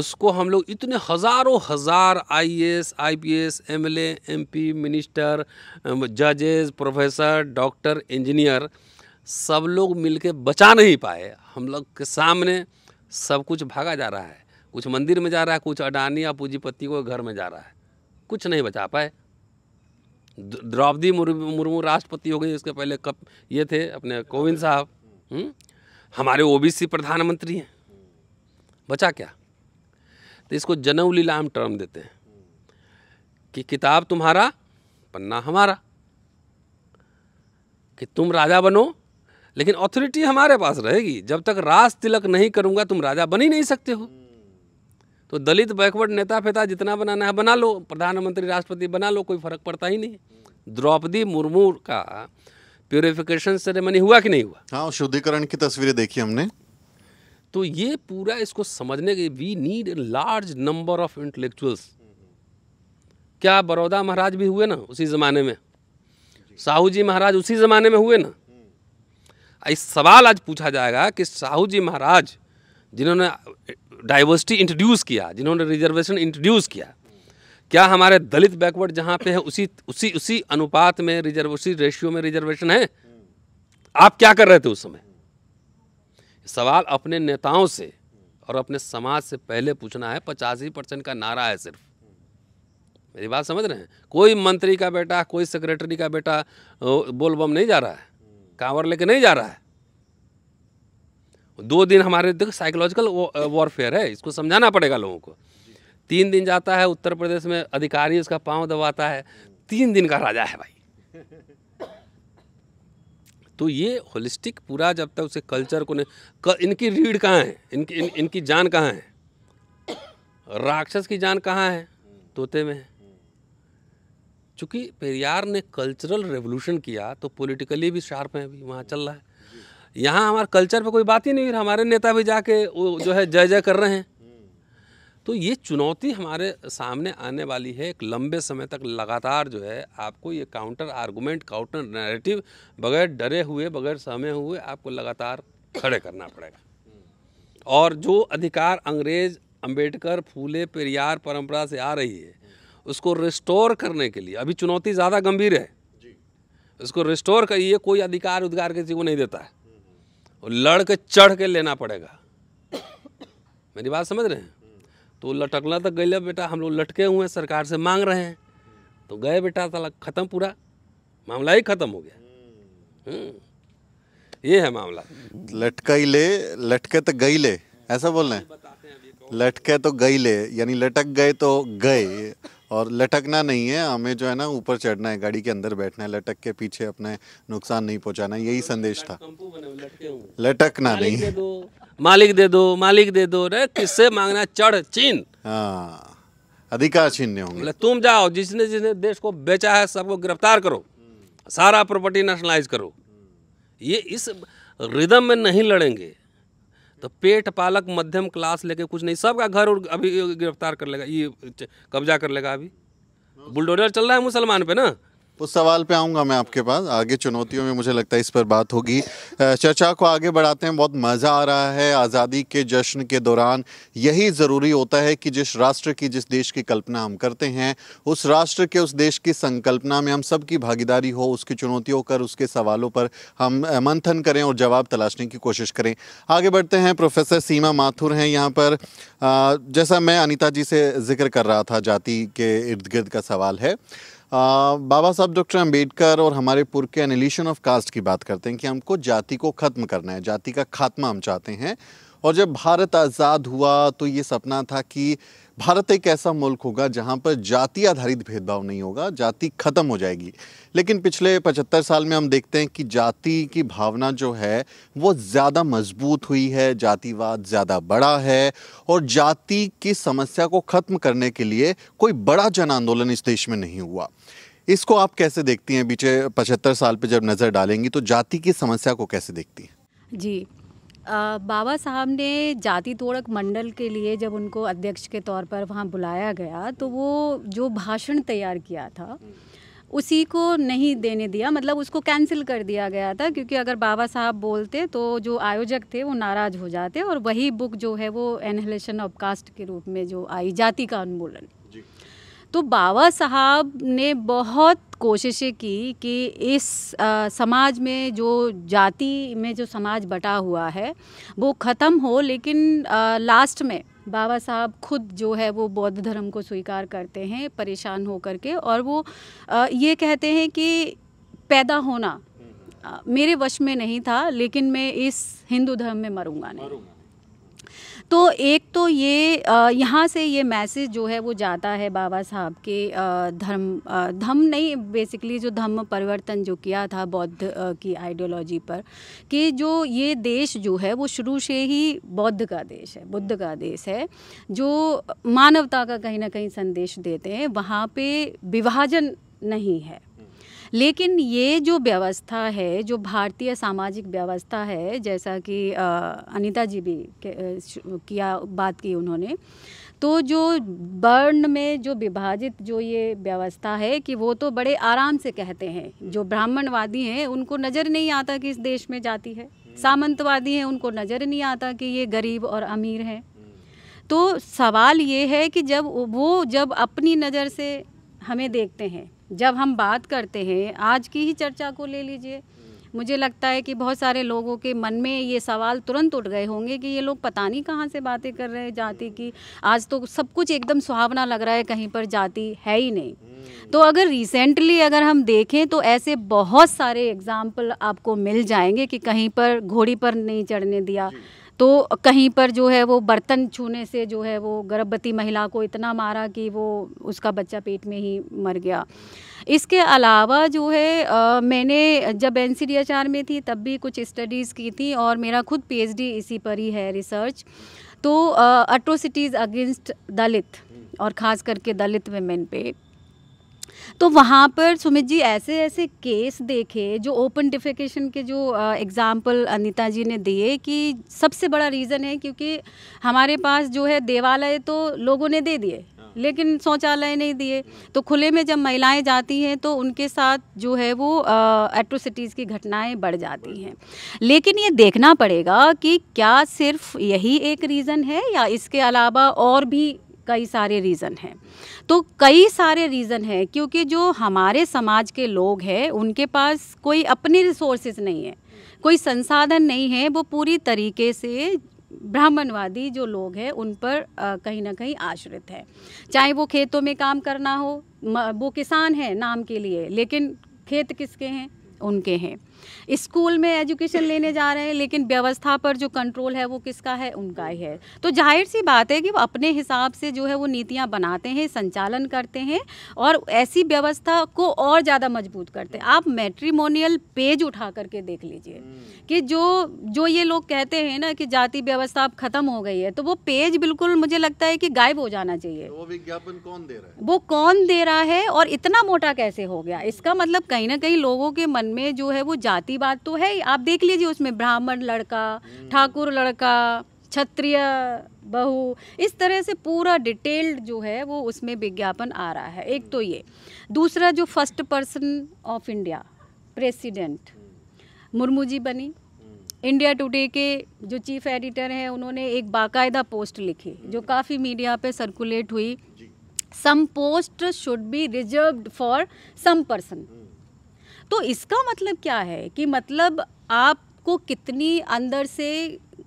उसको हम लोग इतने हज़ारों हज़ार I I A S S P L A M P minister जजेस प्रोफेसर डॉक्टर इंजीनियर सब लोग मिलके बचा नहीं पाए हम लोग के सामने सब कुछ भागा जा रहा है कुछ मंदिर में जा रहा है कुछ अडानी या पूंजीपति को घर में जा रहा है कुछ नहीं बचा पाए द्रौपदी मुर्मू राष्ट्रपति हो गई उसके पहले कब ये थे अपने कोविंद साहब हम्म? हमारे ओबीसी प्रधानमंत्री हैं बचा क्या तो इसको जनऊ लीला हम टर्म देते हैं कि किताब तुम्हारा पन्ना हमारा कि तुम राजा बनो लेकिन अथॉरिटी हमारे पास रहेगी जब तक राज तिलक नहीं करूँगा तुम राजा बन ही नहीं सकते हो तो दलित बैकवर्ड नेता फेता जितना बनाना है बना लो प्रधानमंत्री राष्ट्रपति बना लो कोई फर्क पड़ता ही नहीं द्रौपदी मुर्मू का प्योरिफिकेशन सेरेमनी हुआ कि नहीं हुआ हाँ शुद्धिकरण की तस्वीरें देखी हमने तो ये पूरा इसको समझने के we need large number of intellectuals क्या बड़ौदा महाराज भी हुए ना उसी ज़माने में साहू जी महाराज उसी ज़माने में हुए ना इस सवाल आज पूछा जाएगा कि साहू जी महाराज जिन्होंने डाइवर्सिटी इंट्रोड्यूस किया जिन्होंने रिजर्वेशन इंट्रोड्यूस किया क्या हमारे दलित बैकवर्ड जहाँ पे है उसी उसी उसी अनुपात में रिजर्व उसी रेशियो में रिजर्वेशन है आप क्या कर रहे थे उस समय सवाल अपने नेताओं से और अपने समाज से पहले पूछना है पचासी परसेंट का नारा है सिर्फ मेरी बात समझ रहे हैं कोई मंत्री का बेटा कोई सेक्रेटरी का बेटा बोलबम नहीं जा रहा है कांवर लेके नहीं जा रहा है दो दिन हमारे देखो साइकोलॉजिकल वॉरफेयर है इसको समझाना पड़ेगा लोगों को तीन दिन जाता है उत्तर प्रदेश में अधिकारी उसका पांव दबाता है तीन दिन का राजा है भाई तो ये होलिस्टिक पूरा जब तक उसे कल्चर को नहीं इनकी रीढ़ कहाँ है इनकी इन, इनकी जान कहाँ है राक्षस की जान कहाँ है तोते में है चूँकि पेरियार ने कल्चरल रेवोल्यूशन किया तो पॉलिटिकली भी शार्प है अभी वहाँ चल रहा है यहाँ हमारे कल्चर पे कोई बात ही नहीं हमारे नेता भी जाके वो जो है जय जय कर रहे हैं तो ये चुनौती हमारे सामने आने वाली है एक लंबे समय तक लगातार जो है आपको ये काउंटर आर्गूमेंट काउंटर नैरेटिव बगैर डरे हुए बगैर सहमे हुए आपको लगातार खड़े करना पड़ेगा और जो अधिकार अंग्रेज अंबेडकर फूले पेरियार परंपरा से आ रही है उसको रिस्टोर करने के लिए अभी चुनौती ज़्यादा गंभीर है उसको रिस्टोर करिए कोई अधिकार उद्गार किसी को नहीं देता है और लड़ के चढ़ के लेना पड़ेगा मेरी बात समझ रहे हैं तो लटकना तक तो गए बेटा हम लोग लटके हुए हैं सरकार से मांग रहे हैं तो गए बेटा साला ख़त्म पूरा मामला ही ख़त्म हो गया हम्म। ये है मामला लटका ही ले लटके तो गई ले ऐसा बोल रहे हैं तो। लटके तो गई ले यानी लटक गए तो गए और लटकना नहीं है हमें जो है ना ऊपर चढ़ना है गाड़ी के अंदर बैठना है लटक के पीछे अपने नुकसान नहीं पहुंचाना यही संदेश था तो लटकना नहीं मालिक दे दो मालिक दे दो रे किससे मांगना चढ़ चीन हाँ, अधिकार छीनने होंगे तुम जाओ जिसने जिसने देश को बेचा है सबको गिरफ्तार करो सारा प्रॉपर्टी नेशनलाइज करो ये इस रिदम में नहीं लड़ेंगे तो पेट पालक मध्यम क्लास लेके कुछ नहीं सबका घर और अभी गिरफ्तार कर लेगा ये कब्जा कर लेगा अभी हाँ। बुलडोजर चल रहा है मुसलमान पे ना उस सवाल पे आऊँगा मैं आपके पास आगे चुनौतियों में मुझे लगता है इस पर बात होगी चर्चा को आगे बढ़ाते हैं बहुत मज़ा आ रहा है आज़ादी के जश्न के दौरान यही ज़रूरी होता है कि जिस राष्ट्र की जिस देश की कल्पना हम करते हैं उस राष्ट्र के उस देश की संकल्पना में हम सब की भागीदारी हो उसकी चुनौतियों कर उसके सवालों पर हम मंथन करें और जवाब तलाशने की कोशिश करें आगे बढ़ते हैं प्रोफेसर सीमा माथुर हैं यहाँ पर जैसा मैं अनिता जी से जिक्र कर रहा था जाति के इर्द गिर्द का सवाल है बाबा साहब डॉक्टर अंबेडकर और हमारे पुर के एनिलेशन ऑफ कास्ट की बात करते हैं कि हमको जाति को ख़त्म करना है जाति का खात्मा हम चाहते हैं और जब भारत आज़ाद हुआ तो ये सपना था कि भारत एक ऐसा मुल्क होगा जहां पर जाति आधारित भेदभाव नहीं होगा जाति ख़त्म हो जाएगी लेकिन पिछले पचहत्तर साल में हम देखते हैं कि जाति की भावना जो है वो ज़्यादा मजबूत हुई है जातिवाद ज़्यादा बड़ा है और जाति की समस्या को ख़त्म करने के लिए कोई बड़ा जन आंदोलन इस देश में नहीं हुआ इसको आप कैसे देखती हैं पीछे पचहत्तर साल पर जब नज़र डालेंगी तो जाति की समस्या को कैसे देखती हैं जी बाबा साहब ने जाति तोड़क मंडल के लिए जब उनको अध्यक्ष के तौर पर वहाँ बुलाया गया तो वो जो भाषण तैयार किया था उसी को नहीं देने दिया मतलब उसको कैंसिल कर दिया गया था क्योंकि अगर बाबा साहब बोलते तो जो आयोजक थे वो नाराज़ हो जाते और वही बुक जो है वो एनहलेशन ऑफ कास्ट के रूप में जो आई जाति का उन्मूलन तो बाबा साहब ने बहुत कोशिशें की कि इस आ, समाज में जो जाति में जो समाज बटा हुआ है वो ख़त्म हो लेकिन आ, लास्ट में बाबा साहब खुद जो है वो बौद्ध धर्म को स्वीकार करते हैं परेशान हो के और वो आ, ये कहते हैं कि पैदा होना मेरे वश में नहीं था लेकिन मैं इस हिंदू धर्म में मरूंगा नहीं मरूंगा। तो एक तो ये यहाँ से ये मैसेज जो है वो जाता है बाबा साहब के धर्म धम नहीं बेसिकली जो धम्म परिवर्तन जो किया था बौद्ध की आइडियोलॉजी पर कि जो ये देश जो है वो शुरू से ही बौद्ध का देश है बुद्ध का देश है जो मानवता का कहीं ना कहीं संदेश देते हैं वहाँ पे विभाजन नहीं है लेकिन ये जो व्यवस्था है जो भारतीय सामाजिक व्यवस्था है जैसा कि अनिता जी भी किया बात की उन्होंने तो जो वर्ण में जो विभाजित जो ये व्यवस्था है कि वो तो बड़े आराम से कहते हैं जो ब्राह्मणवादी हैं उनको नज़र नहीं आता कि इस देश में जाती है हम्म। सामंतवादी हैं उनको नज़र नहीं आता कि ये गरीब और अमीर हैं हम्म। तो सवाल ये है कि जब वो जब अपनी नज़र से हमें देखते हैं जब हम बात करते हैं आज की ही चर्चा को ले लीजिए मुझे लगता है कि बहुत सारे लोगों के मन में ये सवाल तुरंत उठ गए होंगे कि ये लोग पता नहीं कहाँ से बातें कर रहे हैं जाति की आज तो सब कुछ एकदम सुहावना लग रहा है कहीं पर जाति है ही नहीं हम्म। तो अगर रिसेंटली अगर हम देखें तो ऐसे बहुत सारे एग्जाम्पल आपको मिल जाएंगे कि कहीं पर घोड़ी पर नहीं चढ़ने दिया तो कहीं पर जो है वो बर्तन छूने से जो है वो गर्भवती महिला को इतना मारा कि वो उसका बच्चा पेट में ही मर गया इसके अलावा जो है आ, मैंने जब एन में थी तब भी कुछ स्टडीज़ की थी और मेरा खुद पीएचडी इसी पर ही है रिसर्च तो अट्रोसिटीज़ अगेंस्ट दलित और ख़ास करके दलित वेमेन पे तो वहाँ पर सुमित जी ऐसे ऐसे केस देखे जो ओपन डिफिकेशन के जो एग्ज़ाम्पल अनिता जी ने दिए कि सबसे बड़ा रीज़न है क्योंकि हमारे पास जो है देवालय तो लोगों ने दे दिए हाँ। लेकिन शौचालय नहीं दिए तो खुले में जब महिलाएं जाती हैं तो उनके साथ जो है वो एट्रोसिटीज़ की घटनाएं बढ़ जाती हैं लेकिन ये देखना पड़ेगा कि क्या सिर्फ यही एक रीज़न है या इसके अलावा और भी कई सारे रीज़न हैं तो कई सारे रीज़न हैं क्योंकि जो हमारे समाज के लोग हैं उनके पास कोई अपने रिसोर्सेज नहीं है कोई संसाधन नहीं है वो पूरी तरीके से ब्राह्मणवादी जो लोग हैं उन पर कहीं ना कहीं आश्रित है चाहे वो खेतों में काम करना हो वो किसान है नाम के लिए लेकिन खेत किसके हैं उनके हैं स्कूल में एजुकेशन लेने जा रहे हैं लेकिन व्यवस्था पर जो कंट्रोल है वो किसका है उनका ही है तो जाहिर सी बात है कि वो अपने हिसाब से जो है वो नीतियाँ बनाते हैं संचालन करते हैं और ऐसी व्यवस्था को और ज़्यादा मजबूत करते हैं आप मैट्रीमोनियल पेज उठा करके देख लीजिए हम्म। कि जो जो ये लोग कहते हैं ना कि जाति व्यवस्था अब खत्म हो गई है तो वो पेज बिल्कुल मुझे लगता है कि गायब हो जाना चाहिए तो वो विज्ञापन कौन दे रहा है वो कौन दे रहा है और इतना मोटा कैसे हो गया इसका मतलब कहीं ना कहीं लोगों के मन में जो है वो जाति जाति बात तो है आप देख लीजिए उसमें ब्राह्मण लड़का ठाकुर लड़का क्षत्रिय बहु इस तरह से पूरा डिटेल्ड जो है वो उसमें विज्ञापन आ रहा है एक तो ये दूसरा जो first person of India president Murmu ji बनी इंडिया टुडे के जो चीफ एडिटर हैं उन्होंने एक बाकायदा पोस्ट लिखी जो काफ़ी मीडिया पे सर्कुलेट हुई some post should be reserve for some person तो इसका मतलब क्या है कि मतलब आपको कितनी अंदर से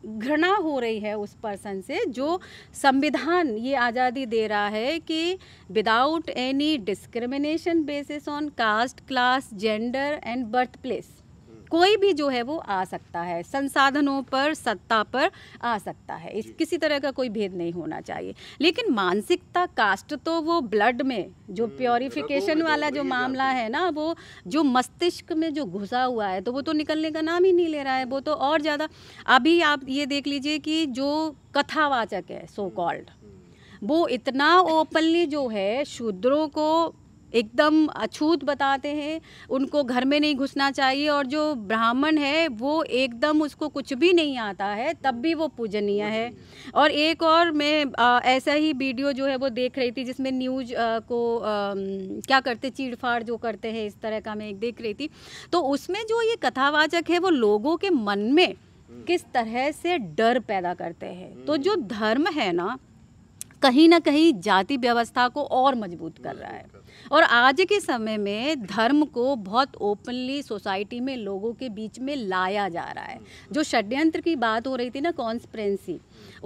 घृणा हो रही है उस पर्सन से जो संविधान ये आज़ादी दे रहा है कि without any discrimination basis on caste class gender and birth place कोई भी जो है वो आ सकता है संसाधनों पर सत्ता पर आ सकता है इस किसी तरह का कोई भेद नहीं होना चाहिए लेकिन मानसिकता कास्ट तो वो ब्लड में जो हम्म, प्योरिफिकेशन तो वाला जो मामला है ना वो जो मस्तिष्क में जो घुसा हुआ है तो वो तो निकलने का नाम ही नहीं ले रहा है वो तो और ज़्यादा अभी आप ये देख लीजिए कि जो कथावाचक है सो कॉल्ड हम्म, हम्म। वो इतना ओपनली जो है शूद्रों को एकदम अछूत बताते हैं उनको घर में नहीं घुसना चाहिए और जो ब्राह्मण है वो एकदम उसको कुछ भी नहीं आता है तब भी वो पूजनीय है और एक और मैं ऐसा ही वीडियो जो है वो देख रही थी जिसमें न्यूज आ, को आ, क्या करते चीड़फाड़ जो करते हैं इस तरह का मैं एक देख रही थी तो उसमें जो ये कथावाचक है वो लोगों के मन में किस तरह से डर पैदा करते हैं तो जो धर्म है ना कहीं ना कहीं जाति व्यवस्था को और मजबूत कर रहा है और आज के समय में धर्म को बहुत ओपनली सोसाइटी में लोगों के बीच में लाया जा रहा है जो षड्यंत्र की बात हो रही थी ना कॉन्स्परेंसी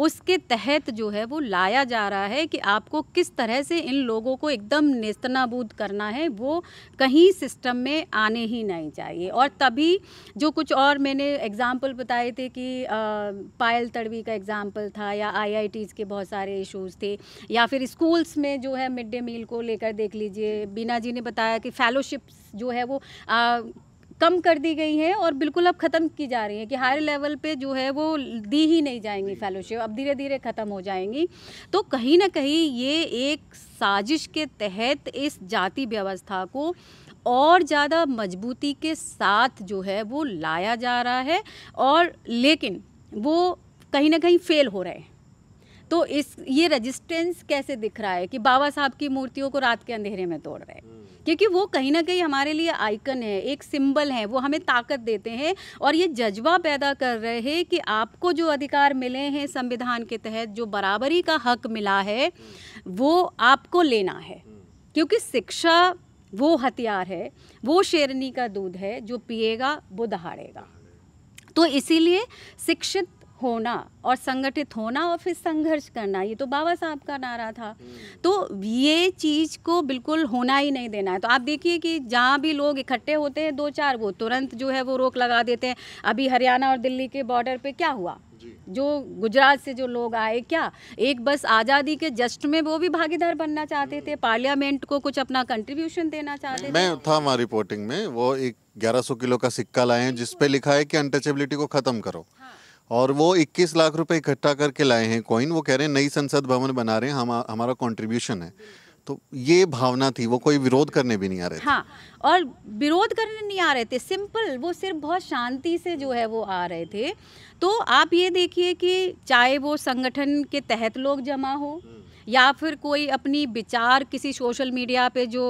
उसके तहत जो है वो लाया जा रहा है कि आपको किस तरह से इन लोगों को एकदम नेस्तनाबूद करना है वो कहीं सिस्टम में आने ही नहीं चाहिए और तभी जो कुछ और मैंने एग्ज़ाम्पल बताए थे कि आ, पायल तड़वी का एग्ज़ाम्पल था या आई के बहुत सारे इशूज़ थे या फिर स्कूल्स में जो है मिड डे मील को लेकर देख लीजिए बीना जी ने बताया कि फेलोशिप्स जो है वो आ, कम कर दी गई हैं और बिल्कुल अब ख़त्म की जा रही है कि हायर लेवल पे जो है वो दी ही नहीं जाएंगी फेलोशिप अब धीरे धीरे ख़त्म हो जाएंगी तो कहीं ना कहीं ये एक साजिश के तहत इस जाति व्यवस्था को और ज़्यादा मजबूती के साथ जो है वो लाया जा रहा है और लेकिन वो कहीं ना कहीं फेल हो रहे हैं तो इस ये रेजिस्टेंस कैसे दिख रहा है कि बाबा साहब की मूर्तियों को रात के अंधेरे में तोड़ रहे हैं हम्म। क्योंकि वो कहीं ना कहीं हमारे लिए आइकन है एक सिंबल है वो हमें ताकत देते हैं और ये जज्बा पैदा कर रहे हैं कि आपको जो अधिकार मिले हैं संविधान के तहत जो बराबरी का हक मिला है वो आपको लेना है क्योंकि शिक्षा वो हथियार है वो शेरनी का दूध है जो पिएगा वो दहाड़ेगा तो इसीलिए शिक्षित होना और संगठित होना और फिर संघर्ष करना ये तो बाबा साहब का नारा था हम्म। तो ये चीज़ को बिल्कुल होना ही नहीं देना है तो आप देखिए कि जहाँ भी लोग इकट्ठे होते हैं दो चार वो तुरंत जो है वो रोक लगा देते हैं अभी हरियाणा और दिल्ली के बॉर्डर पे क्या हुआ जो गुजरात से जो लोग आए क्या एक बस आज़ादी के जस्ट में वो भी भागीदार बनना चाहते थे हम्म। पार्लियामेंट को कुछ अपना कंट्रीब्यूशन देना चाहते मैं थे। मैं था हमारी रिपोर्टिंग में वो एक 1100 किलो का सिक्का लाए हैं जिसपे लिखा है कि अनटचेबिलिटी को खत्म करो हाँ। और वो 21 लाख रुपए इकट्ठा करके लाए हैं कॉइन वो कह रहे हैं नई संसद भवन बना रहे हैं हम हमारा कंट्रीब्यूशन है तो ये भावना थी वो कोई विरोध करने भी नहीं आ रहे थे हाँ और विरोध करने नहीं आ रहे थे सिंपल वो सिर्फ बहुत शांति से जो है वो आ रहे थे तो आप ये देखिए कि चाहे वो संगठन के तहत लोग जमा हो हम्म। या फिर कोई अपनी विचार किसी सोशल मीडिया पे जो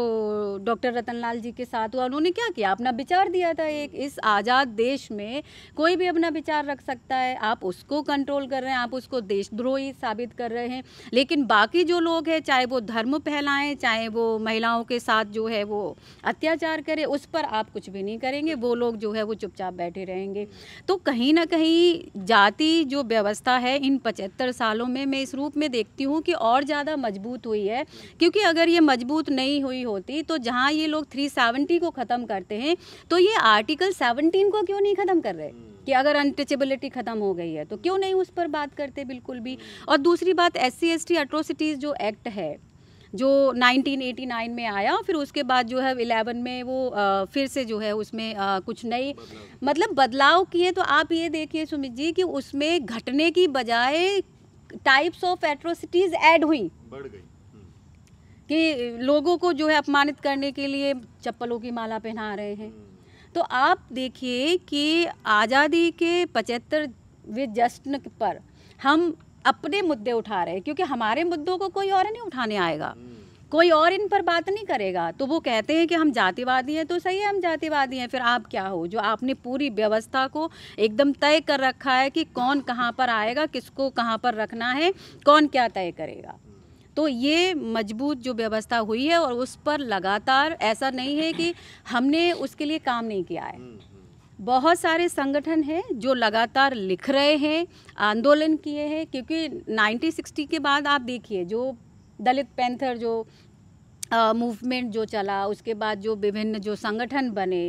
डॉक्टर रतनलाल जी के साथ हुआ उन्होंने क्या किया अपना विचार दिया था एक इस आज़ाद देश में कोई भी अपना विचार रख सकता है आप उसको कंट्रोल कर रहे हैं आप उसको देशद्रोही साबित कर रहे हैं लेकिन बाकी जो लोग हैं चाहे वो धर्म फैलाएं चाहे वो महिलाओं के साथ जो है वो अत्याचार करें उस पर आप कुछ भी नहीं करेंगे वो लोग जो है वो चुपचाप बैठे रहेंगे तो कहीं ना कहीं जाति जो व्यवस्था है इन पचहत्तर सालों में मैं इस रूप में देखती हूँ कि और और ज़्यादा मजबूत हुई है क्योंकि अगर ये मजबूत नहीं हुई होती तो जहाँ ये लोग 370 को ख़त्म करते हैं तो ये आर्टिकल 17 को क्यों नहीं ख़त्म कर रहे कि अगर अनटचेबिलिटी ख़त्म हो गई है तो क्यों नहीं उस पर बात करते बिल्कुल भी और दूसरी बात एस सी एट्रोसिटीज़ जो एक्ट है जो 1989 में आया फिर उसके बाद जो है 11 में वो आ, फिर से जो है उसमें आ, कुछ नई मतलब बदलाव किए तो आप ये देखिए सुमित जी कि उसमें घटने की बजाय टाइप्स ऑफ एट्रोसिटीज़ ऐड हुई बढ़ गई हम्म। कि लोगों को जो है अपमानित करने के लिए चप्पलों की माला पहना रहे हैं हम्म। तो आप देखिए कि आज़ादी के पचहत्तरवें जश्न पर हम अपने मुद्दे उठा रहे हैं क्योंकि हमारे मुद्दों को कोई और नहीं उठाने आएगा हम्म। कोई और इन पर बात नहीं करेगा तो वो कहते हैं कि हम जातिवादी हैं तो सही है हम जातिवादी हैं फिर आप क्या हो जो आपने पूरी व्यवस्था को एकदम तय कर रखा है कि कौन कहाँ पर आएगा किसको कहाँ पर रखना है कौन क्या तय करेगा तो ये मजबूत जो व्यवस्था हुई है और उस पर लगातार ऐसा नहीं है कि हमने उसके लिए काम नहीं किया है बहुत सारे संगठन हैं जो लगातार लिख रहे हैं आंदोलन किए हैं क्योंकि 1960 के बाद आप देखिए जो दलित पैंथर जो मूवमेंट जो चला उसके बाद जो विभिन्न जो संगठन बने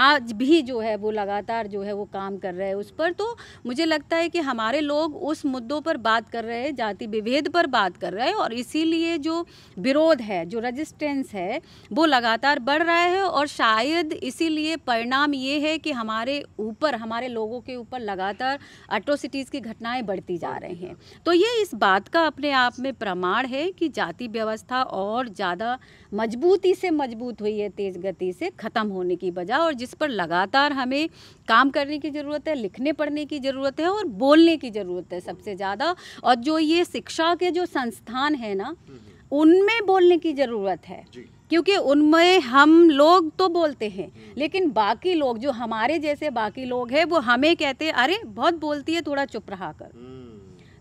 आज भी जो है वो लगातार जो है वो काम कर रहे हैं उस पर तो मुझे लगता है कि हमारे लोग उस मुद्दों पर बात कर रहे हैं जाति विभेद पर बात कर रहे हैं और इसीलिए जो विरोध है जो रजिस्टेंस है वो लगातार बढ़ रहा है और शायद इसीलिए परिणाम ये है कि हमारे ऊपर हमारे लोगों के ऊपर लगातार अट्रोसिटीज़ की घटनाएँ बढ़ती जा रही हैं तो ये इस बात का अपने आप में प्रमाण है कि जाति व्यवस्था और ज़्यादा मजबूती से मजबूत हुई है तेज़ गति से ख़त्म होने की बजाय और जिस पर लगातार हमें काम करने की ज़रूरत है लिखने पढ़ने की ज़रूरत है और बोलने की ज़रूरत है सबसे ज़्यादा और जो ये शिक्षा के जो संस्थान है ना उनमें बोलने की ज़रूरत है क्योंकि उनमें हम लोग तो बोलते हैं लेकिन बाकी लोग जो हमारे जैसे बाकी लोग हैं वो हमें कहते हैं अरे बहुत बोलती है थोड़ा चुप रहा कर हम्म।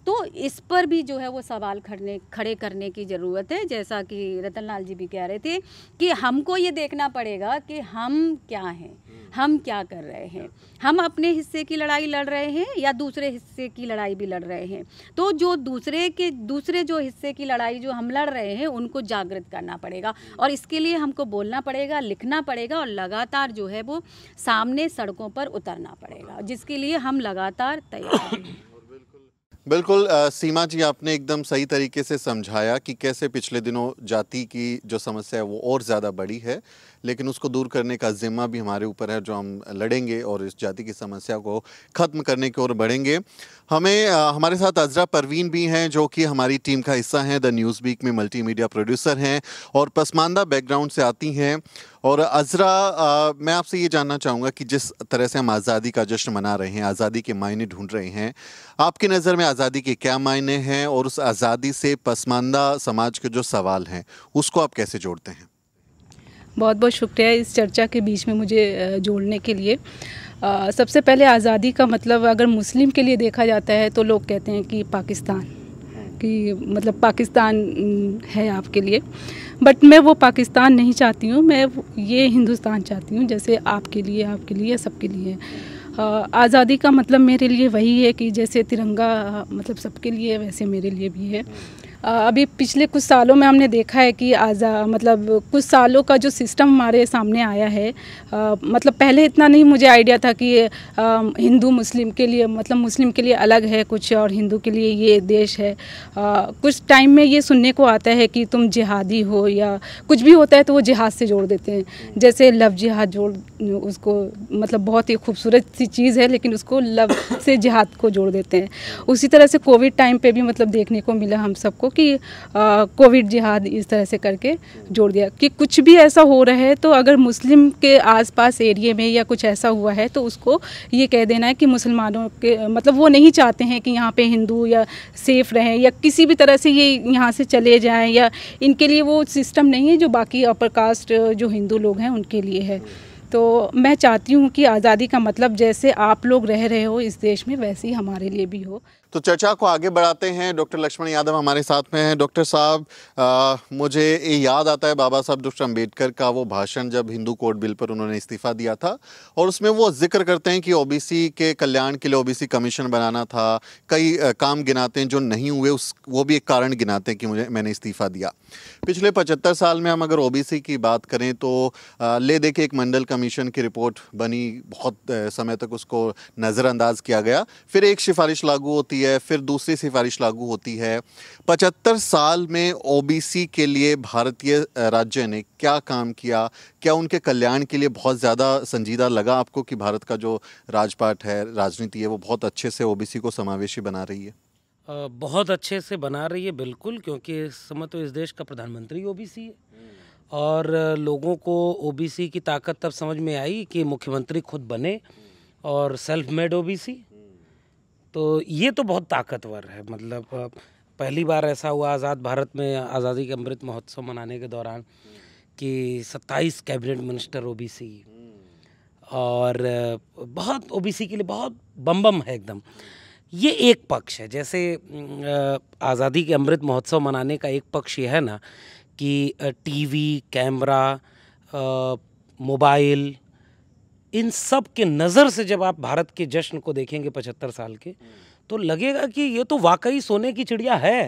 तो इस पर भी जो है वो सवाल खड़ने खड़े करने की ज़रूरत है जैसा कि रतन लाल जी भी कह रहे थे कि हमको ये देखना पड़ेगा कि हम क्या हैं हम क्या कर रहे हैं हम अपने हिस्से की लड़ाई लड़ रहे हैं या दूसरे हिस्से की लड़ाई भी लड़ रहे हैं तो जो दूसरे के दूसरे जो हिस्से की लड़ाई जो हम लड़ रहे हैं उनको जागृत करना पड़ेगा और इसके लिए हमको बोलना पड़ेगा लिखना पड़ेगा और लगातार जो है वो सामने सड़कों पर उतरना पड़ेगा जिसके लिए हम लगातार तैयार हैं बिल्कुल आ, सीमा जी आपने एकदम सही तरीके से समझाया कि कैसे पिछले दिनों जाति की जो समस्या है वो और ज़्यादा बड़ी है लेकिन उसको दूर करने का ज़िम्मा भी हमारे ऊपर है जो हम लड़ेंगे और इस जाति की समस्या को ख़त्म करने की ओर बढ़ेंगे हमें आ, हमारे साथ अजरा परवीन भी हैं जो कि हमारी टीम का हिस्सा हैं द न्यूज़ वीक में मल्टीमीडिया प्रोड्यूसर हैं और पसमानदा बैकग्राउंड से आती हैं और अजरा मैं आपसे ये जानना चाहूँगा कि जिस तरह से हम आज़ादी का जश्न मना रहे हैं आज़ादी के मायने ढूंढ रहे हैं आपकी नज़र में आज़ादी के क्या मायने हैं और उस आज़ादी से पसमानदा समाज के जो सवाल हैं उसको आप कैसे जोड़ते हैं बहुत बहुत शुक्रिया इस चर्चा के बीच में मुझे जोड़ने के लिए आ, सबसे पहले आज़ादी का मतलब अगर मुस्लिम के लिए देखा जाता है तो लोग कहते हैं कि पाकिस्तान कि मतलब पाकिस्तान है आपके लिए बट मैं वो पाकिस्तान नहीं चाहती हूँ मैं ये हिंदुस्तान चाहती हूँ जैसे आपके लिए आपके लिए सबके लिए आज़ादी का मतलब मेरे लिए वही है कि जैसे तिरंगा मतलब सबके लिए वैसे मेरे लिए भी है अभी पिछले कुछ सालों में हमने देखा है कि आज़ा मतलब कुछ सालों का जो सिस्टम हमारे सामने आया है आ, मतलब पहले इतना नहीं मुझे आइडिया था कि आ, हिंदू मुस्लिम के लिए मतलब मुस्लिम के लिए अलग है कुछ और हिंदू के लिए ये देश है आ, कुछ टाइम में ये सुनने को आता है कि तुम जिहादी हो या कुछ भी होता है तो वो जिहाद से जोड़ देते हैं जैसे लव जिहाद जोड़ उसको मतलब बहुत ही खूबसूरत सी चीज़ है लेकिन उसको लव से जिहाद को जोड़ देते हैं उसी तरह से कोविड टाइम पर भी मतलब देखने को मिला हम सबको को कि कोविड जिहाद इस तरह से करके जोड़ दिया कि कुछ भी ऐसा हो रहा है तो अगर मुस्लिम के आसपास एरिए में या कुछ ऐसा हुआ है तो उसको ये कह देना है कि मुसलमानों के मतलब वो नहीं चाहते हैं कि यहाँ पे हिंदू या सेफ़ रहें या किसी भी तरह से ये यहाँ से चले जाएँ या इनके लिए वो सिस्टम नहीं है जो बाकी अपर कास्ट जो हिंदू लोग हैं उनके लिए है तो मैं चाहती हूँ कि आज़ादी का मतलब जैसे आप लोग रह रहे हो इस देश में वैसे ही हमारे लिए भी हो तो चर्चा को आगे बढ़ाते हैं डॉक्टर लक्ष्मण यादव हमारे साथ में हैं डॉक्टर साहब मुझे ये याद आता है बाबा साहब डॉक्टर अंबेडकर का वो भाषण जब हिंदू कोर्ट बिल पर उन्होंने इस्तीफ़ा दिया था और उसमें वो जिक्र करते हैं कि ओबीसी के कल्याण के लिए ओबीसी कमीशन बनाना था कई काम गिनाते हैं जो नहीं हुए उस वो भी एक कारण गिनाते हैं कि मुझे मैंने इस्तीफ़ा दिया पिछले पचहत्तर साल में हम अगर ओ की बात करें तो ले दे के एक मंडल कमीशन की रिपोर्ट बनी बहुत समय तक उसको नज़रअंदाज किया गया फिर एक सिफारिश लागू होती होती है फिर दूसरी सिफारिश लागू होती है पचहत्तर साल में ओबीसी के लिए भारतीय राज्य ने क्या काम किया क्या उनके कल्याण के लिए बहुत ज़्यादा संजीदा लगा आपको कि भारत का जो राजपाट है राजनीति है वो बहुत अच्छे से ओबीसी को समावेशी बना रही है बहुत अच्छे से बना रही है बिल्कुल क्योंकि इस समय तो इस देश का प्रधानमंत्री ओबीसी है और लोगों को ओबीसी की ताकत तब समझ में आई कि मुख्यमंत्री खुद बने और सेल्फ मेड ओ सी तो ये तो बहुत ताकतवर है मतलब पहली बार ऐसा हुआ आज़ाद भारत में आज़ादी के अमृत महोत्सव मनाने के दौरान कि 27 कैबिनेट मिनिस्टर ओबीसी और बहुत ओबीसी के लिए बहुत बम बम है एकदम ये एक पक्ष है जैसे आज़ादी के अमृत महोत्सव मनाने का एक पक्ष ये है ना कि टीवी कैमरा मोबाइल इन सब के नज़र से जब आप भारत के जश्न को देखेंगे पचहत्तर साल के तो लगेगा कि ये तो वाकई सोने की चिड़िया है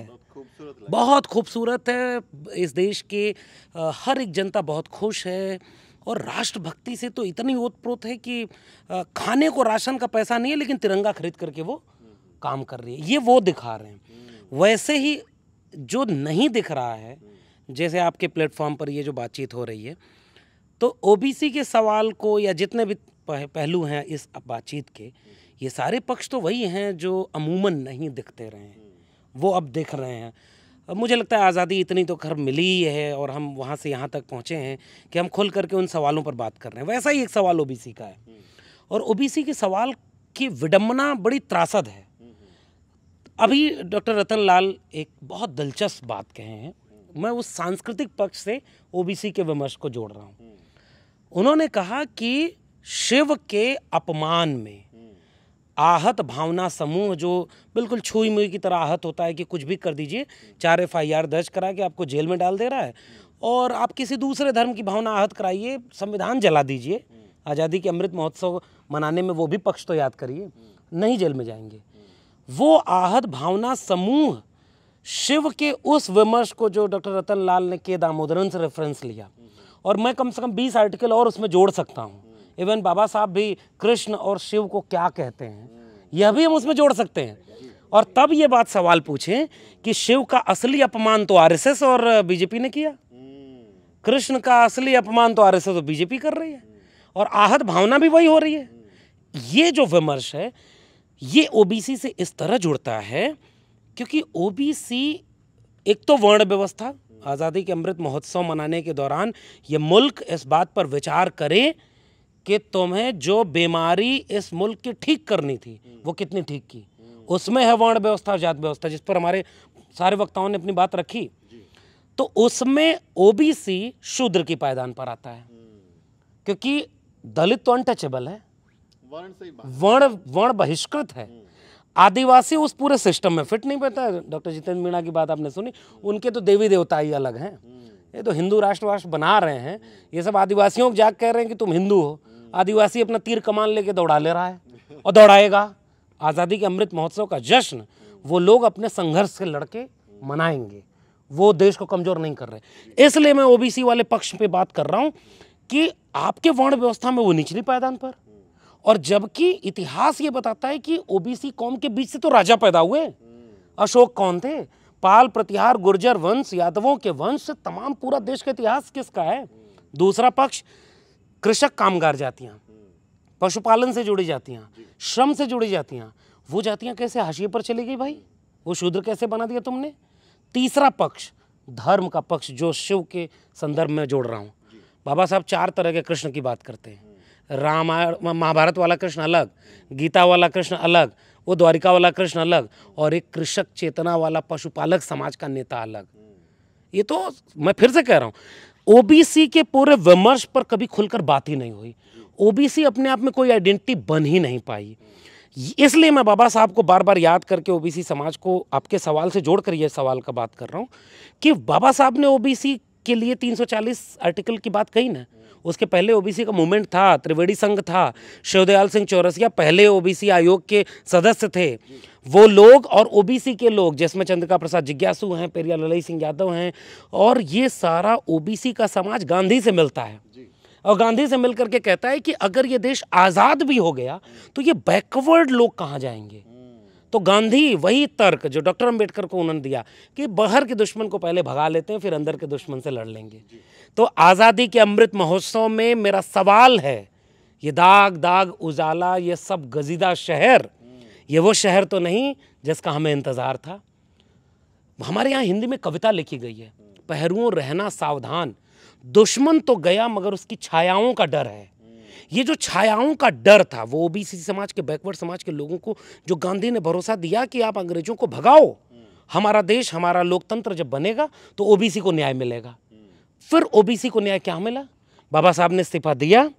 बहुत खूबसूरत है इस देश के हर एक जनता बहुत खुश है और राष्ट्रभक्ति से तो इतनी ओतप्रोत है कि खाने को राशन का पैसा नहीं है लेकिन तिरंगा खरीद करके वो काम कर रही है ये वो दिखा रहे हैं वैसे ही जो नहीं दिख रहा है जैसे आपके प्लेटफॉर्म पर ये जो बातचीत हो रही है तो ओबीसी के सवाल को या जितने भी पहलू हैं इस बातचीत के ये सारे पक्ष तो वही हैं जो अमूमन नहीं दिखते रहे हैं वो अब दिख रहे हैं मुझे लगता है आज़ादी इतनी तो खैर मिली ही है और हम वहाँ से यहाँ तक पहुँचे हैं कि हम खुल करके उन सवालों पर बात कर रहे हैं वैसा ही एक सवाल ओबीसी का है और ओबीसी के सवाल की विडम्बना बड़ी त्रासद है अभी डॉक्टर रतन लाल एक बहुत दिलचस्प बात कहे हैं मैं उस सांस्कृतिक पक्ष से ओबीसी के विमर्श को जोड़ रहा हूँ उन्होंने कहा कि शिव के अपमान में आहत भावना समूह जो बिल्कुल छुई मुई की तरह आहत होता है कि कुछ भी कर दीजिए चार एफ आई आर दर्ज करा के आपको जेल में डाल दे रहा है और आप किसी दूसरे धर्म की भावना आहत कराइए संविधान जला दीजिए आज़ादी के अमृत महोत्सव मनाने में वो भी पक्ष तो याद करिए नहीं जेल में जाएंगे वो आहत भावना समूह शिव के उस विमर्श को जो डॉक्टर रतन लाल ने के दामोदरन से रेफरेंस लिया और मैं कम से कम बीस आर्टिकल और उसमें जोड़ सकता हूँ इवन बाबा साहब भी कृष्ण और शिव को क्या कहते हैं यह भी हम उसमें जोड़ सकते हैं और तब ये बात सवाल पूछें कि शिव का असली अपमान तो आर और बीजेपी ने किया कृष्ण का असली अपमान तो आर एस और बीजेपी कर रही है और आहत भावना भी वही हो रही है ये जो विमर्श है ये ओबीसी से इस तरह जुड़ता है क्योंकि ओबीसी एक तो वर्ण व्यवस्था आज़ादी के अमृत महोत्सव मनाने के दौरान ये मुल्क इस बात पर विचार करें कि तुम्हें जो बीमारी इस मुल्क की ठीक करनी थी वो कितनी ठीक की उसमें है वर्ण व्यवस्था और जात व्यवस्था जिस पर हमारे सारे वक्ताओं ने अपनी बात रखी तो उसमें ओबीसी शूद्र की पायदान पर आता है क्योंकि दलित तो अनटचेबल है वर्ण वर्ण बहिष्कृत है आदिवासी उस पूरे सिस्टम में फिट नहीं बैठा डॉक्टर जितेंद्र मीणा की बात आपने सुनी उनके तो देवी देवता ही अलग हैं ये तो हिंदू राष्ट्र बना रहे हैं ये सब आदिवासियों को जाग कह रहे हैं कि तुम हिंदू हो आदिवासी अपना तीर कमान लेके दौड़ा ले रहा है और दौड़ाएगा आज़ादी के अमृत महोत्सव का जश्न वो लोग अपने संघर्ष से लड़के मनाएंगे वो देश को कमज़ोर नहीं कर रहे इसलिए मैं ओबीसी वाले पक्ष पे बात कर रहा हूँ कि आपके वर्ण व्यवस्था में वो निचली पायदान पर और जबकि इतिहास ये बताता है कि ओबीसी कौम के बीच से तो राजा पैदा हुए अशोक कौन थे पाल प्रतिहार गुर्जर वंश यादवों के वंश से तमाम पूरा देश का इतिहास किसका है दूसरा पक्ष कृषक कामगार जातियां पशुपालन से जुड़ी जातियां श्रम से जुड़ी जातियां वो जातियां कैसे हाशिए पर चली गई भाई वो शूद्र कैसे बना दिया तुमने तीसरा पक्ष धर्म का पक्ष जो शिव के संदर्भ में जोड़ रहा हूँ बाबा साहब चार तरह के कृष्ण की बात करते हैं रामायण महाभारत वाला कृष्ण अलग गीता वाला कृष्ण अलग वो द्वारिका वाला कृष्ण अलग और एक कृषक चेतना वाला पशुपालक समाज का नेता अलग ये तो मैं फिर से कह रहा हूँ ओबीसी के पूरे विमर्श पर कभी खुलकर बात ही नहीं हुई ओबीसी अपने आप में कोई आइडेंटिटी बन ही नहीं पाई इसलिए मैं बाबा साहब को बार बार याद करके ओबीसी समाज को आपके सवाल से जोड़कर यह सवाल का बात कर रहा हूँ कि बाबा साहब ने ओबीसी के लिए 340 आर्टिकल की बात कही ना उसके पहले ओबीसी का मूवमेंट था त्रिवेणी संघ था शिवदयाल सिंह चौरसिया पहले ओबीसी आयोग के सदस्य थे वो लोग और ओबीसी के लोग जिसमें चंद्रिका प्रसाद जिज्ञासु हैं पेरिया ललई सिंह यादव हैं और ये सारा ओबीसी का समाज गांधी से मिलता है और गांधी से मिल करके कहता है कि अगर ये देश आज़ाद भी हो गया तो ये बैकवर्ड लोग कहाँ जाएंगे हम्म। तो गांधी वही तर्क जो डॉक्टर अंबेडकर को उन्होंने दिया कि बाहर के दुश्मन को पहले भगा लेते हैं फिर अंदर के दुश्मन से लड़ लेंगे तो आज़ादी के अमृत महोत्सव में मेरा सवाल है ये दाग दाग उजाला ये सब गजीदा शहर ये वो शहर तो नहीं जिसका हमें इंतज़ार था हमारे यहाँ हिंदी में कविता लिखी गई है पहरुओं रहना सावधान दुश्मन तो गया मगर उसकी छायाओं का डर है ये जो छायाओं का डर था वो ओबीसी समाज के बैकवर्ड समाज के लोगों को जो गांधी ने भरोसा दिया कि आप अंग्रेजों को भगाओ हमारा देश हमारा लोकतंत्र जब बनेगा तो ओबीसी को न्याय मिलेगा फिर ओबीसी को न्याय क्या मिला बाबा साहब ने इस्तीफा दिया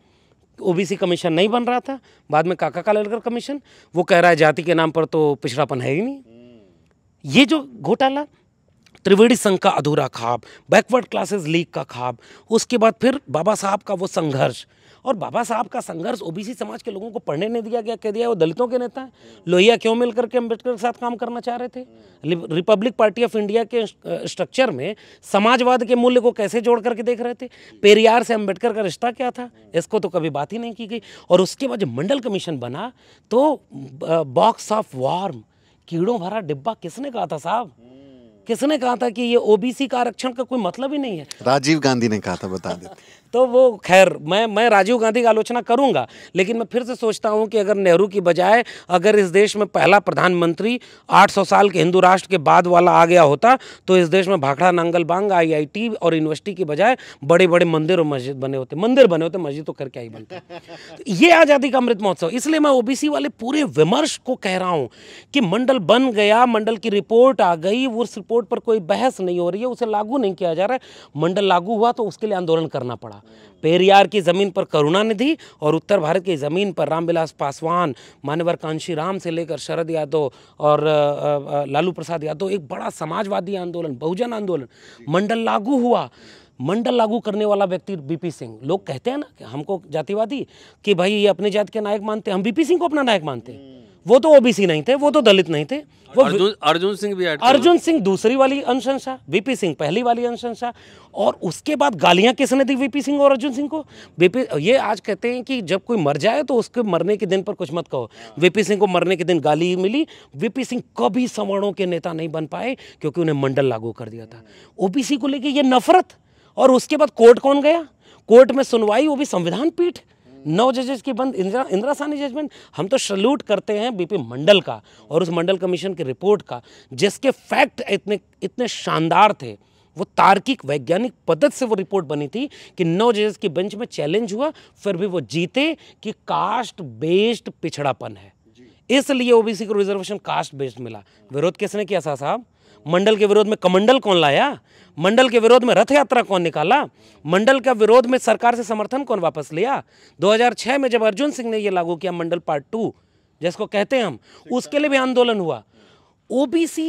ओबीसी कमीशन नहीं बन रहा था बाद में काका काललकर कमीशन वो कह रहा है जाति के नाम पर तो पिछड़ापन है ही नहीं ये जो घोटाला त्रिवेणी संघ का अधूरा खाब बैकवर्ड क्लासेस लीग का खाब उसके बाद फिर बाबा साहब का वो संघर्ष और बाबा साहब का संघर्ष ओबीसी समाज के लोगों को पढ़ने नहीं दिया गया कह दिया वो दलितों के नेता हैं लोहिया क्यों मिलकर के अम्बेडकर के साथ काम करना चाह रहे थे रिपब्लिक पार्टी ऑफ इंडिया के स्ट्रक्चर में समाजवाद के मूल्य को कैसे जोड़ करके देख रहे थे पेरियार से अम्बेडकर का रिश्ता क्या था इसको तो कभी बात ही नहीं की गई और उसके बाद जब मंडल कमीशन बना तो बॉक्स ऑफ वार्म कीड़ों भरा डिब्बा किसने कहा था साहब किसने कहा था कि ये ओबीसी का आरक्षण का कोई मतलब ही नहीं है राजीव गांधी ने कहा था बता दे तो वो खैर मैं मैं राजीव गांधी का आलोचना करूँगा लेकिन मैं फिर से सोचता हूँ कि अगर नेहरू की बजाय अगर इस देश में पहला प्रधानमंत्री 800 साल के हिंदू राष्ट्र के बाद वाला आ गया होता तो इस देश में भाखड़ा नांगल बांग आईआईटी और यूनिवर्सिटी की बजाय बड़े बड़े मंदिर और मस्जिद बने होते मंदिर बने होते मस्जिद तो करके ही बनते तो ये आज़ादी का अमृत महोत्सव इसलिए मैं ओ वाले पूरे विमर्श को कह रहा हूँ कि मंडल बन गया मंडल की रिपोर्ट आ गई उस रिपोर्ट पर कोई बहस नहीं हो रही है उसे लागू नहीं किया जा रहा है मंडल लागू हुआ तो उसके लिए आंदोलन करना पड़ा था हम्म। पेरियार की ज़मीन पर निधि और उत्तर भारत की ज़मीन पर रामविलास पासवान मानवर कांशी राम से लेकर शरद यादव और लालू प्रसाद यादव एक बड़ा समाजवादी आंदोलन बहुजन आंदोलन मंडल लागू हुआ मंडल लागू करने वाला व्यक्ति बीपी सिंह लोग कहते हैं ना कि हमको जातिवादी कि भाई ये अपने जात के नायक मानते हैं हम बीपी सिंह को अपना नायक मानते हैं वो तो ओबीसी नहीं थे वो तो दलित नहीं थे वो अर्जुन अर्जुन सिंह भी अर्जुन सिंह दूसरी वाली अनुशंसा वीपी सिंह पहली वाली अनुशंसा और उसके बाद गालियां किसने दी वीपी सिंह और अर्जुन सिंह को वीपी ये आज कहते हैं कि जब कोई मर जाए तो उसके मरने के दिन पर कुछ मत कहो वीपी सिंह को मरने के दिन गाली मिली वीपी सिंह कभी सवर्णों के नेता नहीं बन पाए क्योंकि उन्हें मंडल लागू कर दिया था ओबीसी को लेकर यह नफरत और उसके बाद कोर्ट कौन गया कोर्ट में सुनवाई वो भी संविधान पीठ हम्म। नौ जजेस की बंद इंदिरा इंदिरा सानी जजमेंट हम तो सल्यूट करते हैं बीपी मंडल का और उस मंडल कमीशन की रिपोर्ट का जिसके फैक्ट इतने इतने शानदार थे वो तार्किक वैज्ञानिक पद्धत से वो रिपोर्ट बनी थी कि नौ जजेस की बेंच में चैलेंज हुआ फिर भी वो जीते कि कास्ट बेस्ड पिछड़ापन है इसलिए ओबीसी को रिजर्वेशन कास्ट बेस्ड मिला विरोध किसने किया साहब मंडल के विरोध में कमंडल कौन लाया मंडल के विरोध में रथ यात्रा कौन निकाला मंडल का विरोध में सरकार से समर्थन कौन वापस लिया 2006 में जब अर्जुन सिंह ने यह लागू किया मंडल पार्ट टू जिसको कहते हैं हम उसके लिए भी आंदोलन हुआ ओबीसी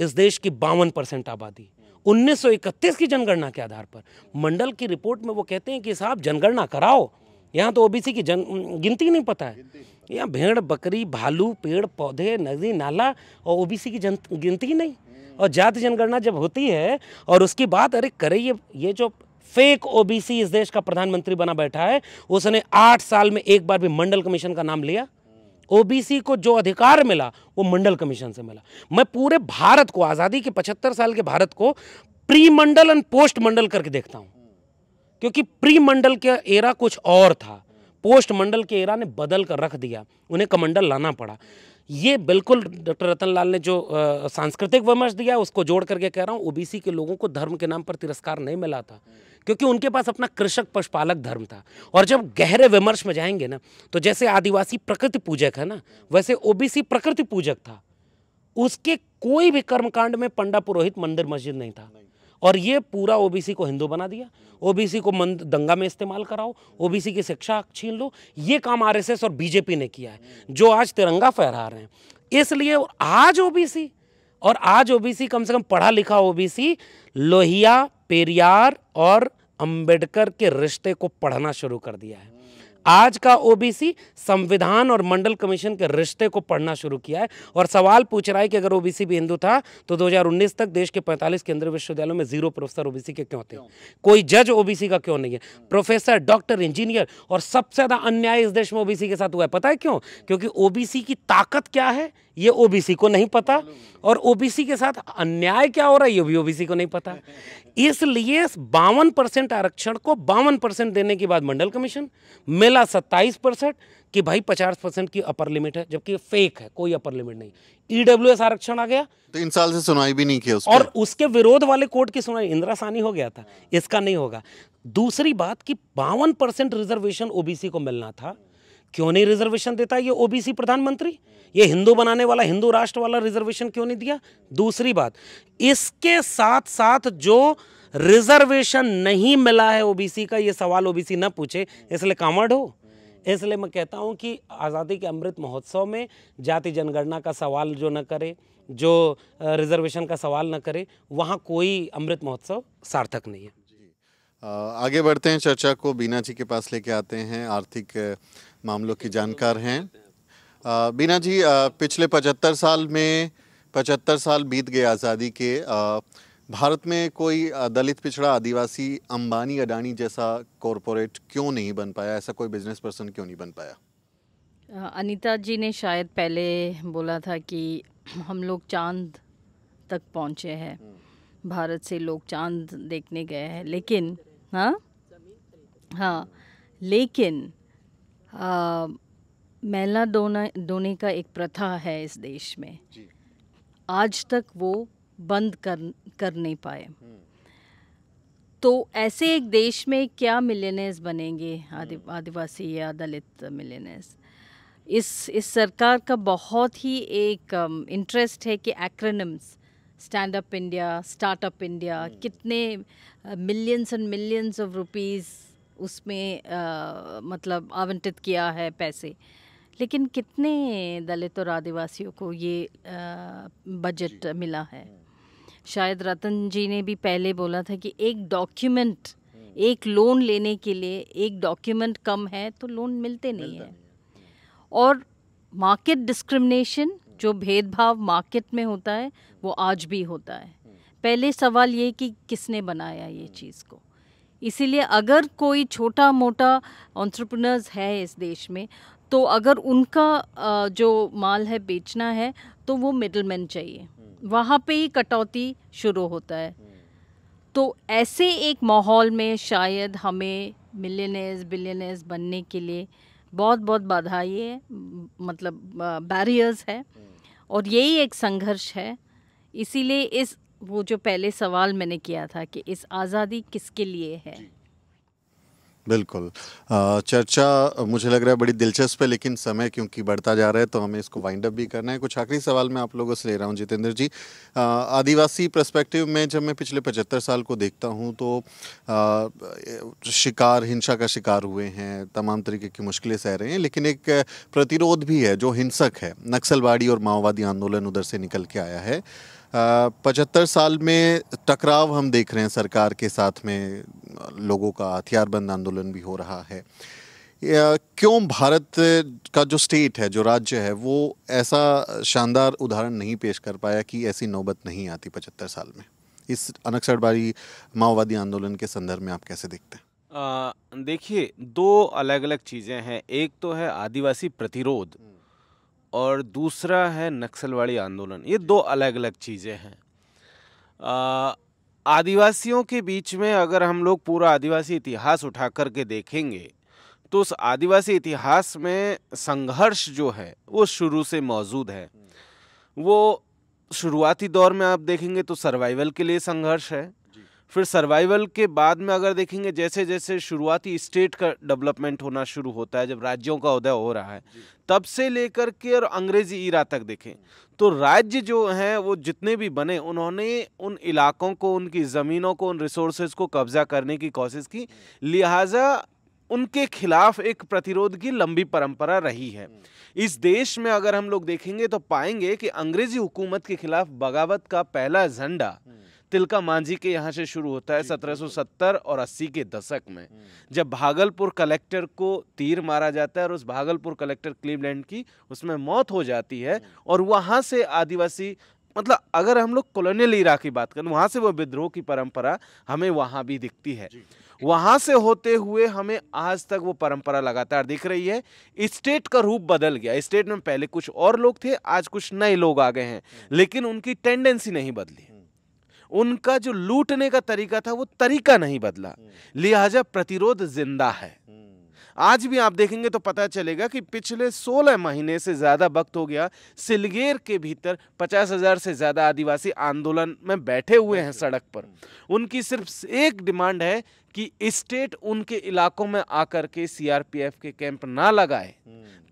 इस देश की बावन परसेंट आबादी 1931 की जनगणना के आधार पर मंडल की रिपोर्ट में वो कहते हैं कि साहब जनगणना कराओ यहाँ तो ओबीसी की जन गिनती नहीं पता है यहाँ भेड़ बकरी भालू पेड़ पौधे नदी नाला और ओबीसी की जन गिनती नहीं और जाति जनगणना जब होती है और उसकी बात अरे करे ये ये जो फेक ओबीसी इस देश का प्रधानमंत्री बना बैठा है उसने आठ साल में एक बार भी मंडल कमीशन का नाम लिया ओबीसी को जो अधिकार मिला वो मंडल कमीशन से मिला मैं पूरे भारत को आज़ादी के पचहत्तर साल के भारत को pre Mandal and post Mandal करके देखता हूं क्योंकि प्री मंडल का एरा कुछ और था पोस्ट मंडल के एरा ने बदल कर रख दिया उन्हें कमंडल लाना पड़ा ये बिल्कुल डॉक्टर रतन लाल ने जो सांस्कृतिक विमर्श दिया उसको जोड़ करके कह रहा हूँ ओबीसी के लोगों को धर्म के नाम पर तिरस्कार नहीं मिला था क्योंकि उनके पास अपना कृषक पशुपालक धर्म था और जब गहरे विमर्श में जाएंगे ना तो जैसे आदिवासी प्रकृति पूजक है ना वैसे ओबीसी प्रकृति पूजक था उसके कोई भी कर्मकांड में पंडा पुरोहित मंदिर मस्जिद नहीं था और ये पूरा ओबीसी को हिंदू बना दिया ओबीसी को मंद दंगा में इस्तेमाल कराओ ओबीसी की शिक्षा छीन लो ये काम आरएसएस और बीजेपी ने किया है जो आज तिरंगा फहरा रहे हैं इसलिए आज ओबीसी और आज ओबीसी कम से कम पढ़ा लिखा ओबीसी लोहिया पेरियार और अंबेडकर के रिश्ते को पढ़ना शुरू कर दिया है आज का ओबीसी संविधान और मंडल कमीशन के रिश्ते को पढ़ना शुरू किया है और सवाल पूछ रहा है कि अगर ओबीसी भी हिंदू था तो 2019 तक देश के 45 केंद्रीय विश्वविद्यालयों में जीरो प्रोफेसर ओबीसी के क्यों थे कोई जज ओबीसी का क्यों नहीं है प्रोफेसर डॉक्टर इंजीनियर और सबसे ज़्यादा अन्याय इस देश में ओबीसी के साथ हुआ है पता है क्यों क्योंकि ओबीसी की ताकत क्या है ये ओबीसी को नहीं पता और ओबीसी के साथ अन्याय क्या हो रहा है ये भी ओबीसी को नहीं पता इसलिए बावन परसेंट आरक्षण को बावन परसेंट देने के बाद मंडल कमीशन मिला सत्ताईस परसेंट कि भाई पचास परसेंट की अपर लिमिट है जबकि फेक है कोई अपर लिमिट नहीं ईडब्ल्यू e आरक्षण आ गया तीन तो साल से सुनाई भी नहीं किया और उसके विरोध वाले कोर्ट की सुनाई इंदिरा सानी हो गया था इसका नहीं होगा दूसरी बात कि बावन परसेंट रिजर्वेशन ओबीसी को मिलना था क्यों नहीं रिजर्वेशन देता ये ओबीसी प्रधानमंत्री ये हिंदू बनाने वाला हिंदू राष्ट्र वाला रिजर्वेशन क्यों नहीं दिया दूसरी बात इसके साथ साथ जो रिजर्वेशन नहीं मिला है ओबीसी का ये सवाल ओबीसी ना पूछे इसलिए कांवड़ हो इसलिए मैं कहता हूँ कि आज़ादी के अमृत महोत्सव में जाति जनगणना का सवाल जो न करे जो रिजर्वेशन का सवाल न करे वहाँ कोई अमृत महोत्सव सार्थक नहीं है आगे बढ़ते हैं चर्चा को बीना जी के पास लेके आते हैं आर्थिक मामलों की जानकार हैं बीना जी पिछले पचहत्तर साल में पचहत्तर साल बीत गए आज़ादी के भारत में कोई दलित पिछड़ा आदिवासी अंबानी अडानी जैसा कॉरपोरेट क्यों नहीं बन पाया ऐसा कोई बिजनेस पर्सन क्यों नहीं बन पाया अनीता जी ने शायद पहले बोला था कि हम लोग चांद तक पहुंचे हैं हम्म। भारत से लोग चांद देखने गए हैं लेकिन हाँ हाँ लेकिन मेला दोना दोने का एक प्रथा है इस देश में जी। आज तक वो बंद कर कर नहीं पाए हम्म। तो ऐसे एक देश में क्या मिलेनेस बनेंगे हम्म। आदि आदिवासी या दलित मिलेनियर्स इस इस सरकार का बहुत ही एक इंटरेस्ट है कि acronyms stand up India startup India कितने millions and millions of rupees उसमें आ, मतलब आवंटित किया है पैसे लेकिन कितने दलित और आदिवासियों को ये आ, बजट मिला है हम्म। शायद रतन जी ने भी पहले बोला था कि एक डॉक्यूमेंट हम्म। एक लोन लेने के लिए एक डॉक्यूमेंट कम है तो लोन मिलते नहीं हैं है हम्म। और मार्केट डिस्क्रिमिनेशन जो भेदभाव मार्केट में होता है वो आज भी होता है पहले सवाल ये कि किसने बनाया ये चीज़ को इसीलिए अगर कोई छोटा मोटा ऑन्ट्रप्रनर्स है इस देश में तो अगर उनका जो माल है बेचना है तो वो मिडलमैन चाहिए हम्म। वहाँ पे ही कटौती शुरू होता है हम्म। तो ऐसे एक माहौल में शायद हमें मिलियनर्स बिलियनर्स बनने के लिए बहुत बहुत बाधाएं मतलब, है मतलब बैरियर्स है और यही एक संघर्ष है इसीलिए इस वो जो पहले सवाल मैंने किया था कि इस आज़ादी किसके लिए है बिल्कुल चर्चा मुझे लग रहा है बड़ी दिलचस्प है लेकिन समय क्योंकि बढ़ता जा रहा है तो हमें इसको वाइंड अप भी करना है कुछ आखिरी सवाल मैं आप लोगों से ले रहा हूँ जितेंद्र जी आदिवासी प्रस्पेक्टिव में जब मैं पिछले पचहत्तर साल को देखता हूँ तो शिकार हिंसा का शिकार हुए हैं तमाम तरीके की मुश्किलें सह रहे हैं लेकिन एक प्रतिरोध भी है जो हिंसक है नक्सलवाड़ी और माओवादी आंदोलन उधर से निकल के आया है पचहत्तर साल में टकराव हम देख रहे हैं सरकार के साथ में लोगों का हथियारबंद आंदोलन भी हो रहा है क्यों भारत का जो स्टेट है जो राज्य है वो ऐसा शानदार उदाहरण नहीं पेश कर पाया कि ऐसी नौबत नहीं आती पचहत्तर साल में इस अनकसरबारी माओवादी आंदोलन के संदर्भ में आप कैसे देखते हैं देखिए दो अलग अलग चीज़ें हैं एक तो है आदिवासी प्रतिरोध हम्म। और दूसरा है नक्सलवाड़ी आंदोलन ये दो अलग अलग चीज़ें हैं आदिवासियों के बीच में अगर हम लोग पूरा आदिवासी इतिहास उठा कर के देखेंगे तो उस आदिवासी इतिहास में संघर्ष जो है वो शुरू से मौजूद है वो शुरुआती दौर में आप देखेंगे तो सर्वाइवल के लिए संघर्ष है फिर सर्वाइवल के बाद में अगर देखेंगे जैसे जैसे शुरुआती स्टेट का डेवलपमेंट होना शुरू होता है जब राज्यों का उदय हो रहा है तब से लेकर के और अंग्रेजी ईरा तक देखें तो राज्य जो हैं वो जितने भी बने उन्होंने उन इलाकों को उनकी ज़मीनों को उन रिसोर्सेज को कब्जा करने की कोशिश की लिहाजा उनके खिलाफ एक प्रतिरोध की लंबी परंपरा रही है हम्म। इस देश में अगर हम लोग देखेंगे तो पाएंगे कि अंग्रेजी हुकूमत के खिलाफ बगावत का पहला झंडा हम्म। तिलका मांझी के यहाँ से शुरू होता है 1770 और 80 के दशक में हम्म। जब भागलपुर कलेक्टर को तीर मारा जाता है और उस भागलपुर कलेक्टर क्लीवलैंड की उसमें मौत हो जाती है हम्म। और वहाँ से आदिवासी मतलब अगर हम लोग कॉलोनियल इरा की बात करें वहाँ से वो विद्रोह की परंपरा हमें वहाँ भी दिखती है वहाँ से होते हुए हमें आज तक वो परंपरा लगातार दिख रही है स्टेट का रूप बदल गया स्टेट में पहले कुछ और लोग थे आज कुछ नए लोग आ गए हैं हम्म। लेकिन उनकी टेंडेंसी नहीं बदली उनका जो लूटने का तरीका था वो तरीका नहीं बदला हम्म। लिहाजा प्रतिरोध जिंदा है हम्म। आज भी आप देखेंगे तो पता चलेगा कि पिछले 16 महीने से ज़्यादा वक्त हो गया सिलगेर के भीतर पचास हज़ार से ज़्यादा आदिवासी आंदोलन में बैठे हुए हैं सड़क पर हम्म। उनकी सिर्फ एक डिमांड है कि स्टेट उनके इलाकों में आकर के सीआरपीएफ के कैंप ना लगाए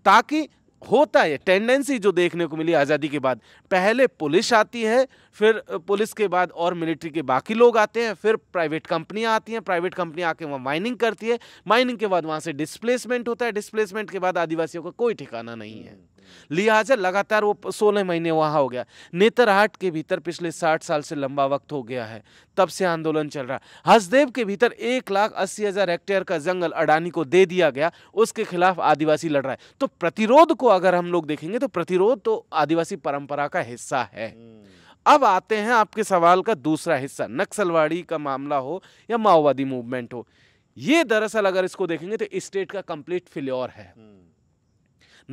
ताकि होता है टेंडेंसी जो देखने को मिली आज़ादी के बाद पहले पुलिस आती है फिर पुलिस के बाद और मिलिट्री के बाकी लोग आते हैं फिर प्राइवेट कंपनियां आती हैं प्राइवेट कंपनियां आके वहाँ माइनिंग करती है माइनिंग के बाद वहाँ से डिस्प्लेसमेंट होता है डिस्प्लेसमेंट के बाद आदिवासियों का कोई ठिकाना नहीं है लिहाजा लगातार वो सोलह महीने वहाँ हो गया नेतरहाट के भीतर पिछले साठ साल से लंबा वक्त हो गया है तब से आंदोलन चल रहा हसदेव के भीतर एक लाख अस्सी हज़ार हेक्टेयर का जंगल अडानी को दे दिया गया उसके खिलाफ आदिवासी लड़ रहा है तो प्रतिरोध को अगर हम लोग देखेंगे तो प्रतिरोध तो आदिवासी परंपरा का हिस्सा है हम्म। अब आते हैं आपके सवाल का दूसरा हिस्सा नक्सलवाड़ी का मामला हो या माओवादी मूवमेंट हो ये दरअसल अगर इसको देखेंगे तो स्टेट का कंप्लीट फिल्योर है हम्म।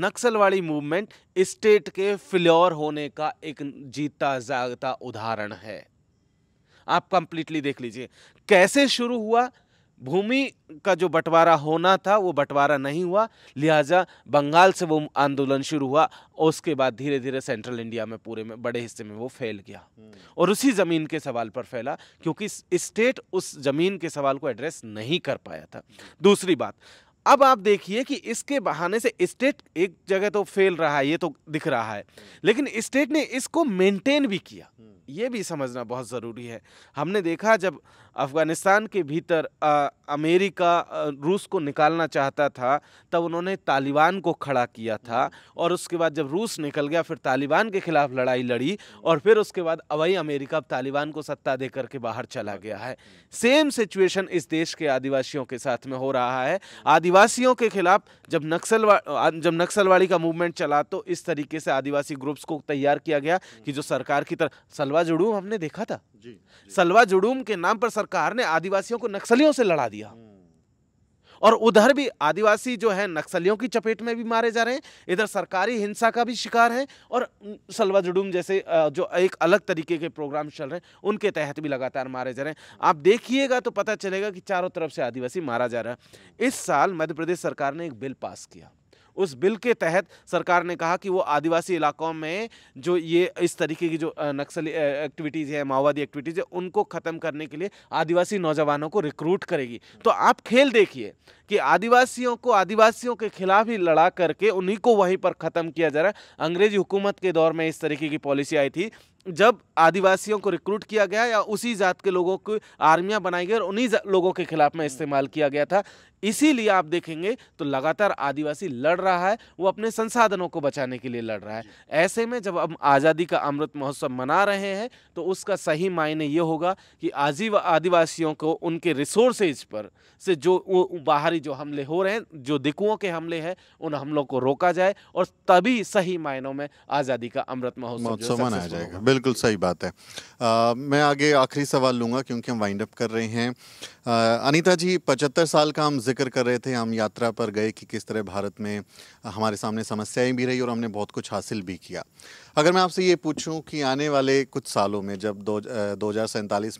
नक्सलवाड़ी मूवमेंट स्टेट के फ्लोर होने का एक जीता जागता उदाहरण है आप कंप्लीटली देख लीजिए कैसे शुरू हुआ भूमि का जो बंटवारा होना था वो बंटवारा नहीं हुआ लिहाजा बंगाल से वो आंदोलन शुरू हुआ और उसके बाद धीरे धीरे सेंट्रल इंडिया में पूरे में बड़े हिस्से में वो फैल गया हम्म। और उसी ज़मीन के सवाल पर फैला क्योंकि स्टेट उस ज़मीन के सवाल को एड्रेस नहीं कर पाया था हम्म। दूसरी बात अब आप देखिए कि इसके बहाने से स्टेट एक जगह तो फेल रहा है ये तो दिख रहा है लेकिन स्टेट ने इसको मेंटेन भी किया हम्म। ये भी समझना बहुत ज़रूरी है हमने देखा जब अफ़गानिस्तान के भीतर आ, अमेरिका रूस को निकालना चाहता था तब उन्होंने तालिबान को खड़ा किया था और उसके बाद जब रूस निकल गया फिर तालिबान के ख़िलाफ़ लड़ाई लड़ी और फिर उसके बाद अवई अमेरिका अब तालिबान को सत्ता दे करके बाहर चला गया है सेम सिचुएशन इस देश के आदिवासियों के साथ में हो रहा है आदिवासियों के खिलाफ जब नक्सलवा जब नक्सलवाड़ी का मूवमेंट चला तो इस तरीके से आदिवासी ग्रुप्स को तैयार किया गया कि जो सरकार की तरफ सलवा जुड़ूम हमने देखा था जी, जी। सलवा जुड़ूम के नाम पर सरकार ने आदिवासियों को नक्सलियों से लड़ा दिया और उधर भी आदिवासी जो है नक्सलियों की चपेट में भी मारे जा रहे हैं इधर सरकारी हिंसा का भी शिकार है और सलवा जुडूम जैसे जो एक अलग तरीके के प्रोग्राम चल रहे हैं उनके तहत भी लगातार मारे जा रहे हैं आप देखिएगा तो पता चलेगा कि चारों तरफ से आदिवासी मारा जा रहा है इस साल मध्य प्रदेश सरकार ने एक बिल पास किया उस बिल के तहत सरकार ने कहा कि वो आदिवासी इलाकों में जो ये इस तरीके की जो नक्सली एक्टिविटीज़ है माओवादी एक्टिविटीज़ है उनको ख़त्म करने के लिए आदिवासी नौजवानों को रिक्रूट करेगी तो आप खेल देखिए कि आदिवासियों को आदिवासियों के खिलाफ ही लड़ा करके उन्हीं को वहीं पर ख़त्म किया जा रहा है अंग्रेजी हुकूमत के दौर में इस तरीके की पॉलिसी आई थी जब आदिवासियों को रिक्रूट किया गया या उसी जात के लोगों को आर्मियां बनाई गई और उन्हीं लोगों के खिलाफ में इस्तेमाल किया गया था इसीलिए आप देखेंगे तो लगातार आदिवासी लड़ रहा है वो अपने संसाधनों को बचाने के लिए लड़ रहा है ऐसे में जब हम आज़ादी का अमृत महोत्सव मना रहे हैं तो उसका सही मायने ये होगा कि आजीव आदिवासियों को उनके रिसोर्सेज पर से जो बाहरी जो हमले हो रहे हैं जो दिकुओं के हमले हैं उन हमलों को रोका जाए और तभी सही मायनों में आज़ादी का अमृत महोत्सव मनाया जाएगा बिल्कुल सही बात है आ, मैं आगे आखिरी सवाल लूँगा क्योंकि हम वाइंड अप कर रहे हैं अनिता जी पचहत्तर साल का हम जिक्र कर रहे थे हम यात्रा पर गए कि किस तरह भारत में हमारे सामने समस्याएं भी रही और हमने बहुत कुछ हासिल भी किया अगर मैं आपसे ये पूछूं कि आने वाले कुछ सालों में जब दो दो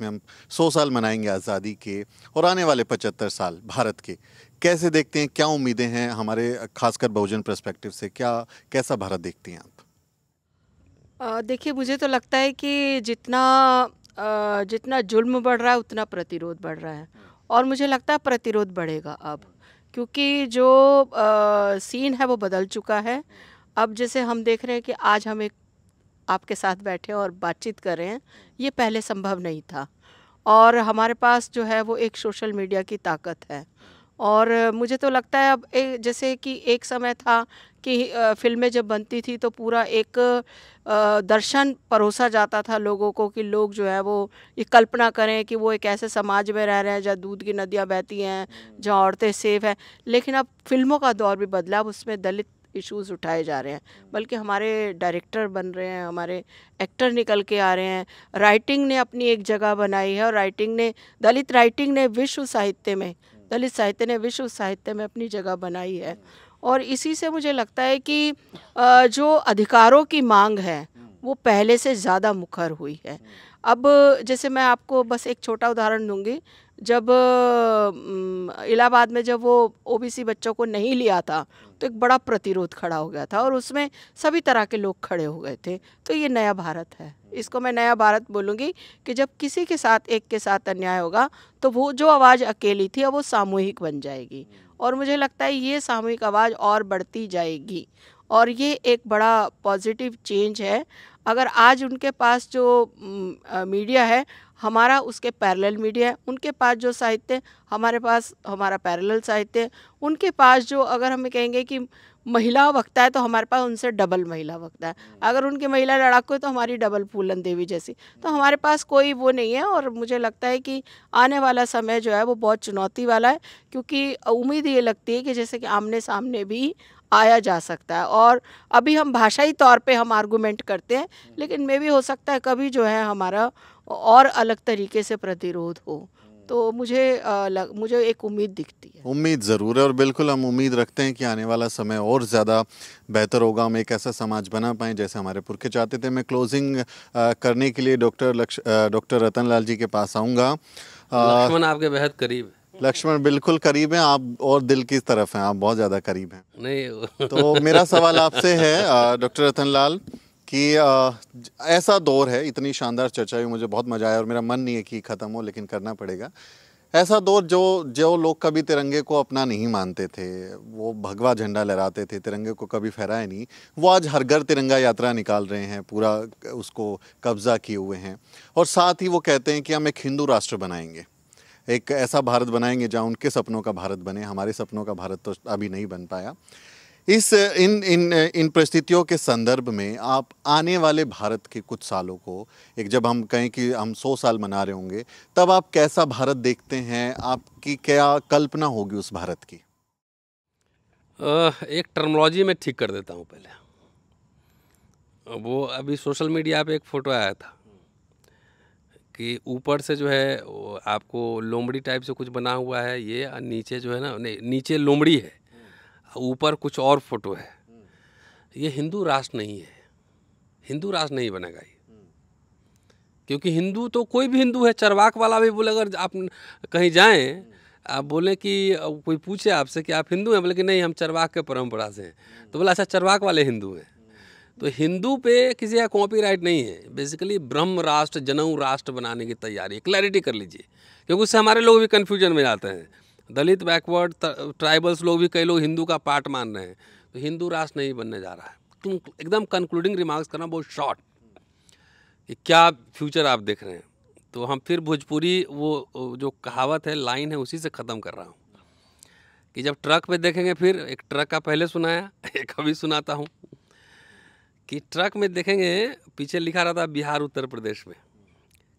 में हम सौ साल मनाएंगे आज़ादी के और आने वाले पचहत्तर साल भारत के कैसे देखते हैं क्या उम्मीदें हैं हमारे खासकर बहुजन परस्पेक्टिव से क्या कैसा भारत देखते हैं आप देखिए मुझे तो लगता है कि जितना जितना जुल्म बढ़ रहा है उतना प्रतिरोध बढ़ रहा है और मुझे लगता है प्रतिरोध बढ़ेगा अब क्योंकि जो आ, सीन है वो बदल चुका है अब जैसे हम देख रहे हैं कि आज हम एक आपके साथ बैठे और बातचीत कर रहे हैं ये पहले संभव नहीं था और हमारे पास जो है वो एक सोशल मीडिया की ताकत है और मुझे तो लगता है अब ए, जैसे कि एक समय था कि फिल्में जब बनती थी तो पूरा एक दर्शन परोसा जाता था लोगों को कि लोग जो है वो ये कल्पना करें कि वो एक ऐसे समाज में रह रहे हैं जहाँ दूध की नदियाँ बहती हैं हम्म। जहाँ औरतें सेफ हैं लेकिन अब फिल्मों का दौर भी बदला अब उसमें दलित इश्यूज उठाए जा रहे हैं हम्म। बल्कि हमारे डायरेक्टर बन रहे हैं हमारे एक्टर निकल के आ रहे हैं राइटिंग ने अपनी एक जगह बनाई है और राइटिंग ने दलित राइटिंग ने विश्व साहित्य में दलित साहित्य ने विश्व साहित्य में अपनी जगह बनाई है और इसी से मुझे लगता है कि जो अधिकारों की मांग है वो पहले से ज़्यादा मुखर हुई है अब जैसे मैं आपको बस एक छोटा उदाहरण दूंगी जब इलाहाबाद में जब वो ओबीसी बच्चों को नहीं लिया था तो एक बड़ा प्रतिरोध खड़ा हो गया था और उसमें सभी तरह के लोग खड़े हो गए थे तो ये नया भारत है इसको मैं नया भारत बोलूँगी कि जब किसी के साथ एक के साथ अन्याय होगा तो वो जो आवाज़ अकेली थी अब वो सामूहिक बन जाएगी और मुझे लगता है ये सामूहिक आवाज़ और बढ़ती जाएगी और ये एक बड़ा पॉजिटिव चेंज है अगर आज उनके पास जो मीडिया है हमारा उसके पैरेलल मीडिया है उनके पास जो साहित्य हमारे पास हमारा पैरेलल साहित्य है उनके पास जो अगर हम कहेंगे कि महिला वक्ता है तो हमारे पास उनसे डबल महिला वक्ता है हम्म। अगर उनकी महिला लड़ाकू है तो हमारी डबल फूलन देवी जैसी तो हमारे पास कोई वो नहीं है और मुझे लगता है कि आने वाला समय जो है वो बहुत चुनौती वाला है क्योंकि उम्मीद ये लगती है कि जैसे कि आमने सामने भी आया जा सकता है और अभी हम भाषाई तौर पे हम आर्गूमेंट करते हैं लेकिन मे भी हो सकता है कभी जो है हमारा और अलग तरीके से प्रतिरोध हो तो मुझे लग, मुझे एक उम्मीद दिखती है उम्मीद ज़रूर है और बिल्कुल हम उम्मीद रखते हैं कि आने वाला समय और ज़्यादा बेहतर होगा हम एक ऐसा समाज बना पाएँ जैसे हमारे पुरखे चाहते थे मैं क्लोजिंग करने के लिए डॉक्टर लक्ष डॉक्टर रतन लाल जी के पास आऊँगा लक्ष्मण आपके बेहद करीब है लक्ष्मण बिल्कुल करीब हैं आप और दिल की तरफ हैं आप बहुत ज़्यादा करीब हैं नहीं तो मेरा सवाल आपसे है डॉक्टर रतन लाल कि ऐसा दौर है इतनी शानदार चर्चा हुई मुझे बहुत मज़ा आया और मेरा मन नहीं है कि ख़त्म हो लेकिन करना पड़ेगा ऐसा दौर जो जो लोग कभी तिरंगे को अपना नहीं मानते थे वो भगवा झंडा लहराते थे तिरंगे को कभी फहराए नहीं वो आज हर घर तिरंगा यात्रा निकाल रहे हैं पूरा उसको कब्जा किए हुए हैं और साथ ही वो कहते हैं कि हम एक हिंदू राष्ट्र बनाएंगे एक ऐसा भारत बनाएंगे जहाँ उनके सपनों का भारत बने हमारे सपनों का भारत तो अभी नहीं बन पाया इस इन इन इन परिस्थितियों के संदर्भ में आप आने वाले भारत के कुछ सालों को एक जब हम कहें कि हम सौ साल मना रहे होंगे तब आप कैसा भारत देखते हैं आपकी क्या कल्पना होगी उस भारत की एक टर्मोलॉजी में ठीक कर देता हूँ पहले वो अभी सोशल मीडिया पे एक फ़ोटो आया था कि ऊपर से जो है आपको लोमड़ी टाइप से कुछ बना हुआ है ये नीचे जो है ना नहीं नीचे लोमड़ी है ऊपर कुछ और फोटो है ये हिंदू राष्ट्र नहीं है हिंदू राष्ट्र नहीं बनेगा ये क्योंकि हिंदू तो कोई भी हिंदू है चरवाक वाला भी बोले अगर आप कहीं जाएं आप बोले कि कोई पूछे आपसे कि आप हिंदू हैं बोले कि नहीं हम चरवाक के परंपरा से हैं तो बोला अच्छा चरवाक वाले हिंदू हैं तो हिंदू पे किसी का कॉपीराइट नहीं है बेसिकली ब्रह्म राष्ट्र जनऊ राष्ट्र बनाने की तैयारी क्लैरिटी कर लीजिए क्योंकि उससे हमारे लोग भी कन्फ्यूजन में जाते हैं दलित बैकवर्ड ट्राइबल्स लोग भी कई लोग हिंदू का पार्ट मान रहे हैं तो हिंदू राष्ट्र नहीं बनने जा रहा है एकदम कंक्लूडिंग रिमार्क्स करना बहुत शॉर्ट कि क्या फ्यूचर आप देख रहे हैं तो हम फिर भोजपुरी वो जो कहावत है लाइन है उसी से ख़त्म कर रहा हूँ कि जब ट्रक पे देखेंगे फिर एक ट्रक का पहले सुनाया एक अभी सुनाता हूँ कि ट्रक में देखेंगे पीछे लिखा रहता बिहार उत्तर प्रदेश में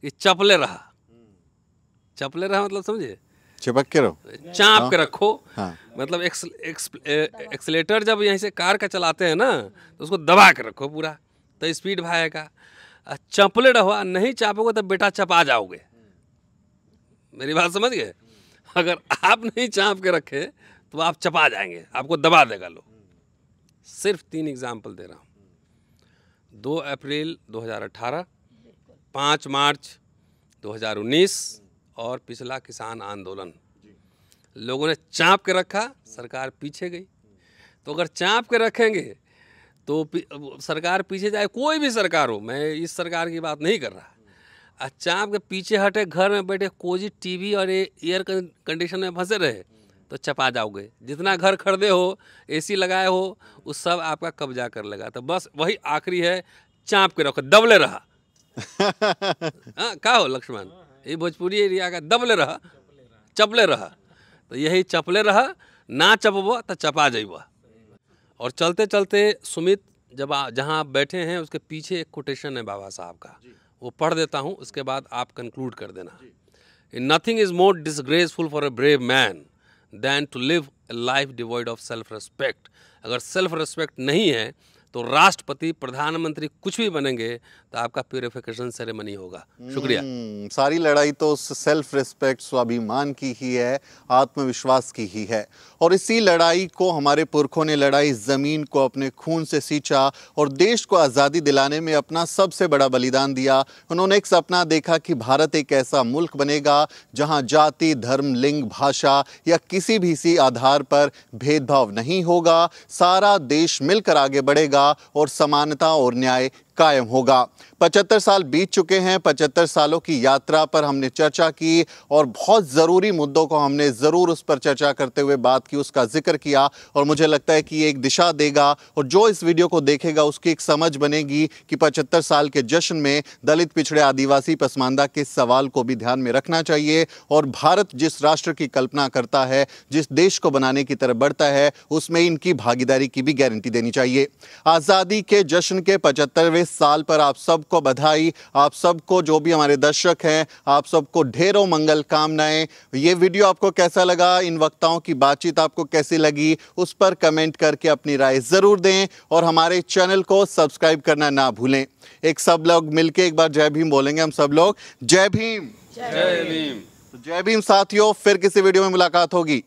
कि चपले रहा चपले रहा मतलब समझे चिपक के रहो चाप हाँ। के रखो हाँ। मतलब एक्सलेटर जब यहीं से कार का चलाते हैं ना तो उसको दबा के रखो पूरा तो स्पीड भाएगा चपले रहो नहीं चापोगे तो बेटा चपा जाओगे मेरी बात समझ गए अगर आप नहीं चाप के रखे तो आप चपा जाएंगे आपको दबा देगा लोग सिर्फ तीन एग्जाम्पल दे रहा हूँ दो अप्रैल 2018, पाँच मार्च 2019 और पिछला किसान आंदोलन लोगों ने चाँप के रखा सरकार पीछे गई तो अगर चाँप के रखेंगे तो सरकार पीछे जाए कोई भी सरकार हो मैं इस सरकार की बात नहीं कर रहा चाँप के पीछे हटे घर में बैठे कोजी टीवी और एयर कंडीशन में फंसे रहे तो चपा जाओगे जितना घर खरीदे हो एसी लगाए हो उस सब आपका कब्जा कर लेगा तो बस वही आखिरी है चाँप के रखो दबले रहा हाँ का हो लक्ष्मण ये भोजपुरी एरिया का दबले रहा चपले रहा तो यही चपले रहा ना चपब तो चपा जब और चलते चलते सुमित जब जहाँ आप बैठे हैं उसके पीछे एक कोटेशन है बाबा साहब का वो पढ़ देता हूँ उसके बाद आप कंक्लूड कर देना nothing is more disgraceful for a brave man than to live a life devoid of self respect अगर सेल्फ रेस्पेक्ट नहीं है तो राष्ट्रपति प्रधानमंत्री कुछ भी बनेंगे तो आपका प्योरिफिकेशन सेरेमनी होगा शुक्रिया हम्म, सारी लड़ाई तो सेल्फ रिस्पेक्ट स्वाभिमान की ही है आत्मविश्वास की ही है और इसी लड़ाई को हमारे पुरखों ने लड़ाई ज़मीन को अपने खून से सींचा और देश को आज़ादी दिलाने में अपना सबसे बड़ा बलिदान दिया उन्होंने एक सपना देखा कि भारत एक ऐसा मुल्क बनेगा जहाँ जाति धर्म लिंग भाषा या किसी भी सी आधार पर भेदभाव नहीं होगा सारा देश मिलकर आगे बढ़ेगा और समानता और न्याय कायम होगा पचहत्तर साल बीत चुके हैं पचहत्तर सालों की यात्रा पर हमने चर्चा की और बहुत ज़रूरी मुद्दों को हमने ज़रूर उस पर चर्चा करते हुए बात की उसका जिक्र किया और मुझे लगता है कि ये एक दिशा देगा और जो इस वीडियो को देखेगा उसकी एक समझ बनेगी कि पचहत्तर साल के जश्न में दलित पिछड़े आदिवासी पसमानदा के सवाल को भी ध्यान में रखना चाहिए और भारत जिस राष्ट्र की कल्पना करता है जिस देश को बनाने की तरफ बढ़ता है उसमें इनकी भागीदारी की भी गारंटी देनी चाहिए आज़ादी के जश्न के पचहत्तरवें इस साल पर आप सबको बधाई आप सबको जो भी हमारे दर्शक हैं आप सबको ढेरों मंगल कामनाएं ये वीडियो आपको कैसा लगा इन वक्ताओं की बातचीत आपको कैसी लगी उस पर कमेंट करके अपनी राय ज़रूर दें और हमारे चैनल को सब्सक्राइब करना ना भूलें एक सब लोग मिलके एक बार जय भीम बोलेंगे हम सब लोग जय भीम जय भीम तो जय भीम साथियों फिर किसी वीडियो में मुलाकात होगी